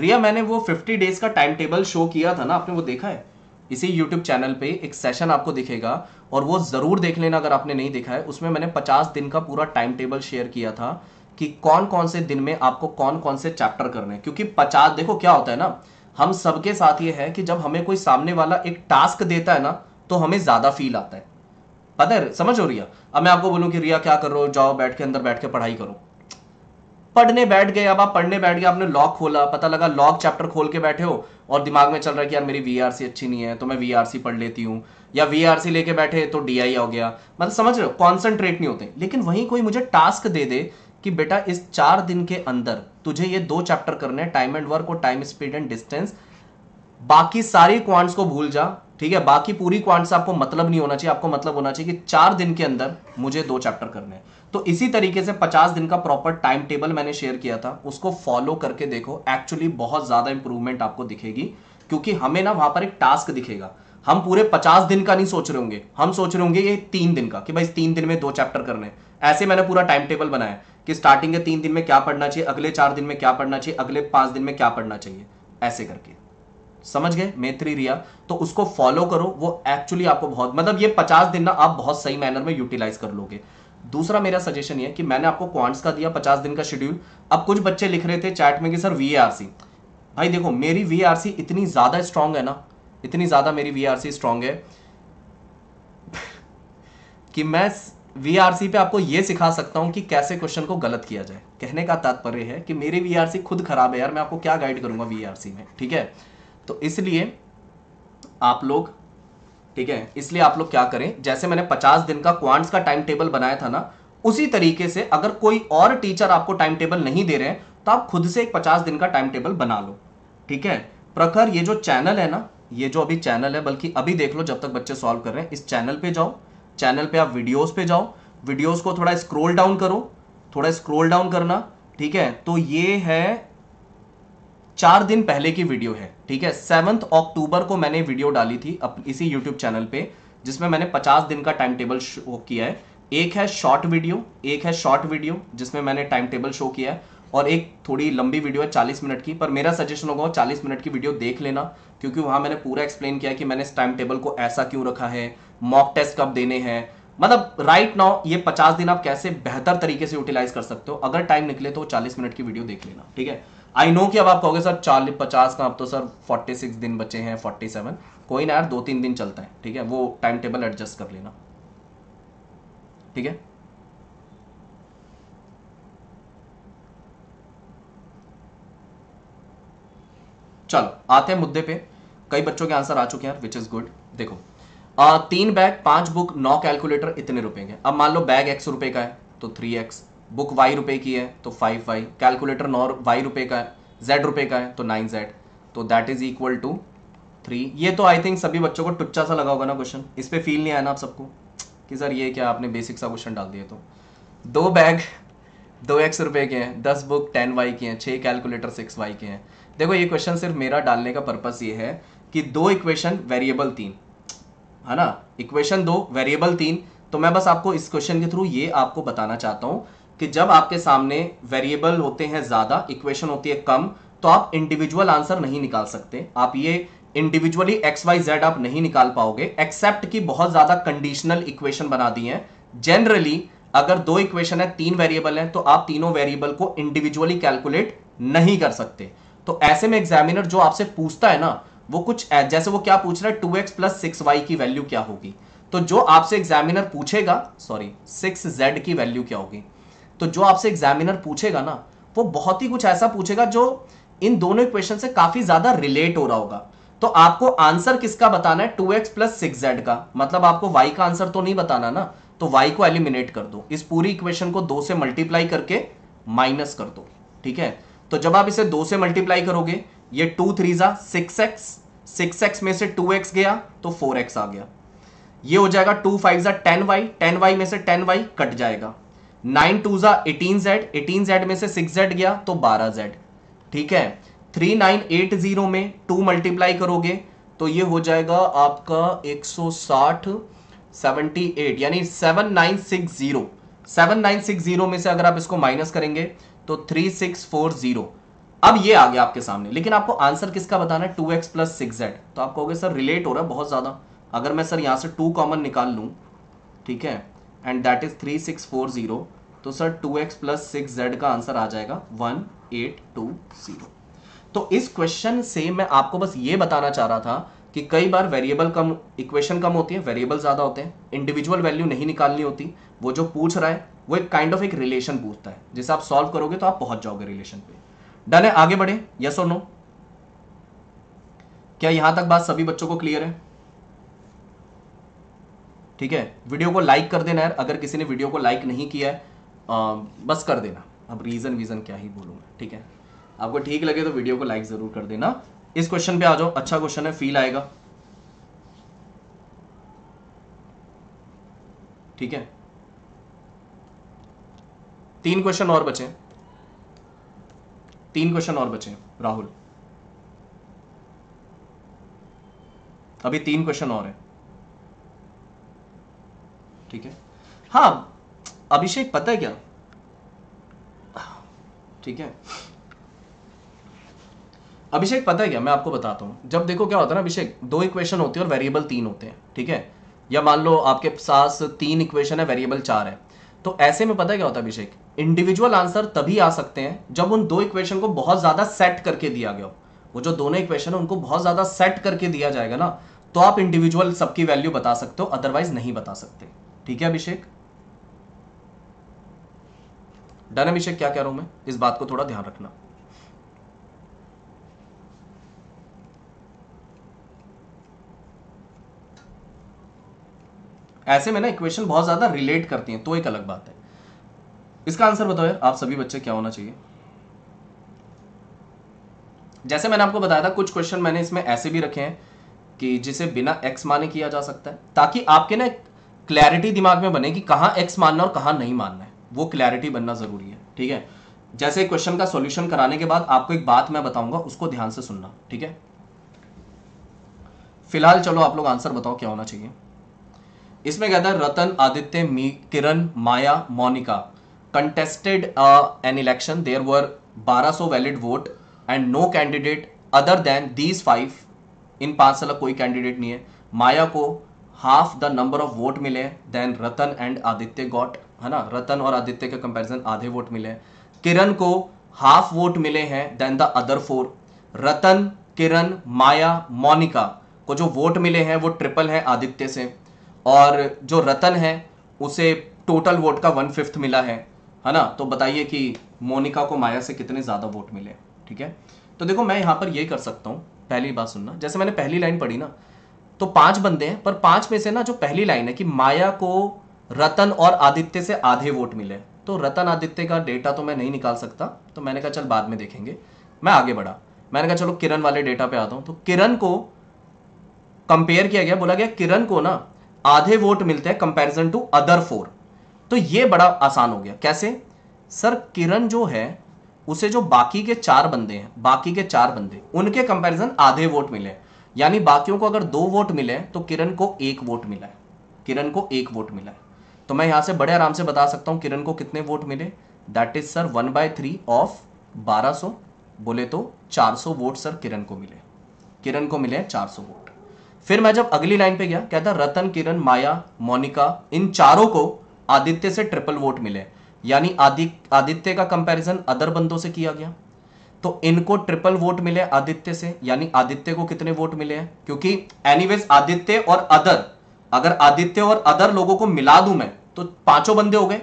[SPEAKER 1] रिया मैंने वो 50 डेज का टाइम टेबल शो किया था ना आपने वो देखा है इसी यूट्यूब चैनल पे एक सेशन आपको दिखेगा और वो ज़रूर देख लेना अगर आपने नहीं देखा है उसमें मैंने पचास दिन का पूरा टाइम टेबल शेयर किया था कि कौन कौन से दिन में आपको कौन कौन से चैप्टर करने हैं क्योंकि पचास देखो क्या होता है ना हम सबके साथ ये है कि जब हमें कोई सामने वाला एक टास्क देता है ना तो हमें ज़्यादा फील आता है पता है समझ हो रिया अब मैं आपको बोलूँ कि रिया क्या कर रहे जाओ बैठ के अंदर बैठ के पढ़ाई करो पढ़ने बैठ गए अब आप पढ़ने बैठ गए आपने लॉक खोला पता लगा लॉक चैप्टर खोल के बैठे हो और दिमाग में चल रहा है कि यार मेरी वी अच्छी नहीं है तो मैं वी पढ़ लेती हूँ या वी लेके बैठे तो डी हो गया मतलब समझ रहे हो कॉन्सेंट्रेट नहीं होते लेकिन वहीं कोई मुझे टास्क दे दे कि बेटा इस चार दिन के अंदर तुझे ये दो चैप्टर करने हैं टाइम एंड वर्क और टाइम स्पीड एंड डिस्टेंस बाकी सारी क्वांट्स को भूल जा ठीक है बाकी पूरी क्वांट्स आपको मतलब नहीं होना चाहिए आपको मतलब होना चाहिए कि चार दिन के अंदर मुझे दो चैप्टर करने हैं तो इसी तरीके से 50 दिन का प्रॉपर टाइम टेबल मैंने शेयर किया था उसको फॉलो करके देखो एक्चुअली बहुत ज़्यादा इंप्रूवमेंट आपको दिखेगी क्योंकि हमें ना वहां पर एक टास्क दिखेगा हम पूरे पचास दिन का नहीं सोच रहे होंगे हम सोच रहे होंगे ये तीन दिन का कि भाई तीन दिन में दो चैप्टर करने ऐसे मैंने पूरा टाइम टेबल बनाया कि स्टार्टिंग के तीन दिन में क्या पढ़ना चाहिए अगले चार दिन में क्या पढ़ना चाहिए अगले पांच दिन में क्या पढ़ना चाहिए ऐसे करके समझ गए मैत्री रिया तो उसको फॉलो करो वो एक्चुअली आपको बहुत मतलब ये पचास दिन ना आप बहुत सही मैनर में यूटिलाइज कर लोगे दूसरा मेरा सजेशन ये कि मैंने आपको क्वांट्स का दिया पचास दिन का शेड्यूल अब कुछ बच्चे लिख रहे थे चैट में कि सर वी भाई देखो मेरी वी इतनी ज़्यादा स्ट्रांग है ना इतनी ज़्यादा मेरी वी स्ट्रांग है कि मैं वी पे आपको ये सिखा सकता हूँ कि कैसे क्वेश्चन को गलत किया जाए कहने का तात्पर्य है कि मेरी वी खुद खराब है यार मैं आपको क्या गाइड करूँगा वी में ठीक है तो इसलिए आप लोग ठीक है इसलिए आप लोग क्या करें जैसे मैंने 50 दिन का क्वांट्स का टाइम टेबल बनाया था ना उसी तरीके से अगर कोई और टीचर आपको टाइम टेबल नहीं दे रहे हैं तो आप खुद से एक 50 दिन का टाइम टेबल बना लो ठीक है प्रखर ये जो चैनल है ना ये जो अभी चैनल है बल्कि अभी देख लो जब तक बच्चे सॉल्व कर रहे हैं इस चैनल पे जाओ चैनल पे आप वीडियोस पे जाओ वीडियोस को थोड़ा स्क्रोल डाउन करो थोड़ा स्क्रोल डाउन करना ठीक है तो ये है चार दिन पहले की वीडियो है ठीक है सेवंथ अक्टूबर को मैंने वीडियो डाली थी इसी यूट्यूब चैनल पे जिसमें मैंने पचास दिन का टाइम टेबल शो किया है एक है शॉर्ट वीडियो एक है शॉर्ट वीडियो जिसमें मैंने टाइम टेबल शो किया है और एक थोड़ी लंबी वीडियो है चालीस मिनट की पर मेरा सजेशन होगा चालीस मिनट की वीडियो देख लेना क्योंकि वहां मैंने पूरा एक्सप्लेन किया कि मैंने इस टाइम टेबल को ऐसा क्यों रखा है मॉक टेस्ट कब देने हैं मतलब राइट नाउ ये 50 दिन आप कैसे बेहतर तरीके से यूटिलाइज कर सकते हो अगर टाइम निकले तो 40 मिनट की वीडियो देख लेना ठीक है आई नो कि अब आप कहोगे सर चालीस पचास का अब तो सर 46 दिन बचे हैं 47 कोई ना यार दो तीन दिन चलता है ठीक है वो टाइम टेबल एडजस्ट कर लेना ठीक है चलो आते हैं मुद्दे पे कई बच्चों के आंसर आ चुके हैं विच इज गुड देखो तीन बैग पांच बुक नौ कैलकुलेटर इतने रुपए के अब मान लो बैग एक्स रुपए का है तो थ्री एक्स बुक वाई रुपए की है तो फाइव वाई कैलकुलेटर नौ वाई रुपए का है जेड रुपए का है तो नाइन जेड तो that is equal to three ये तो आई थिंक सभी बच्चों को टुच्चा सा लगा होगा ना क्वेश्चन इस पर फील नहीं आया ना आप सबको कि सर ये क्या आपने बेसिक सा क्वेश्चन डाल दिया तो दो बैग दो एक्स रुपए के हैं दस बुक टेन वाई के हैं छह कैलकुलेटर सिक्स वाई के हैं देखो ये क्वेश्चन सिर्फ मेरा डालने का पर्पस ये है कि दो इक्वेशन वेरिएबल तीन है ना इक्वेशन दो वेरिएबल तीन तो मैं बस आपको इस क्वेश्चन के थ्रू ये आपको बताना चाहता हूं कि जब आपके सामने वेरिएबल होते हैं ज़्यादा इक्वेशन होती है कम तो आप इंडिविजुअल आंसर नहीं निकाल सकते आप ये इंडिविजुअली एक्स वाई जेड आप नहीं निकाल पाओगे एक्सेप्ट की बहुत ज़्यादा कंडीशनल इक्वेशन बना दी है जनरली अगर दो इक्वेशन है तीन वेरिएबल है तो आप तीनों वेरिएबल को इंडिविजुअली कैलकुलेट नहीं कर सकते तो ऐसे में एग्जामिनर जो आपसे पूछता है ना वो कुछ जैसे वो क्या पूछ रहा है two x plus six y की वैल्यू क्या होगी तो जो आपसे एग्जामिनर पूछेगा सॉरी सिक्स जेड की वैल्यू क्या होगी तो जो आपसे एग्जामिनर पूछेगा ना वो बहुत ही कुछ ऐसा पूछेगा जो इन दोनों इक्वेशन से काफी ज्यादा रिलेट हो रहा होगा तो आपको आंसर किसका बताना है two x plus six z का मतलब आपको वाई का आंसर तो नहीं बताना ना तो वाई को एलिमिनेट कर दो इस पूरी इक्वेशन को दो से मल्टीप्लाई करके माइनस कर दो ठीक है तो जब आप इसे दो से मल्टीप्लाई करोगे ये टू थ्री ज़ा सिक्स एक्स सिक्स एक्स में से टू एक्स गया तो फोर एक्स आ गया ये हो जाएगा टू फाइव ज़ा टेन वाई टेन वाई में से टेन वाई कट जाएगा नाइन टू ज़ा एटीन जेड एटीन जेड में से सिक्स जेड गया तो बारह जेड ठीक है थ्री नाइन एट जीरो में टू मल्टीप्लाई करोगे तो ये हो जाएगा आपका एक सौ साठ सेवनटी एट यानी seven nine six zero seven nine six zero में से अगर आप इसको माइनस करेंगे तो थ्री सिक्स फोर जीरो अब ये आ गया आपके सामने लेकिन आपको आंसर किसका बताना है two x plus six z तो आप कहोगे सर रिलेट हो रहा है बहुत ज़्यादा अगर मैं सर यहाँ से टू कॉमन निकाल लूँ ठीक है and that is three six four zero तो sir two x plus six z का आंसर आ जाएगा वन एट टू ज़ीरो तो इस क्वेश्चन से मैं आपको बस ये बताना चाह रहा था कि कई बार वेरिएबल कम इक्वेशन कम होती है वेरिएबल ज़्यादा होते हैं इंडिविजुअल वैल्यू नहीं निकालनी होती वो जो पूछ रहा है वो एक काइंड ऑफ एक रिलेशन पूछता है जिसे आप सॉल्व करोगे तो आप पहुंच जाओगे रिलेशन पे डन है आगे बढ़े यस और नो क्या यहां तक बात सभी बच्चों को क्लियर है ठीक है वीडियो को लाइक कर देना यार अगर किसी ने वीडियो को लाइक नहीं किया है आ, बस कर देना अब रीजन वीजन क्या ही बोलूंगा ठीक है आपको ठीक लगे तो वीडियो को लाइक जरूर कर देना इस क्वेश्चन पे आ जाओ अच्छा क्वेश्चन है फील आएगा ठीक है तीन क्वेश्चन और बचे तीन क्वेश्चन और बचे राहुल अभी तीन क्वेश्चन और है ठीक है हाँ अभिषेक पता है क्या ठीक है अभिषेक पता है क्या मैं आपको बताता हूं जब देखो क्या होता है ना अभिषेक दो इक्वेशन होती है और वेरिएबल तीन होते हैं ठीक है या मान लो आपके पास तीन इक्वेशन है वेरिएबल चार है तो ऐसे में पता है क्या होता है अभिषेक इंडिविजुअल आंसर तभी आ सकते हैं जब उन दो इक्वेशन को बहुत ज्यादा सेट करके दिया गया वो जो दोनों इक्वेशन है उनको बहुत ज्यादा सेट करके दिया जाएगा ना तो आप इंडिविजुअल सबकी वैल्यू बता सकते हो अदरवाइज नहीं बता सकते ठीक है अभिषेक डन अभिषेक क्या कह रहा हूं मैं इस बात को थोड़ा ध्यान रखना ऐसे में ना इक्वेशन बहुत ज्यादा रिलेट करती है तो एक अलग बात है इसका आंसर बताओ यार आप सभी बच्चे क्या होना चाहिए जैसे मैंने आपको बताया था कुछ क्वेश्चन मैंने इसमें ऐसे भी रखे हैं कि जिसे बिना एक्स माने किया जा सकता है ताकि आपके ना क्लैरिटी दिमाग में बने कि कहां एक्स मानना और कहां नहीं मानना है वो क्लैरिटी बनना जरूरी है ठीक है जैसे क्वेश्चन का सॉल्यूशन कराने के बाद आपको एक बात मैं बताऊंगा उसको ध्यान से सुनना ठीक है फिलहाल चलो आप लोग आंसर बताओ क्या होना चाहिए इसमें कहता है रतन आदित्य मी किरण Maya Monika contested uh, an election there were 1200 valid vote and no candidate other than these five इन पांच साल कोई कैंडिडेट नहीं है माया को half the number of vote मिले then Ratan and Aditya got है ना रतन और आदित्य के कंपैरिजन आधे वोट मिले किरण को हाफ वोट मिले हैं then the other four Ratan Kiran Maya Monika को जो वोट मिले हैं वो ट्रिपल है आदित्य से और जो रतन है उसे टोटल वोट का वन फिफ्थ मिला है है ना तो बताइए कि मोनिका को माया से कितने ज़्यादा वोट मिले ठीक है तो देखो मैं यहां पर ये कर सकता हूं पहली बात सुनना जैसे मैंने पहली लाइन पढ़ी ना तो पांच बंदे हैं पर पांच में से ना जो पहली लाइन है कि माया को रतन और आदित्य से आधे वोट मिले तो रतन आदित्य का डेटा तो मैं नहीं निकाल सकता तो मैंने कहा चल बाद में देखेंगे मैं आगे बढ़ा मैंने कहा चलो किरण वाले डेटा पे आता हूं तो किरण को कंपेयर किया गया बोला गया किरण को ना आधे वोट मिलते हैं कंपैरिजन टू अदर फोर तो ये बड़ा आसान हो गया कैसे सर किरण जो है उसे जो बाकी के चार बंदे हैं बाकी के चार बंदे उनके कंपैरिजन आधे वोट मिले यानी बाकियों को अगर दो वोट मिले तो किरण को एक वोट मिला है किरण को एक वोट मिला है तो मैं यहां से बड़े आराम से बता सकता हूं किरण को कितने वोट मिले that is sir one by three of बारह सो बोले तो चार सौ वोट सर किरण को मिले किरण को मिले चार सौ वोट फिर मैं जब अगली लाइन पे गया कहता रतन किरण माया मोनिका इन चारों को आदित्य से ट्रिपल वोट मिले यानी आदित्य का कंपैरिजन अदर बंदों से किया गया तो इनको ट्रिपल वोट मिले आदित्य से यानी आदित्य को कितने वोट मिले हैं क्योंकि एनीवेज आदित्य और अदर अगर आदित्य और अदर लोगों को मिला दू मैं तो पांचों बंदे हो गए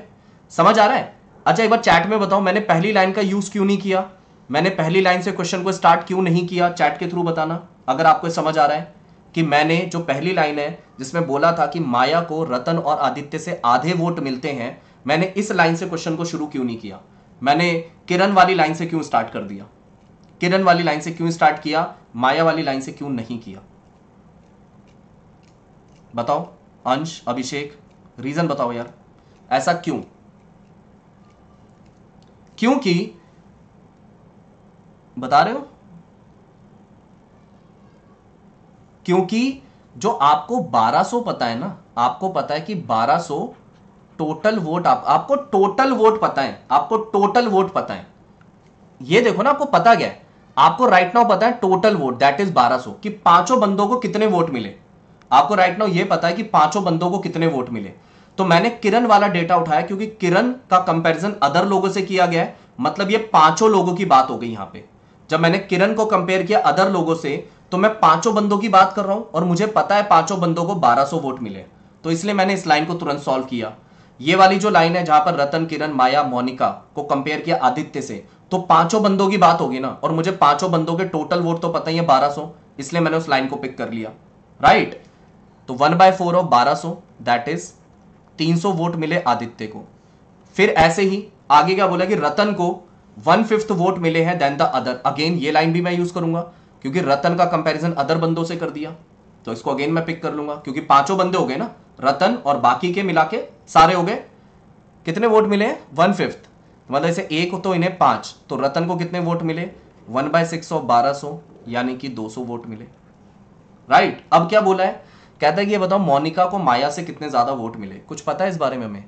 [SPEAKER 1] समझ आ रहा है अच्छा एक बार चैट में बताओ मैंने पहली लाइन का यूज क्यों नहीं किया मैंने पहली लाइन से क्वेश्चन को स्टार्ट क्यों नहीं किया चैट के थ्रू बताना अगर आपको समझ आ रहा है कि मैंने जो पहली लाइन है जिसमें बोला था कि माया को रतन और आदित्य से आधे वोट मिलते हैं मैंने इस लाइन से क्वेश्चन को शुरू क्यों नहीं किया मैंने किरण वाली लाइन से क्यों स्टार्ट कर दिया किरण वाली लाइन से क्यों स्टार्ट किया माया वाली लाइन से क्यों नहीं किया बताओ अंश अभिषेक रीजन बताओ यार ऐसा क्यों क्योंकि बता रहे हो क्योंकि जो आपको 1200 पता है ना आपको पता है कि 1200 टोटल वोट आप आपको टोटल वोट पता है आपको टोटल वोट पता है ये देखो ना आपको पता गया आपको राइट नाउ पता है टोटल वोट दैट इज 1200 कि पांचों बंदों को कितने वोट मिले आपको राइट नाउ ये पता है कि पांचों बंदों को कितने वोट मिले तो मैंने किरण वाला डेटा उठाया क्योंकि किरण का कंपेरिजन अदर लोगों से किया गया है मतलब ये पांचों लोगों की बात हो गई यहां पर जब मैंने किरण को कंपेयर किया अदर लोगों से तो मैं पांचों बंदों की बात कर रहा हूं और मुझे पता है पांचों बंदों को 1200 वोट मिले तो इसलिए मैंने इस लाइन को तुरंत सॉल्व किया ये वाली जो लाइन है जहां पर रतन किरण माया मोनिका को कंपेयर किया आदित्य से तो पांचों बंदों की बात होगी ना और मुझे पांचों बंदों के टोटल वोट तो पता ही है बारह इसलिए मैंने उस लाइन को पिक कर लिया राइट तो वन बाय फोर ऑफ बारह सो दैट इज तीन सौ वोट मिले आदित्य को फिर ऐसे ही आगे क्या बोला कि रतन को वन फिफ्थ वोट मिले हैं देन द अदर अगेन ये लाइन भी मैं यूज करूंगा क्योंकि रतन का कंपैरिजन अदर बंदों से कर दिया तो इसको अगेन मैं पिक कर लूंगा क्योंकि पांचों बंदे हो गए ना रतन और बाकी के मिला के सारे हो गए कितने वोट मिले वन फिफ्थ मतलब इसे एक तो इन्हें पांच तो रतन को कितने वोट मिले वन बाय सिक्स सौ बारह सौ यानी कि दो सौ वोट मिले राइट अब क्या बोला है कहता है कि ये बताओ मोनिका को माया से कितने ज्यादा वोट मिले कुछ पता है इस बारे में हमें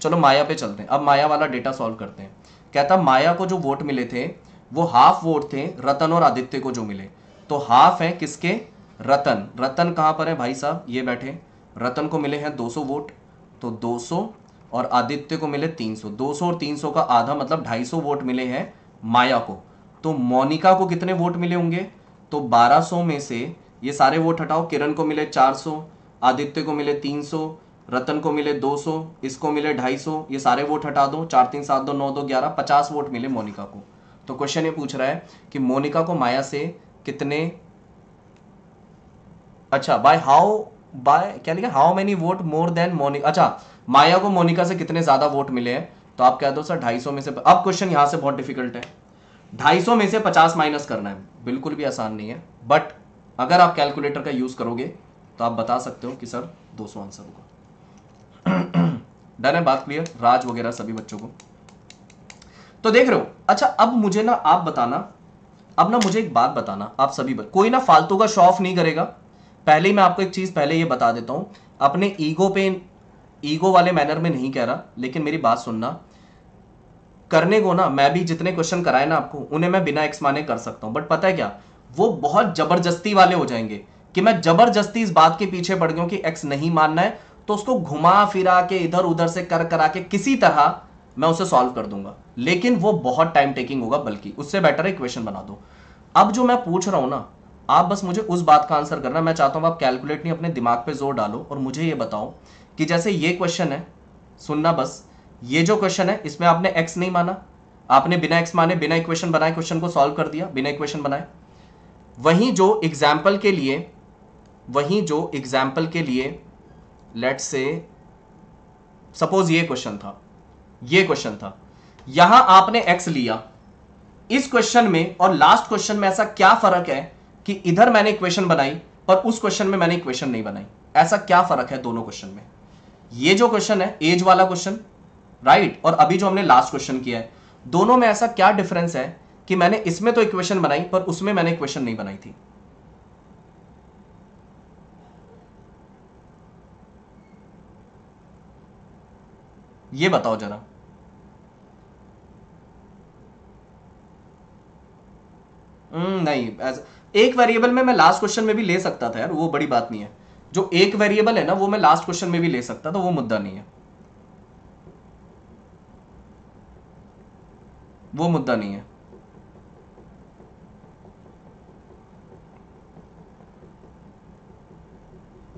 [SPEAKER 1] चलो माया पे चलते हैं अब माया वाला डेटा सॉल्व करते हैं कहता माया को जो वोट मिले थे वो हाफ वोट थे रतन और आदित्य को जो मिले तो हाफ है किसके रतन रतन कहाँ पर है भाई साहब ये बैठे रतन को मिले हैं 200 वोट तो 200 और आदित्य को मिले 300 200 और 300 का आधा मतलब 250 वोट मिले हैं माया को तो मोनिका को कितने वोट मिले होंगे तो 1200 में से ये सारे वोट हटाओ किरण को मिले 400 आदित्य को मिले 300 रतन को मिले 200 इसको मिले 250 ये सारे वोट हटा दो चार तीन सात दो नौ दो ग्यारह पचास वोट मिले मोनिका को तो क्वेश्चन ये पूछ रहा है कि मोनिका को माया से कितने अच्छा बाय हाउ बाय क्या लिखा how many vote more than Monica अच्छा माया को मोनिका से कितने ज्यादा वोट मिले हैं तो आप कह दो सर ढाई में से अब क्वेश्चन यहां से बहुत डिफिकल्ट है ढाई में से पचास माइनस करना है बिल्कुल भी आसान नहीं है बट अगर आप कैलकुलेटर का यूज करोगे तो आप बता सकते हो कि सर 200 आंसर होगा डन है बात क्लियर राज वगैरह सभी बच्चों को तो देख रहे हो अच्छा अब मुझे ना आप बताना अब ना मुझे एक बात बताना आप सभी पर कोई ना फालतू का शो ऑफ नहीं करेगा पहले ही मैं आपको एक चीज़ पहले ये बता देता हूं अपने ईगो पे ईगो वाले मैनर में नहीं कह रहा लेकिन मेरी बात सुनना करने को ना मैं भी जितने क्वेश्चन कराए ना आपको उन्हें मैं बिना एक्स माने कर सकता हूं बट पता है क्या वो बहुत जबरदस्ती वाले हो जाएंगे कि मैं जबरदस्ती इस बात के पीछे पड़ गया कि एक्स नहीं मानना है तो उसको घुमा फिरा के इधर उधर से कर करा के किसी तरह मैं उसे सॉल्व कर दूंगा लेकिन वो बहुत टाइम टेकिंग होगा बल्कि उससे बेटर है क्वेश्चन बना दो अब जो मैं पूछ रहा हूं ना आप बस मुझे उस बात का आंसर करना मैं चाहता हूं आप कैलकुलेट नहीं अपने दिमाग पे जोर डालो और मुझे ये बताओ कि जैसे ये क्वेश्चन है सुनना बस ये जो क्वेश्चन है इसमें आपने एक्स नहीं माना आपने बिना एक्स माने बिना इक्वेशन बनाए क्वेश्चन को सॉल्व कर दिया बिना इक्वेशन बनाए वहीं जो एग्जाम्पल के लिए वहीं जो एग्जाम्पल के लिए लेट से सपोज ये क्वेश्चन था ये क्वेश्चन था यहां आपने एक्स लिया इस क्वेश्चन में और लास्ट क्वेश्चन में ऐसा क्या फर्क है कि इधर मैंने इक्वेशन बनाई पर उस क्वेश्चन में मैंने इक्वेशन नहीं बनाई ऐसा क्या फर्क है दोनों क्वेश्चन में ये जो क्वेश्चन है एज वाला क्वेश्चन राइट और अभी जो हमने लास्ट क्वेश्चन किया है दोनों में ऐसा क्या डिफरेंस है कि मैंने इसमें तो इक्वेशन बनाई पर उसमें मैंने इक्वेशन नहीं बनाई थी ये बताओ जरा हम्म, नहीं एज एक वेरिएबल में मैं लास्ट क्वेश्चन में भी ले सकता था यार वो बड़ी बात नहीं है जो एक वेरिएबल है ना वो मैं लास्ट क्वेश्चन में भी ले सकता था वो मुद्दा नहीं है वो मुद्दा नहीं है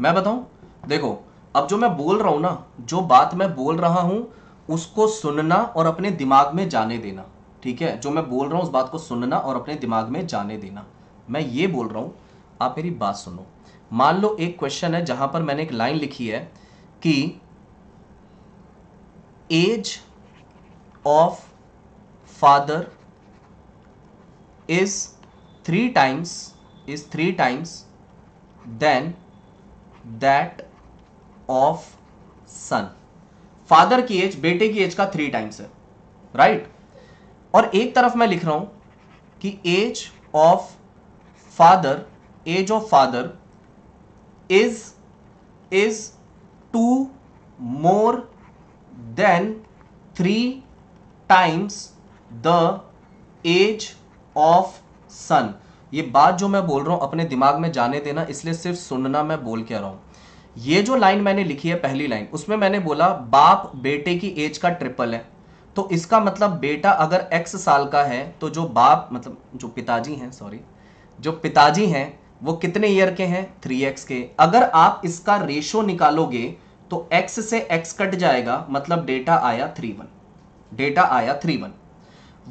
[SPEAKER 1] मैं बताऊं देखो अब जो मैं बोल रहा हूं ना जो बात मैं बोल रहा हूं उसको सुनना और अपने दिमाग में जाने देना ठीक है जो मैं बोल रहा हूँ उस बात को सुनना और अपने दिमाग में जाने देना मैं ये बोल रहा हूँ आप मेरी बात सुनो मान लो एक क्वेश्चन है जहां पर मैंने एक लाइन लिखी है कि age of father is three times is three times than that of son father की एज बेटे की एज का थ्री टाइम्स है राइट right? और एक तरफ मैं लिख रहा हूं कि age of father age of father is is two more than three times the age of son ये बात जो मैं बोल रहा हूं अपने दिमाग में जाने देना इसलिए सिर्फ सुनना मैं बोल के रहा हूं ये जो लाइन मैंने लिखी है पहली लाइन उसमें मैंने बोला बाप बेटे की एज का ट्रिपल है तो इसका मतलब बेटा अगर एक्स साल का है तो जो बाप मतलब जो पिताजी हैं सॉरी जो पिताजी हैं वो कितने ईयर के हैं थ्री एक्स के अगर आप इसका रेशो निकालोगे तो एक्स से एक्स कट जाएगा मतलब डेटा आया थ्री वन डेटा आया थ्री वन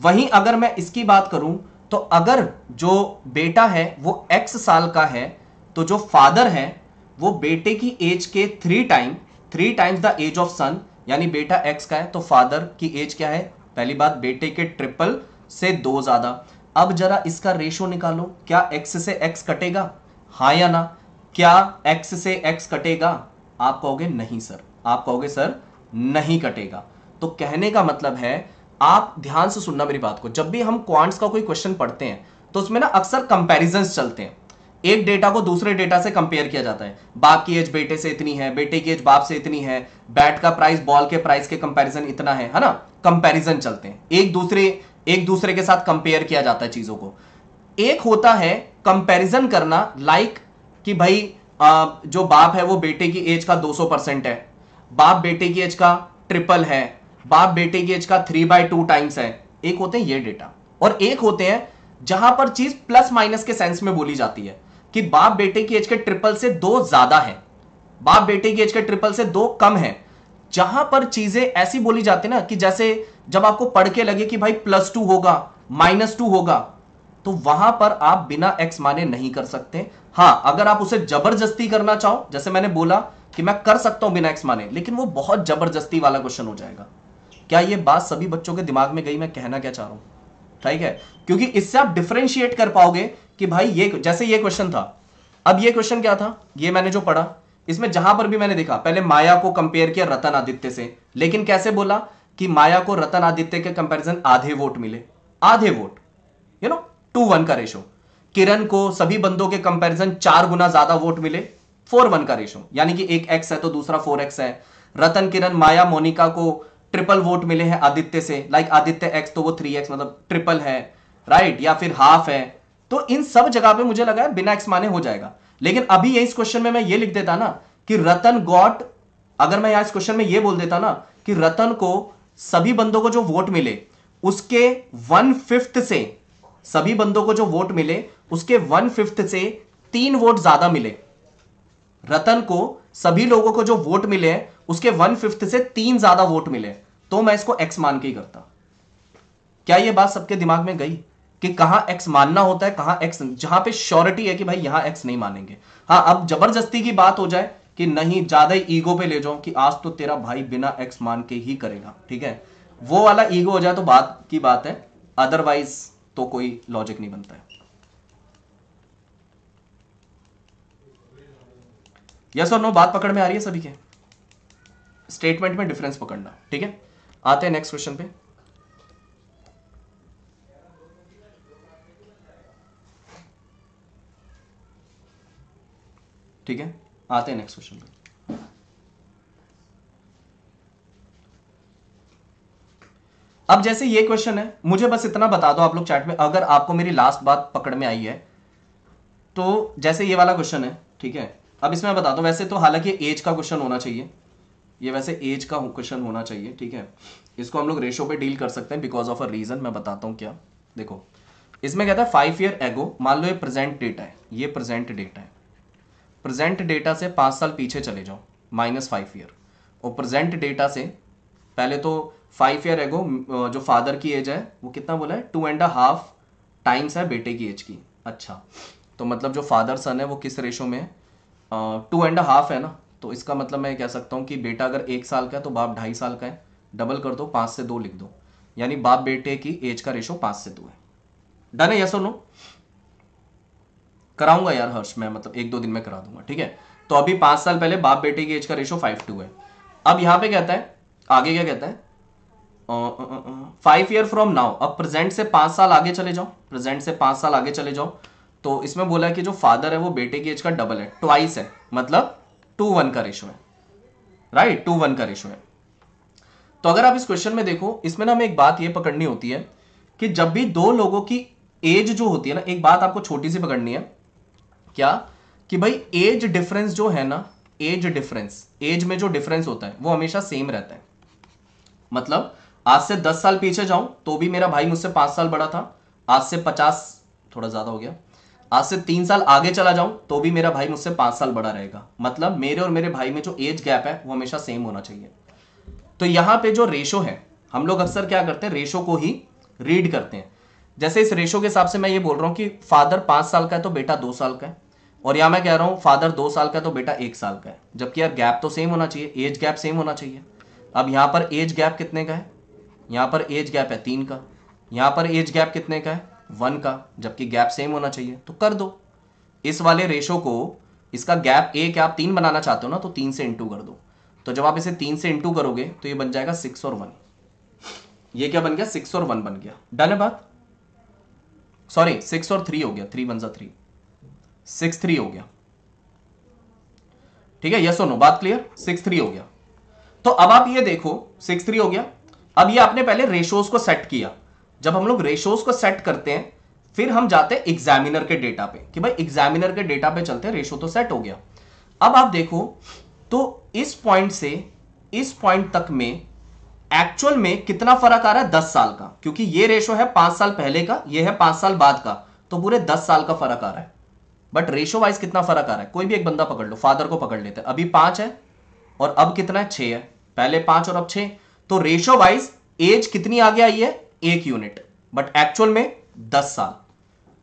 [SPEAKER 1] वहीं अगर मैं इसकी बात करूं तो अगर जो बेटा है वो एक्स साल का है तो जो फादर है वो बेटे की एज के three time three times the age of son यानी बेटा एक्स का है तो फादर की एज क्या है पहली बात बेटे के ट्रिपल से दो ज्यादा अब जरा इसका रेशो निकालो क्या एक्स से एक्स कटेगा हा या ना क्या एक्स से एक्स कटेगा आप कहोगे नहीं सर आप कहोगे सर नहीं कटेगा तो कहने का मतलब है आप ध्यान से सुनना मेरी बात को जब भी हम क्वांट्स का कोई क्वेश्चन पढ़ते हैं तो उसमें ना अक्सर कंपैरिजन चलते हैं एक डेटा को दूसरे डेटा से कंपेयर किया जाता है बाप की एज बेटे से इतनी है बेटे की एज बाप से इतनी है बैट का प्राइस बॉल के प्राइस के कंपैरिजन इतना है है ना कंपैरिजन चलते हैं एक दूसरे एक दूसरे के साथ कंपेयर किया जाता है चीजों को एक होता है कंपैरिजन करना लाइक कि भाई आ, जो बाप है वो बेटे की एज का दो है बाप बेटे की एज का ट्रिपल है बाप बेटे की एज का थ्री बाय टाइम्स है एक होते हैं ये डेटा और एक होते हैं जहां पर चीज प्लस माइनस के सेंस में बोली जाती है कि बाप बेटे की एज के ट्रिपल से दो ज्यादा है बाप बेटे की एज के ट्रिपल से दो कम है जहां पर चीजें ऐसी बोली जाती ना कि जैसे जब आपको पढ़ के लगे कि भाई प्लस टू होगा माइनस टू होगा तो वहां पर आप बिना एक्स माने नहीं कर सकते हाँ अगर आप उसे जबरदस्ती करना चाहो जैसे मैंने बोला कि मैं कर सकता हूं बिना एक्स माने लेकिन वो बहुत जबरदस्ती वाला क्वेश्चन हो जाएगा क्या ये बात सभी बच्चों के दिमाग में गई मैं कहना क्या चाह रहा हूं ठीक है क्योंकि इससे आप डिफ्रेंशिएट कर पाओगे कि भाई ये जैसे ये क्वेश्चन था अब ये क्वेश्चन क्या था ये मैंने जो पढ़ा इसमें जहां पर भी मैंने देखा पहले माया को कंपेयर किया रतन आदित्य से लेकिन कैसे बोला कि माया को रतन आदित्य के कंपेरिजन आधे वोट मिले आधे vote you know two one का रेशो किरण को सभी बंदों के कंपेरिजन चार गुना ज्यादा वोट मिले फोर वन का रेशो यानी कि एक एक्स है तो दूसरा फोर एक्स है रतन किरण माया मोनिका को ट्रिपल वोट मिले हैं आदित्य से लाइक आदित्य एक्स तो वो थ्री एक्स मतलब ट्रिपल है राइट या फिर हाफ है तो इन सब जगह पे मुझे लगा है बिना एक्स माने हो जाएगा लेकिन अभी ये इस क्वेश्चन में मैं ये लिख देता ना कि रतन गॉट अगर मैं यहां इस क्वेश्चन में ये बोल देता ना कि रतन को सभी बंदों को जो वोट मिले उसके वन फिफ्थ से सभी बंदों को जो वोट मिले उसके वन फिफ्थ से तीन वोट ज्यादा मिले रतन को सभी लोगों को जो वोट मिले उसके वन फिफ्थ से तीन ज्यादा वोट मिले तो मैं इसको एक्स मान के ही करता क्या ये बात सबके दिमाग में गई कि कहां एक्स मानना होता है कहां एक्स जहां पे श्योरिटी है कि भाई यहां एक्स नहीं मानेंगे हाँ अब जबरदस्ती की बात हो जाए कि नहीं ज्यादा ही ईगो पे ले जाओ कि आज तो तेरा भाई बिना एक्स मान के ही करेगा ठीक है वो वाला ईगो हो जाए तो बात की बात है अदरवाइज तो कोई लॉजिक नहीं बनता है यस और नो बात पकड़ में आ रही है सभी के स्टेटमेंट में डिफरेंस पकड़ना ठीक है आते हैं नेक्स्ट क्वेश्चन पे ठीक है आते हैं नेक्स्ट क्वेश्चन पे अब जैसे ये क्वेश्चन है मुझे बस इतना बता दो आप लोग चैट में अगर आपको मेरी लास्ट बात पकड़ में आई है तो जैसे ये वाला क्वेश्चन है ठीक है अब इसमें बता दो वैसे तो हालांकि एज का क्वेश्चन होना चाहिए ये वैसे एज का क्वेश्चन होना चाहिए ठीक है इसको हम लोग रेशो पे डील कर सकते हैं बिकॉज ऑफ अ रीजन मैं बताता हूं क्या देखो इसमें कहता है फाइव ईयर एगो मान लो ये प्रेजेंट डेट है ये प्रेजेंट डेट है प्रेजेंट डेटा से पाँच साल पीछे चले जाओ माइनस फाइव ईयर और प्रेजेंट डेटा से पहले तो फाइव ईयर एगो जो फादर की एज है वो कितना बोला है टू एंड हाफ टाइम्स है बेटे की एज की अच्छा तो मतलब जो फादर सन है वो किस रेशो में है टू एंड हाफ है ना तो इसका मतलब मैं कह सकता हूँ कि बेटा अगर एक साल का है तो बाप ढाई साल का है डबल कर दो पाँच से दो लिख दो यानी बाप बेटे की एज का रेशो पाँच से दो है डन है यस और नो कराऊंगा यार हर्ष मैं मतलब एक दो दिन में करा दूंगा ठीक है तो अभी पांच साल पहले बाप बेटे की एज का रेशो फाइव टू है अब यहां पे कहता है आगे क्या कहता है फाइव ईयर फ्रॉम नाउ अब प्रेजेंट से पांच साल आगे चले जाओ प्रेजेंट से पांच साल आगे चले जाओ तो इसमें बोला है कि जो फादर है वो बेटे की एज का डबल है ट्वाइस है मतलब टू वन का रेशो है राइट टू वन का रेशो है तो अगर आप इस क्वेश्चन में देखो इसमें ना हमें एक बात ये पकड़नी होती है कि जब भी दो लोगों की एज जो होती है ना एक बात आपको छोटी सी पकड़नी है क्या कि भाई एज डिफरेंस जो है ना एज डिफरेंस एज में जो डिफरेंस होता है वो हमेशा सेम रहता है मतलब आज से दस साल पीछे जाऊं तो भी मेरा भाई मुझसे पांच साल बड़ा था आज से पचास थोड़ा ज्यादा हो गया आज से तीन साल आगे चला जाऊं तो भी मेरा भाई मुझसे पांच साल बड़ा रहेगा मतलब मेरे और मेरे भाई में जो एज गैप है वो हमेशा सेम होना चाहिए तो यहां पे जो रेशो है हम लोग अक्सर क्या करते हैं रेशो को ही रीड करते हैं जैसे इस रेशो के हिसाब से मैं ये बोल रहा हूं कि फादर पांच साल का है तो बेटा दो साल का है और यहाँ मैं कह रहा हूँ फादर दो साल का तो बेटा एक साल का है जबकि यार गैप तो सेम होना चाहिए एज गैप सेम होना चाहिए अब यहाँ पर एज गैप कितने का है यहाँ पर एज गैप है तीन का यहाँ पर एज गैप कितने का है वन का जबकि गैप सेम होना चाहिए तो कर दो इस वाले रेशो को इसका गैप एक आप तीन बनाना चाहते हो ना तो तीन से इंटू कर दो तो जब आप इसे तीन से इंटू करोगे तो ये बन जाएगा सिक्स और वन ये क्या बन गया सिक्स और वन बन गया डन है बात सॉरी सिक्स और थ्री हो गया थ्री वन सा थ्री सिक्स थ्री हो गया ठीक है यस और नो बात क्लियर सिक्स थ्री हो गया तो अब आप ये देखो सिक्स थ्री हो गया अब ये आपने पहले रेशोस को सेट किया जब हम लोग रेशोस को सेट करते हैं फिर हम जाते हैं एग्जामिनर के डेटा पे कि भाई एग्जामिनर के डेटा पे चलते हैं रेशो तो सेट हो गया अब आप देखो तो इस पॉइंट से इस पॉइंट तक में एक्चुअल में कितना फर्क आ रहा है दस साल का क्योंकि ये रेशो है पांच साल पहले का ये है पांच साल बाद का तो पूरे दस साल का फर्क आ रहा है बट रेशो वाइज कितना फर्क आ रहा है कोई भी एक बंदा पकड़ लो फादर को पकड़ लेते हैं अभी पांच है और अब कितना है छ है पहले पांच और अब छे तो रेशो वाइज एज कितनी आगे आई है एक यूनिट बट एक्चुअल में दस साल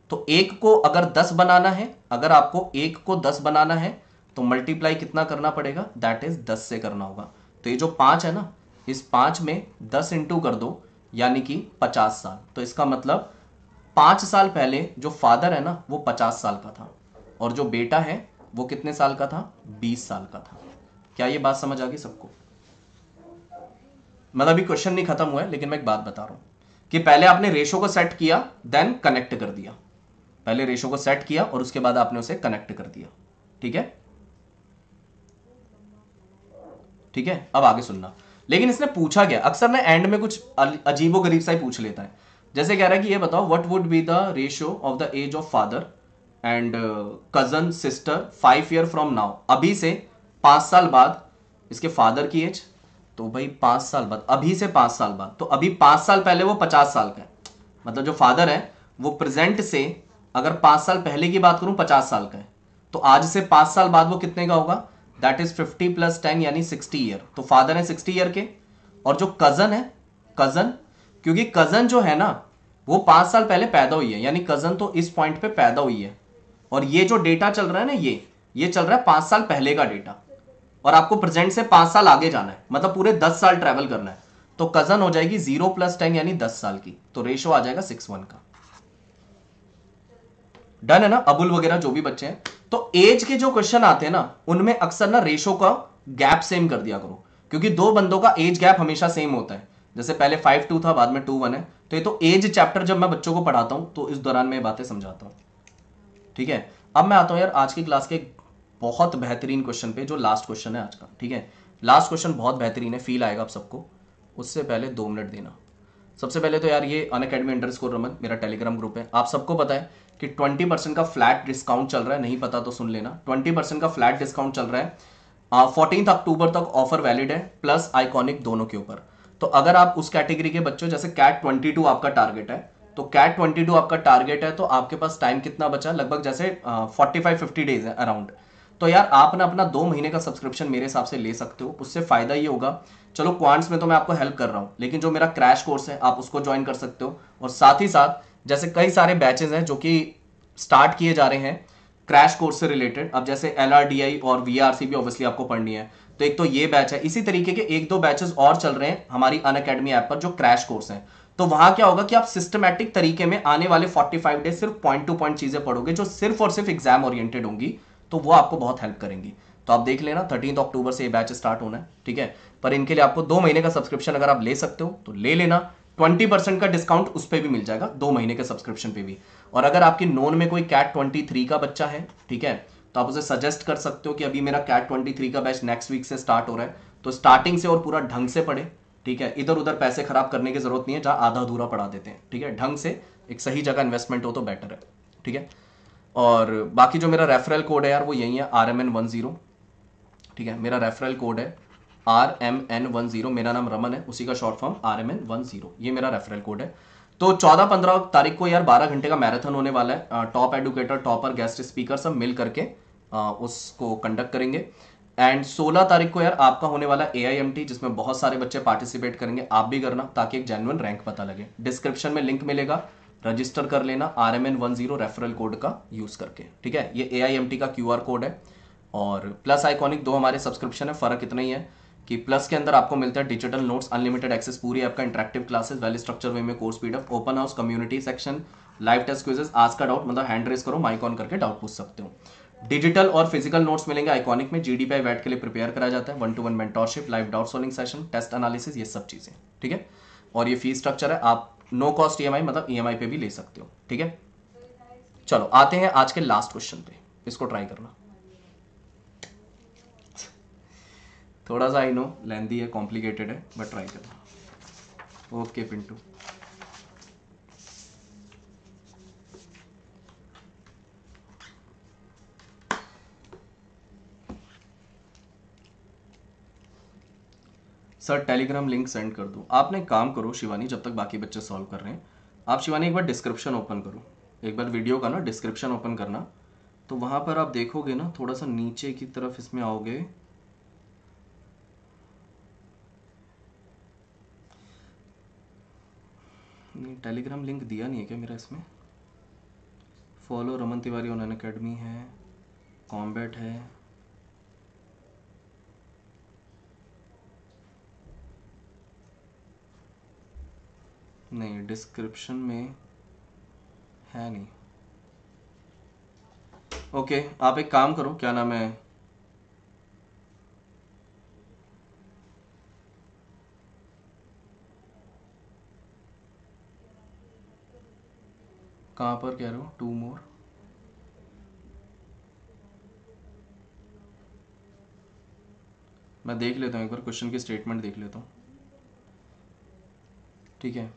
[SPEAKER 1] तो एक को अगर दस बनाना है अगर आपको एक को दस बनाना है तो मल्टीप्लाई कितना करना पड़ेगा दैट इज दस से करना होगा तो ये जो पांच है ना इस पांच में दस इंटू कर दो यानी कि पचास साल तो इसका मतलब पांच साल पहले जो फादर है ना वो पचास साल का था और जो बेटा है वो कितने साल का था बीस साल का था क्या ये बात समझ आ गई सबको मतलब अभी क्वेश्चन नहीं खत्म हुआ है लेकिन मैं एक बात बता रहा हूं कि पहले आपने रेशो को सेट किया देन कनेक्ट कर दिया पहले रेशो को सेट किया और उसके बाद आपने उसे कनेक्ट कर दिया ठीक है ठीक है अब आगे सुनना लेकिन इसने पूछा गया अक्सर ना एंड में कुछ अजीबो गरीब सा ही पूछ लेता है जैसे कह रहा है कि ये बताओ what would be the ratio of the age of father and cousin sister five year from now अभी से पाँच साल बाद इसके फादर की एज तो भाई पाँच साल बाद अभी से पाँच साल बाद तो अभी पाँच साल पहले वो पचास साल का है मतलब जो फादर है वो प्रेजेंट से अगर पाँच साल पहले की बात करूँ पचास साल का है तो आज से पाँच साल बाद वो कितने का होगा that is fifty plus ten यानी सिक्सटी ईयर तो फादर है सिक्सटी ईयर के और जो कज़न है कज़न क्योंकि कज़न जो है ना वो पाँच साल पहले पैदा हुई है यानी कज़न तो इस पॉइंट पे पैदा हुई है और ये जो डेटा चल रहा है ना ये ये चल रहा है पांच साल पहले का डेटा और आपको प्रेजेंट से पांच साल आगे जाना है मतलब पूरे दस साल ट्रेवल करना है तो कजन हो जाएगी जीरो प्लस टेन यानी दस साल की तो रेशो आ जाएगा सिक्स वन का डन है ना अबुल वगैरह जो भी बच्चे हैं तो एज के जो क्वेश्चन आते हैं ना उनमें अक्सर ना रेशो का गैप सेम कर दिया करो क्योंकि दो बंदों का एज गैप हमेशा सेम होता है जैसे पहले फाइव टू था बाद में टू वन है तो ये तो एज चैप्टर जब मैं बच्चों को पढ़ाता हूँ तो इस दौरान मैं बातें समझाता हूँ ठीक है अब मैं आता हूं यार आज की क्लास के बहुत बेहतरीन क्वेश्चन पे जो लास्ट क्वेश्चन है आज का ठीक है लास्ट क्वेश्चन बहुत बेहतरीन है फील आएगा आप सबको उससे पहले दो मिनट देना सबसे पहले तो यार ये Unacademy underscore Raman मेरा टेलीग्राम ग्रुप है आप सबको पता है कि 20 परसेंट का फ्लैट डिस्काउंट चल रहा है नहीं पता तो सुन लेना 20 परसेंट का फ्लैट डिस्काउंट चल रहा है फोर्टीन अक्टूबर तक ऑफर वैलिड है प्लस आइकॉनिक दोनों के ऊपर तो अगर आप उस कैटेगरी के बच्चों जैसे कैट ट्वेंटी आपका टारगेट है तो कैट ट्वेंटी टू आपका टारगेट है तो आपके पास टाइम कितना बचा लगभग जैसे फोर्टी फाइव फिफ्टी डेज है अराउंड तो यार आप ना अपना दो महीने का सब्सक्रिप्शन मेरे हिसाब से ले सकते हो उससे फायदा ये होगा चलो क्वांट्स में तो मैं आपको हेल्प कर रहा हूँ लेकिन जो मेरा क्रैश कोर्स है आप उसको ज्वाइन कर सकते हो और साथ ही साथ जैसे कई सारे बैचेज हैं जो कि स्टार्ट किए जा रहे हैं क्रैश कोर्स से रिलेटेड अब जैसे एल और वी भी ऑब्वियसली आपको पढ़नी है तो एक तो ये बैच है इसी तरीके के एक दो बैचेस और चल रहे हैं हमारी अन अकेडमी ऐप पर जो क्रैश कोर्स हैं तो वहां क्या होगा कि आप सिस्टमैटिक तरीके में आने वाले 45 डेज सिर्फ पॉइंट टू पॉइंट चीजें पढ़ोगे जो सिर्फ और सिर्फ एग्जाम ओरिएंटेड होंगी तो वो आपको बहुत हेल्प करेंगी तो आप देख लेना थर्टीन अक्टूबर से ये बैच स्टार्ट होना है ठीक है पर इनके लिए आपको दो महीने का सब्सक्रिप्शन अगर आप ले सकते हो तो ले लेना ट्वेंटी परसेंट का डिस्काउंट उस पर भी मिल जाएगा दो महीने के सब्सक्रिप्शन पे भी और अगर आपके नोन में कोई कैट ट्वेंटी थ्री का बच्चा है ठीक है तो आप उसे सजेस्ट कर सकते हो कि अभी मेरा कैट ट्वेंटी थ्री का बैच नेक्स्ट वीक से स्टार्ट हो रहा है तो स्टार्टिंग से और पूरा ढंग से पढ़े ठीक है इधर उधर पैसे खराब करने की जरूरत नहीं है जहां आधा अधूरा पढ़ा देते हैं ठीक है ढंग से एक सही जगह इन्वेस्टमेंट हो तो बेटर है ठीक है और बाकी जो मेरा रेफरल कोड है यार वो यही है R M N one zero ठीक है मेरा रेफरल कोड है R M N one zero मेरा नाम रमन है उसी का short form R M N one zero ये मेरा रेफरल कोड है तो चौदह पंद्रह तारीख को यार बारह घंटे का मैराथन होने वाला है top educator topper guest speaker सब मिल करके उसको कंडक्ट करेंगे एंड 16 तारीख को यार आपका होने वाला ए जिसमें बहुत सारे बच्चे पार्टिसिपेट करेंगे आप भी करना ताकि एक जेनुअन रैंक पता लगे डिस्क्रिप्शन में लिंक मिलेगा रजिस्टर कर लेना R M N one zero referral code का यूज़ करके ठीक है ये ए आई एम टी का क्यू आर कोड है और प्लस आइकॉनिक दो हमारे सब्सक्रिप्शन है फ़र्क इतना ही है कि प्लस के अंदर आपको मिलता है डिजिटल नोट्स अनलिमिटेड एक्सेस पूरी आपका interactive classes well structure way में course PDF open house community section live test quizzes आज का डाउट मतलब हैंड रेस करो माइक ऑन करके डाउट पूछ सकते हो डिजिटल और फिजिकल नोट्स मिलेंगे आइकॉनिक में जीडी बाई वैट के लिए प्रिपेयर करा जाता है one to one mentorship live doubt solving session test analysis ये सब चीज़ें ठीक है और ये फी स्ट्रक्चर है आप नो कॉस्ट ई मतलब ई e पे भी ले सकते हो ठीक है चलो आते हैं आज के लास्ट क्वेश्चन पे इसको ट्राई करना थोड़ा सा आई नो लेंदी है कॉम्प्लिकेटेड है बट ट्राई करना okay Pintu sir Telegram link send कर दूँ आपने काम करो शिवानी जब तक बाकी बच्चे सॉल्व कर रहे हैं आप शिवानी एक बार डिस्क्रिप्शन ओपन करो एक बार वीडियो का ना डिस्क्रिप्शन ओपन करना तो वहाँ पर आप देखोगे ना थोड़ा सा नीचे की तरफ इसमें आओगे नहीं टेलीग्राम लिंक दिया नहीं है क्या मेरा इसमें follow Raman Tiwari on academy है कॉम्बैट है नहीं डिस्क्रिप्शन में है नहीं ओके आप एक काम करो क्या नाम है कहाँ पर कह रहे हो टू मोर मैं देख लेता हूँ एक बार क्वेश्चन की स्टेटमेंट देख लेता हूँ ठीक है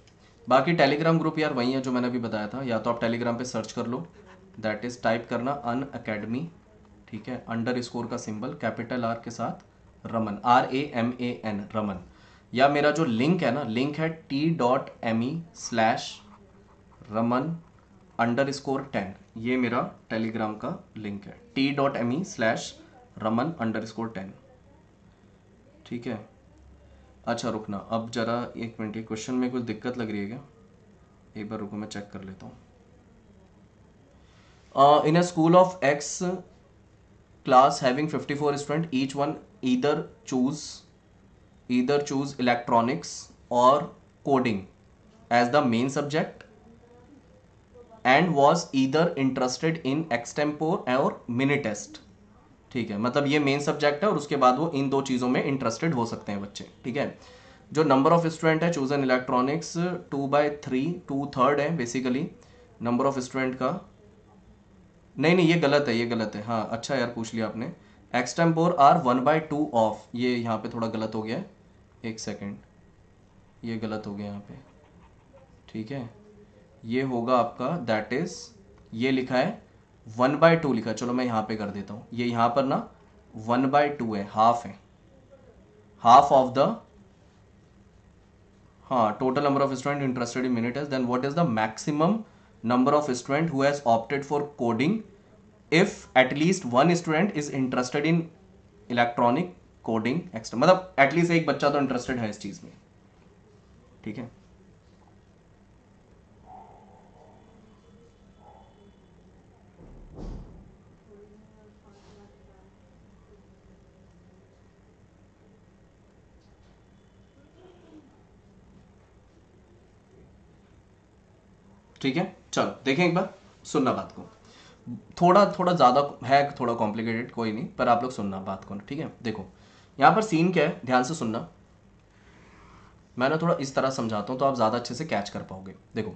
[SPEAKER 1] बाकी टेलीग्राम ग्रुप यार वही है जो मैंने अभी बताया था या तो आप टेलीग्राम पे सर्च कर लो दैट इज़ टाइप करना अन अकेडमी ठीक है अंडर स्कोर का सिंबल कैपिटल आर के साथ Raman R A M A N Raman या मेरा जो लिंक है ना लिंक है T dot M E slash Raman underscore ten ये मेरा टेलीग्राम का लिंक है T dot M E slash Raman underscore ten ठीक है अच्छा रुकना अब ज़रा एक मिनट ये क्वेश्चन में कुछ दिक्कत लग रही है क्या एक बार रुको मैं चेक कर लेता हूँ in a school of x class having 54 student each one either choose either choose electronics और coding as the main subject and was either interested in extempore और मिनी टेस्ट ठीक है मतलब ये मेन सब्जेक्ट है और उसके बाद वो इन दो चीज़ों में इंटरेस्टेड हो सकते हैं बच्चे ठीक है जो नंबर ऑफ स्टूडेंट है chosen electronics two by three two third है बेसिकली नंबर ऑफ स्टूडेंट का नहीं नहीं ये गलत है ये गलत है हाँ अच्छा यार पूछ लिया आपने extempore are one by two of ये यहाँ पे थोड़ा गलत हो गया है एक सेकेंड ये गलत हो गया यहाँ पे ठीक है ये होगा आपका दैट इज़ ये लिखा है वन बाय टू लिखा चलो मैं यहाँ पे कर देता हूँ ये यहाँ पर ना वन बाय टू है हाफ है हाफ ऑफ द हाँ total number of student interested in minute is then what is the maximum number of student whose opted for coding if at least one student is interested in electronic coding extra मतलब एटलीस्ट एक बच्चा तो interested है इस चीज़ में ठीक है ठीक है चलो देखें एक बार सुनना बात को थोड़ा थोड़ा ज़्यादा है थोड़ा कॉम्प्लिकेटेड कोई नहीं पर आप लोग सुनना बात को ठीक है देखो यहाँ पर सीन क्या है ध्यान से सुनना मैं ना थोड़ा इस तरह समझाता हूँ तो आप ज़्यादा अच्छे से कैच कर पाओगे देखो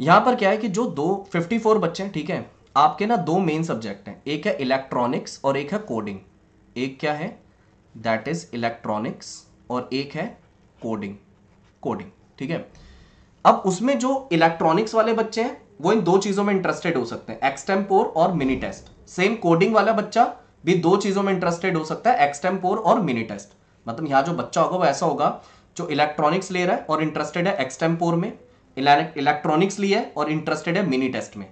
[SPEAKER 1] यहां पर क्या है कि जो दो फिफ्टी फोर बच्चे हैं ठीक है आपके ना दो मेन सब्जेक्ट हैं एक है इलेक्ट्रॉनिक्स और एक है कोडिंग एक क्या है दैट इज़ इलेक्ट्रॉनिक्स और एक है कोडिंग कोडिंग ठीक है अब उसमें जो इलेक्ट्रॉनिक्स वाले बच्चे हैं वो इन दो चीजों में इंटरेस्टेड हो सकते हैं एक्सटेम्पोर और मिनी टेस्ट सेम कोडिंग वाला बच्चा भी दो चीजों में इंटरेस्टेड हो सकता है एक्सटेम्पोर और मिनी टेस्ट मतलब यहाँ जो बच्चा होगा वो ऐसा होगा जो इलेक्ट्रॉनिक्स ले रहा है और इंटरेस्टेड है एक्सटेम्पोर में इलेक्ट्रॉनिक्स ली है और इंटरेस्टेड है मिनी टेस्ट में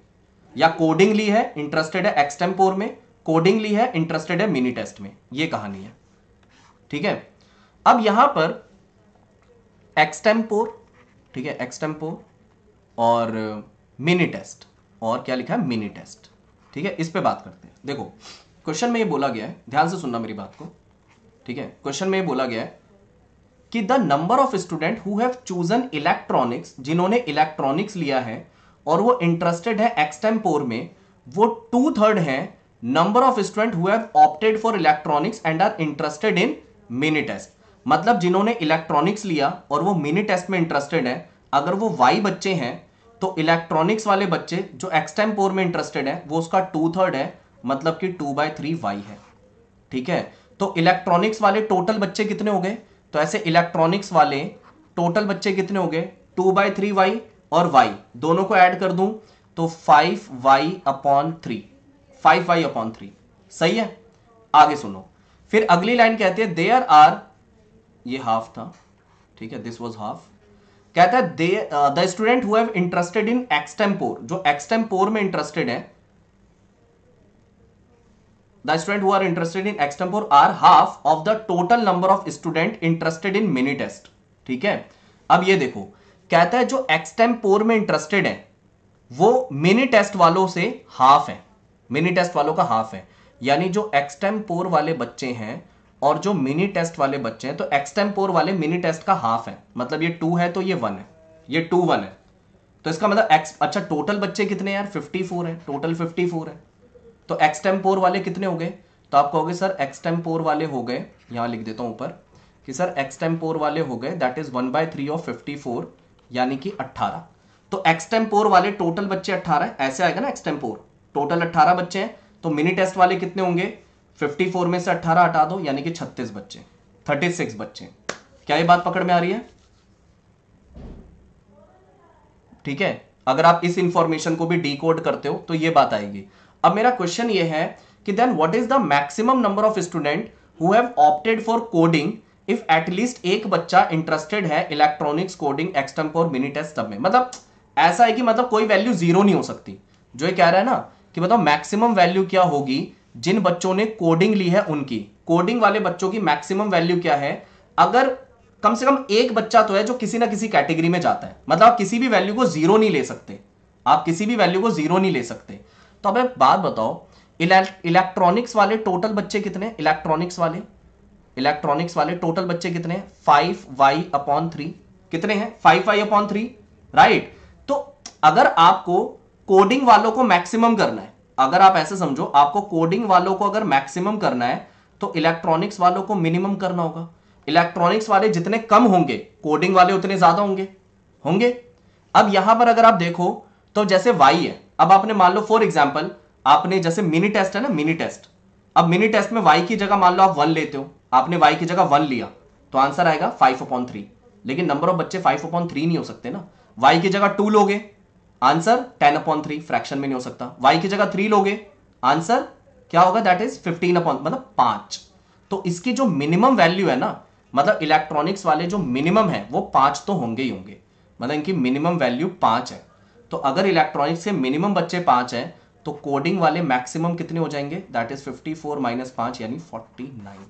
[SPEAKER 1] या कोडिंग ली है इंटरेस्टेड है एक्सटेम्पोर में कोडिंग ली है इंटरेस्टेड है मिनी टेस्ट में ये कहानी है ठीक है अब यहां पर एक्सटेम्पोर ठीक है एक्सटेम्पो और मिनी टेस्ट और क्या लिखा है मिनी टेस्ट ठीक है इस पे बात करते हैं देखो क्वेश्चन में ये बोला गया है ध्यान से सुनना मेरी बात को ठीक है क्वेश्चन में ये बोला गया है कि the number of student who have chosen electronics जिन्होंने इलेक्ट्रॉनिक्स लिया है और वो इंटरेस्टेड है एक्सटेम्पोर में वो टू थर्ड है number of student who have opted for electronics and are interested in mini test मतलब जिन्होंने इलेक्ट्रॉनिक्स लिया और वो मिनी टेस्ट में इंटरेस्टेड है अगर वो वाई बच्चे हैं तो इलेक्ट्रॉनिक्स वाले बच्चे जो एक्सटेम पोर में इंटरेस्टेड है वो उसका टू थर्ड है मतलब कि टू बाई थ्री वाई है ठीक है तो इलेक्ट्रॉनिक्स वाले टोटल बच्चे कितने हो गए तो ऐसे इलेक्ट्रॉनिक्स वाले टोटल बच्चे कितने हो गए टू बाई थ्री वाई और वाई दोनों को ऐड कर दूं तो five y upon three five y upon three सही है आगे सुनो फिर अगली लाइन कहती है देयर आर ये हाफ था ठीक है दिस वॉज हाफ कहता है they the student who interested in extempore जो एक्सटेम्पोर में इंटरेस्टेड है the student who are interested in extempore are half of the total number of student interested in mini test ठीक है अब ये देखो कहता है जो एक्सटेम्पोर में इंटरेस्टेड है वो मिनी टेस्ट वालों से हाफ है मिनी टेस्ट वालों का हाफ है यानी जो एक्सटेम्पोर वाले बच्चे हैं और जो मिनी टेस्ट वाले बच्चे हैं तो एक्सटेम्पोर वाले मिनी टेस्ट का हाफ है मतलब ये टू है तो ये वन है ये टू वन है तो इसका मतलब एक्स अच्छा टोटल बच्चे कितने यार फिफ्टी फोर है टोटल फिफ्टी फोर है तो एक्सटेम्पोर वाले कितने हो गए तो आप कहोगे सर एक्सटेम्पोर वाले हो गए यहां लिख देता हूं ऊपर कि सर एक्सटेम्पोर वाले हो गए that is one by three of fifty four यानी कि अट्ठारह तो एक्सटेम्पोर वाले टोटल बच्चे अट्ठारह ऐसे आएगा ना एक्सटेम्पोर टोटल अट्ठारह बच्चे हैं तो मिनी टेस्ट वाले कितने होंगे 54 में से 18 हटा दो यानी कि 36 बच्चे 36 बच्चे क्या ये बात पकड़ में आ रही है ठीक है अगर आप इस इंफॉर्मेशन को भी डी करते हो तो ये बात आएगी अब मेरा क्वेश्चन ये है कि then what is the maximum number of student who have opted for coding if at least एक बच्चा इंटरेस्टेड है electronics coding extempore for mini test सब में मतलब ऐसा है कि मतलब कोई वैल्यू जीरो नहीं हो सकती जो ये कह रहा है ना कि मतलब मैक्सिमम वैल्यू क्या होगी जिन बच्चों ने कोडिंग ली है उनकी कोडिंग वाले बच्चों की मैक्सिमम वैल्यू क्या है अगर कम से कम एक बच्चा तो है जो किसी ना किसी कैटेगरी में जाता है मतलब आप किसी भी वैल्यू को जीरो नहीं ले सकते आप किसी भी वैल्यू को जीरो नहीं ले सकते तो अब बात बताओ इलेक्ट्रॉनिक्स वाले टोटल बच्चे कितने इलेक्ट्रॉनिक्स वाले इलेक्ट्रॉनिक्स वाले टोटल बच्चे कितने फाइव वाई अपॉन थ्री कितने हैं five y upon three right तो अगर आपको कोडिंग वालों को मैक्सिमम करना है अगर आप ऐसे समझो आपको कोडिंग वालों को अगर मैक्सिमम करना है तो इलेक्ट्रॉनिक्स वालों को मिनिमम करना होगा इलेक्ट्रॉनिक्स वाले जितने कम होंगे कोडिंग वाले उतने ज्यादा होंगे होंगे अब यहां पर अगर आप देखो तो जैसे वाई है अब आपने मान लो फॉर एग्जाम्पल आपने जैसे मिनी टेस्ट है ना मिनी टेस्ट अब मिनी टेस्ट में वाई की जगह मान लो आप वन लेते हो आपने वाई की जगह वन लिया तो आंसर आएगा फाइव अपॉइंट थ्री लेकिन नंबर ऑफ बच्चे फाइव अपॉइंट थ्री नहीं हो सकते ना वाई की जगह टू लोगे answer ten upon three fraction में नहीं हो सकता वाई की जगह थ्री लोगे आंसर क्या होगा दैट इज फिफ्टीन अपॉन मतलब पांच तो इसकी जो मिनिमम वैल्यू है ना मतलब इलेक्ट्रॉनिक्स वाले जो मिनिमम है वो पांच तो होंगे ही होंगे मतलब इनकी मिनिमम वैल्यू पांच है तो अगर इलेक्ट्रॉनिक्स के मिनिमम बच्चे पांच हैं तो कोडिंग वाले मैक्सिमम कितने हो जाएंगे that is fifty four minus पांच यानी नाइन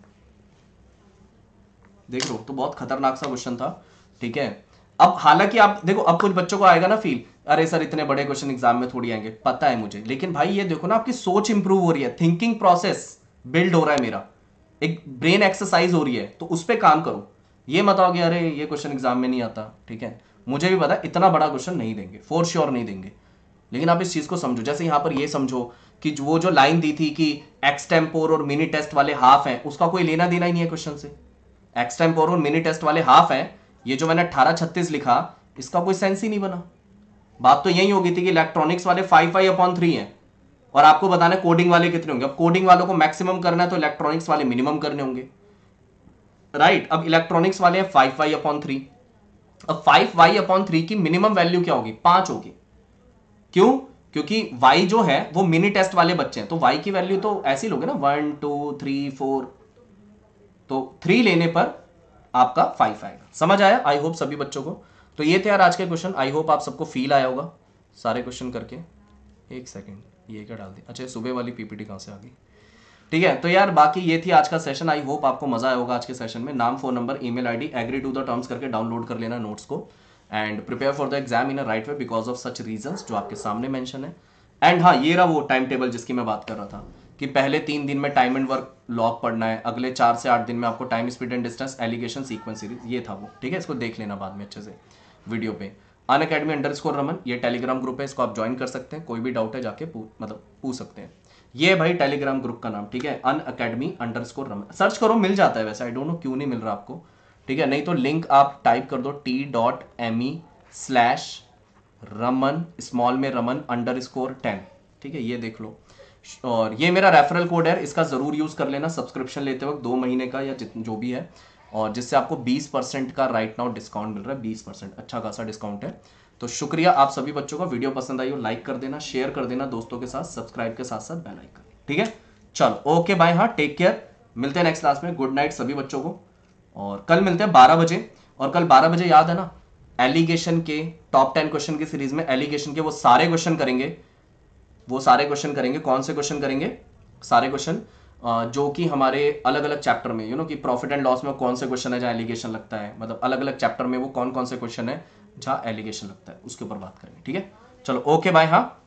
[SPEAKER 1] देख लो तो बहुत खतरनाक सा क्वेश्चन था ठीक है अब हालांकि आप देखो अब कुछ बच्चों को आएगा ना फील अरे सर इतने बड़े क्वेश्चन एग्जाम में थोड़ी आएंगे पता है मुझे लेकिन भाई ये देखो ना आपकी सोच इंप्रूव हो रही है थिंकिंग प्रोसेस बिल्ड हो रहा है मेरा एक ब्रेन एक्सरसाइज हो रही है तो उस पर काम करो ये मत अरे ये क्वेश्चन एग्जाम में नहीं आता ठीक है मुझे भी पता इतना बड़ा क्वेश्चन नहीं देंगे फोर श्योर नहीं देंगे लेकिन आप इस चीज़ को समझो जैसे यहां पर ये समझो कि वो जो लाइन दी थी कि एक्सटेम्पोर और मिनी टेस्ट वाले हाफ हैं उसका कोई लेना देना ही नहीं है क्वेश्चन से एक्सटेम्पोर और मिनी टेस्ट वाले हाफ हैं ये जो मैंने अट्ठारह छत्तीस लिखा इसका कोई सेंस ही नहीं बना बात तो यही होगी थी कि इलेक्ट्रॉनिक्स वाले फाइव फाइव अपॉन थ्री है और आपको बताना कोडिंग वाले कितने होंगे अब कोडिंग वालों को मैक्सिमम करना है तो इलेक्ट्रॉनिक्स वाले मिनिमम करने होंगे राइट अब इलेक्ट्रॉनिक्स वाले हैं फाइव वाई अपॉन थ्री अब फाइव वाई अपॉन थ्री की मिनिमम वैल्यू क्या होगी पांच होगी क्यों क्योंकि वाई जो है वो मिनी टेस्ट वाले बच्चे हैं तो वाई की वैल्यू तो ऐसी लोगे ना वन टू थ्री फोर तो थ्री लेने पर आपका फाइव आएगा समझ आया आई होप सभी बच्चों को तो ये थे यार आज के क्वेश्चन आई होप आप सबको फील आया होगा सारे क्वेश्चन करके एक सेकेंड ये क्या डाल दिया अच्छा सुबह वाली पीपीटी कहाँ से आ गई ठीक है तो यार बाकी ये थी आज का सेशन आई होप आपको मजा आया होगा आज के सेशन में नाम phone number email ID agree to the terms करके डाउनलोड कर लेना नोट्स को and prepare for the exam in a right way because of such reason जो आपके सामने मेंशन है एंड हाँ ये रहा वो टाइम टेबल जिसकी मैं बात कर रहा था कि पहले तीन दिन में टाइम एंड वर्क लॉक पढ़ना है अगले चार से आठ दिन में आपको time speed and distance alligation sequence series ये था वो ठीक है इसको देख लेना बाद में अच्छे से वीडियो पे Unacademy underscore Raman ये टेलीग्राम ग्रुप है इसको आप ज्वाइन कर सकते हैं कोई भी डाउट है जाके पू, मतलब पूछ सकते हैं ये भाई टेलीग्राम ग्रुप का नाम ठीक है Unacademy underscore Raman search करो मिल जाता है वैसे आई डोंट नो क्यों नहीं मिल रहा आपको ठीक है नहीं तो लिंक आप टाइप कर दो T dot M E slash Raman small में रमन अंडर स्कोर टेन ठीक है ये देख लो और ये मेरा रेफरल कोड है इसका ज़रूर यूज़ कर लेना सब्सक्रिप्शन लेते वक्त दो महीने का या जो भी है और जिससे आपको 20 परसेंट का राइट नाउ डिस्काउंट मिल रहा है 20 परसेंट अच्छा खासा डिस्काउंट है तो शुक्रिया आप सभी बच्चों का वीडियो पसंद आई हो लाइक कर देना शेयर कर देना दोस्तों के साथ सब्सक्राइब के साथ साथ बेल ठीक है चलो ओके बाय हाँ टेक केयर मिलते हैं नेक्स्ट क्लास में गुड नाइट सभी बच्चों को और कल मिलते हैं बारह बजे और कल बारह बजे याद है ना एलिगेशन के टॉप टेन क्वेश्चन की सीरीज में एलिगेशन के वो सारे क्वेश्चन करेंगे वो सारे क्वेश्चन करेंगे कौन से क्वेश्चन करेंगे सारे क्वेश्चन जो कि हमारे अलग अलग चैप्टर में यू नो कि प्रॉफिट एंड लॉस में कौन से क्वेश्चन है जहाँ एलिगेशन लगता है मतलब अलग अलग चैप्टर में वो कौन कौन से क्वेश्चन है जहाँ एलिगेशन लगता है उसके ऊपर बात करेंगे ठीक है चलो ओके बाय हाँ